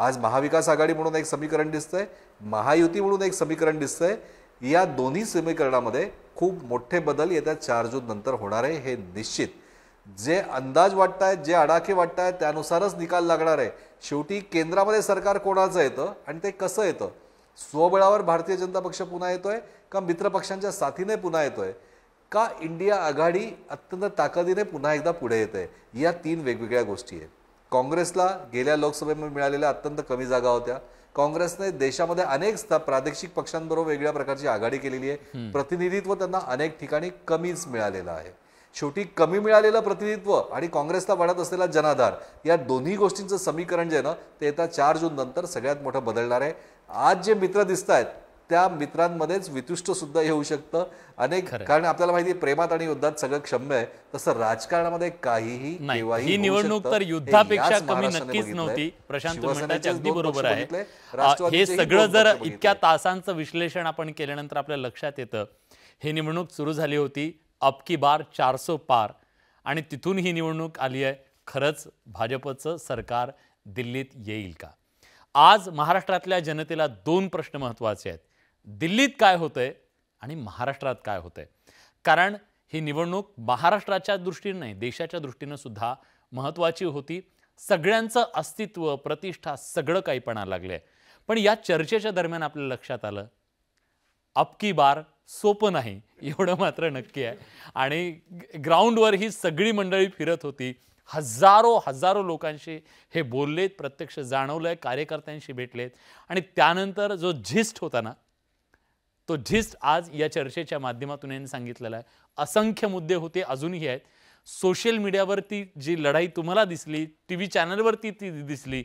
S6: आज महाविकास आघाडी म्हणून एक समीकरण दिसतंय महायुती म्हणून एक समीकरण दिसतंय या दोन्ही समीकरणामध्ये खूप मोठे बदल येत्या चार जून नंतर होणार आहे हे निश्चित जे अंदाज वाटत आहेत जे आडाखे वाटत आहेत त्यानुसारच निकाल लागणार आहे शेवटी केंद्रामध्ये सरकार कोणाचं येतं आणि ते कसं येतं स्वबळावर भारतीय जनता पक्ष पुन्हा येतोय का मित्रपक्षांच्या साथीने पुन्हा येतोय का इंडिया आघाडी अत्यंत ताकदीने पुन्हा एकदा पुढे येते या तीन वेगवेगळ्या गोष्टी आहेत काँग्रेसला गेल्या लोकसभेमध्ये मिळालेल्या अत्यंत कमी जागा होत्या काँग्रेसने देशामध्ये अनेक प्रादेशिक पक्षांबरोबर वेगळ्या प्रकारची आघाडी केलेली आहे प्रतिनिधित्व त्यांना अनेक ठिकाणी कमीच मिळालेलं आहे शेवटी कमी मिळालेलं प्रतिनिधित्व आणि काँग्रेसला वाढत असलेला जनाधार या दोन्ही गोष्टींचं समीकरण जे आहे ना ते येत्या चार जून नंतर सगळ्यात मोठं बदलणार आहे आज जे मित्र दिसत आहेत त्या मित्रांमध्येच वितुष्ट सुद्धा येऊ शकतं अनेक कारण आपल्याला माहिती प्रेमात आणि युद्धात सगळं क्षम्य आहे तसं राजकारणामध्ये काहीही ही निवडणूक तर युद्धापेक्षा कमी नक्कीच नव्हती प्रशांत अगदी बरोबर आहे हे सगळं जर
S2: इतक्या तासांचं विश्लेषण आपण केल्यानंतर आपल्या लक्षात येतं ही निवडणूक सुरू झाली होती अबकी बार चारसो पार आणि तिथून ही निवडणूक आली आहे खरंच भाजपचं सरकार दिल्लीत येईल का आज महाराष्ट्रातल्या जनतेला दोन प्रश्न महत्त्वाचे आहेत दिल्लीत काय होतंय आणि महाराष्ट्रात काय होतंय कारण ही निवडणूक महाराष्ट्राच्या दृष्टीने नाही देशाच्या दृष्टीनं सुद्धा महत्त्वाची होती सगळ्यांचं अस्तित्व प्रतिष्ठा सगळं काही पणा लागलं आहे पण या चर्चेच्या दरम्यान आपल्या लक्षात आलं अबकी बार सोपं नाही एवढं मात्र नक्की आहे आणि ग्राउंडवर ही सगळी मंडळी फिरत होती हजारो हजारो लोकांशी हे बोललेत प्रत्यक्ष जाणवलं आहे कार्यकर्त्यांशी भेटलेत आणि त्यानंतर जो झिस्ट होता ना तो झिस्ट आज या चर्चेच्या माध्यमातून यांनी सांगितलेला आहे असंख्य मुद्दे होते अजूनही आहेत सोशल मीडियावरती जी लढाई तुम्हाला दिसली टी व्ही चॅनलवरती ती दिसली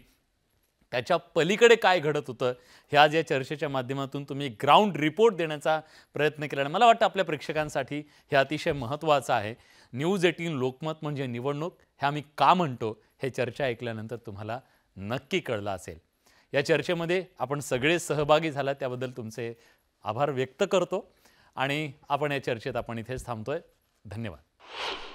S2: त्याच्या पलीकडे काय घडत होतं हे आज या चर्चेच्या माध्यमातून तुम्ही ग्राउंड रिपोर्ट देण्याचा प्रयत्न केला आणि मला वाटतं आपल्या प्रेक्षकांसाठी हे अतिशय महत्त्वाचं आहे न्यूज एटीन लोकमत म्हणजे निवडणूक हे आम्ही का म्हणतो हे चर्चा ऐकल्यानंतर तुम्हाला नक्की कळलं असेल या चर्चेमध्ये आपण सगळे सहभागी झाला त्याबद्दल तुमचे आभार व्यक्त करतो आणि आपण या चर्चेत आपण इथेच थांबतोय धन्यवाद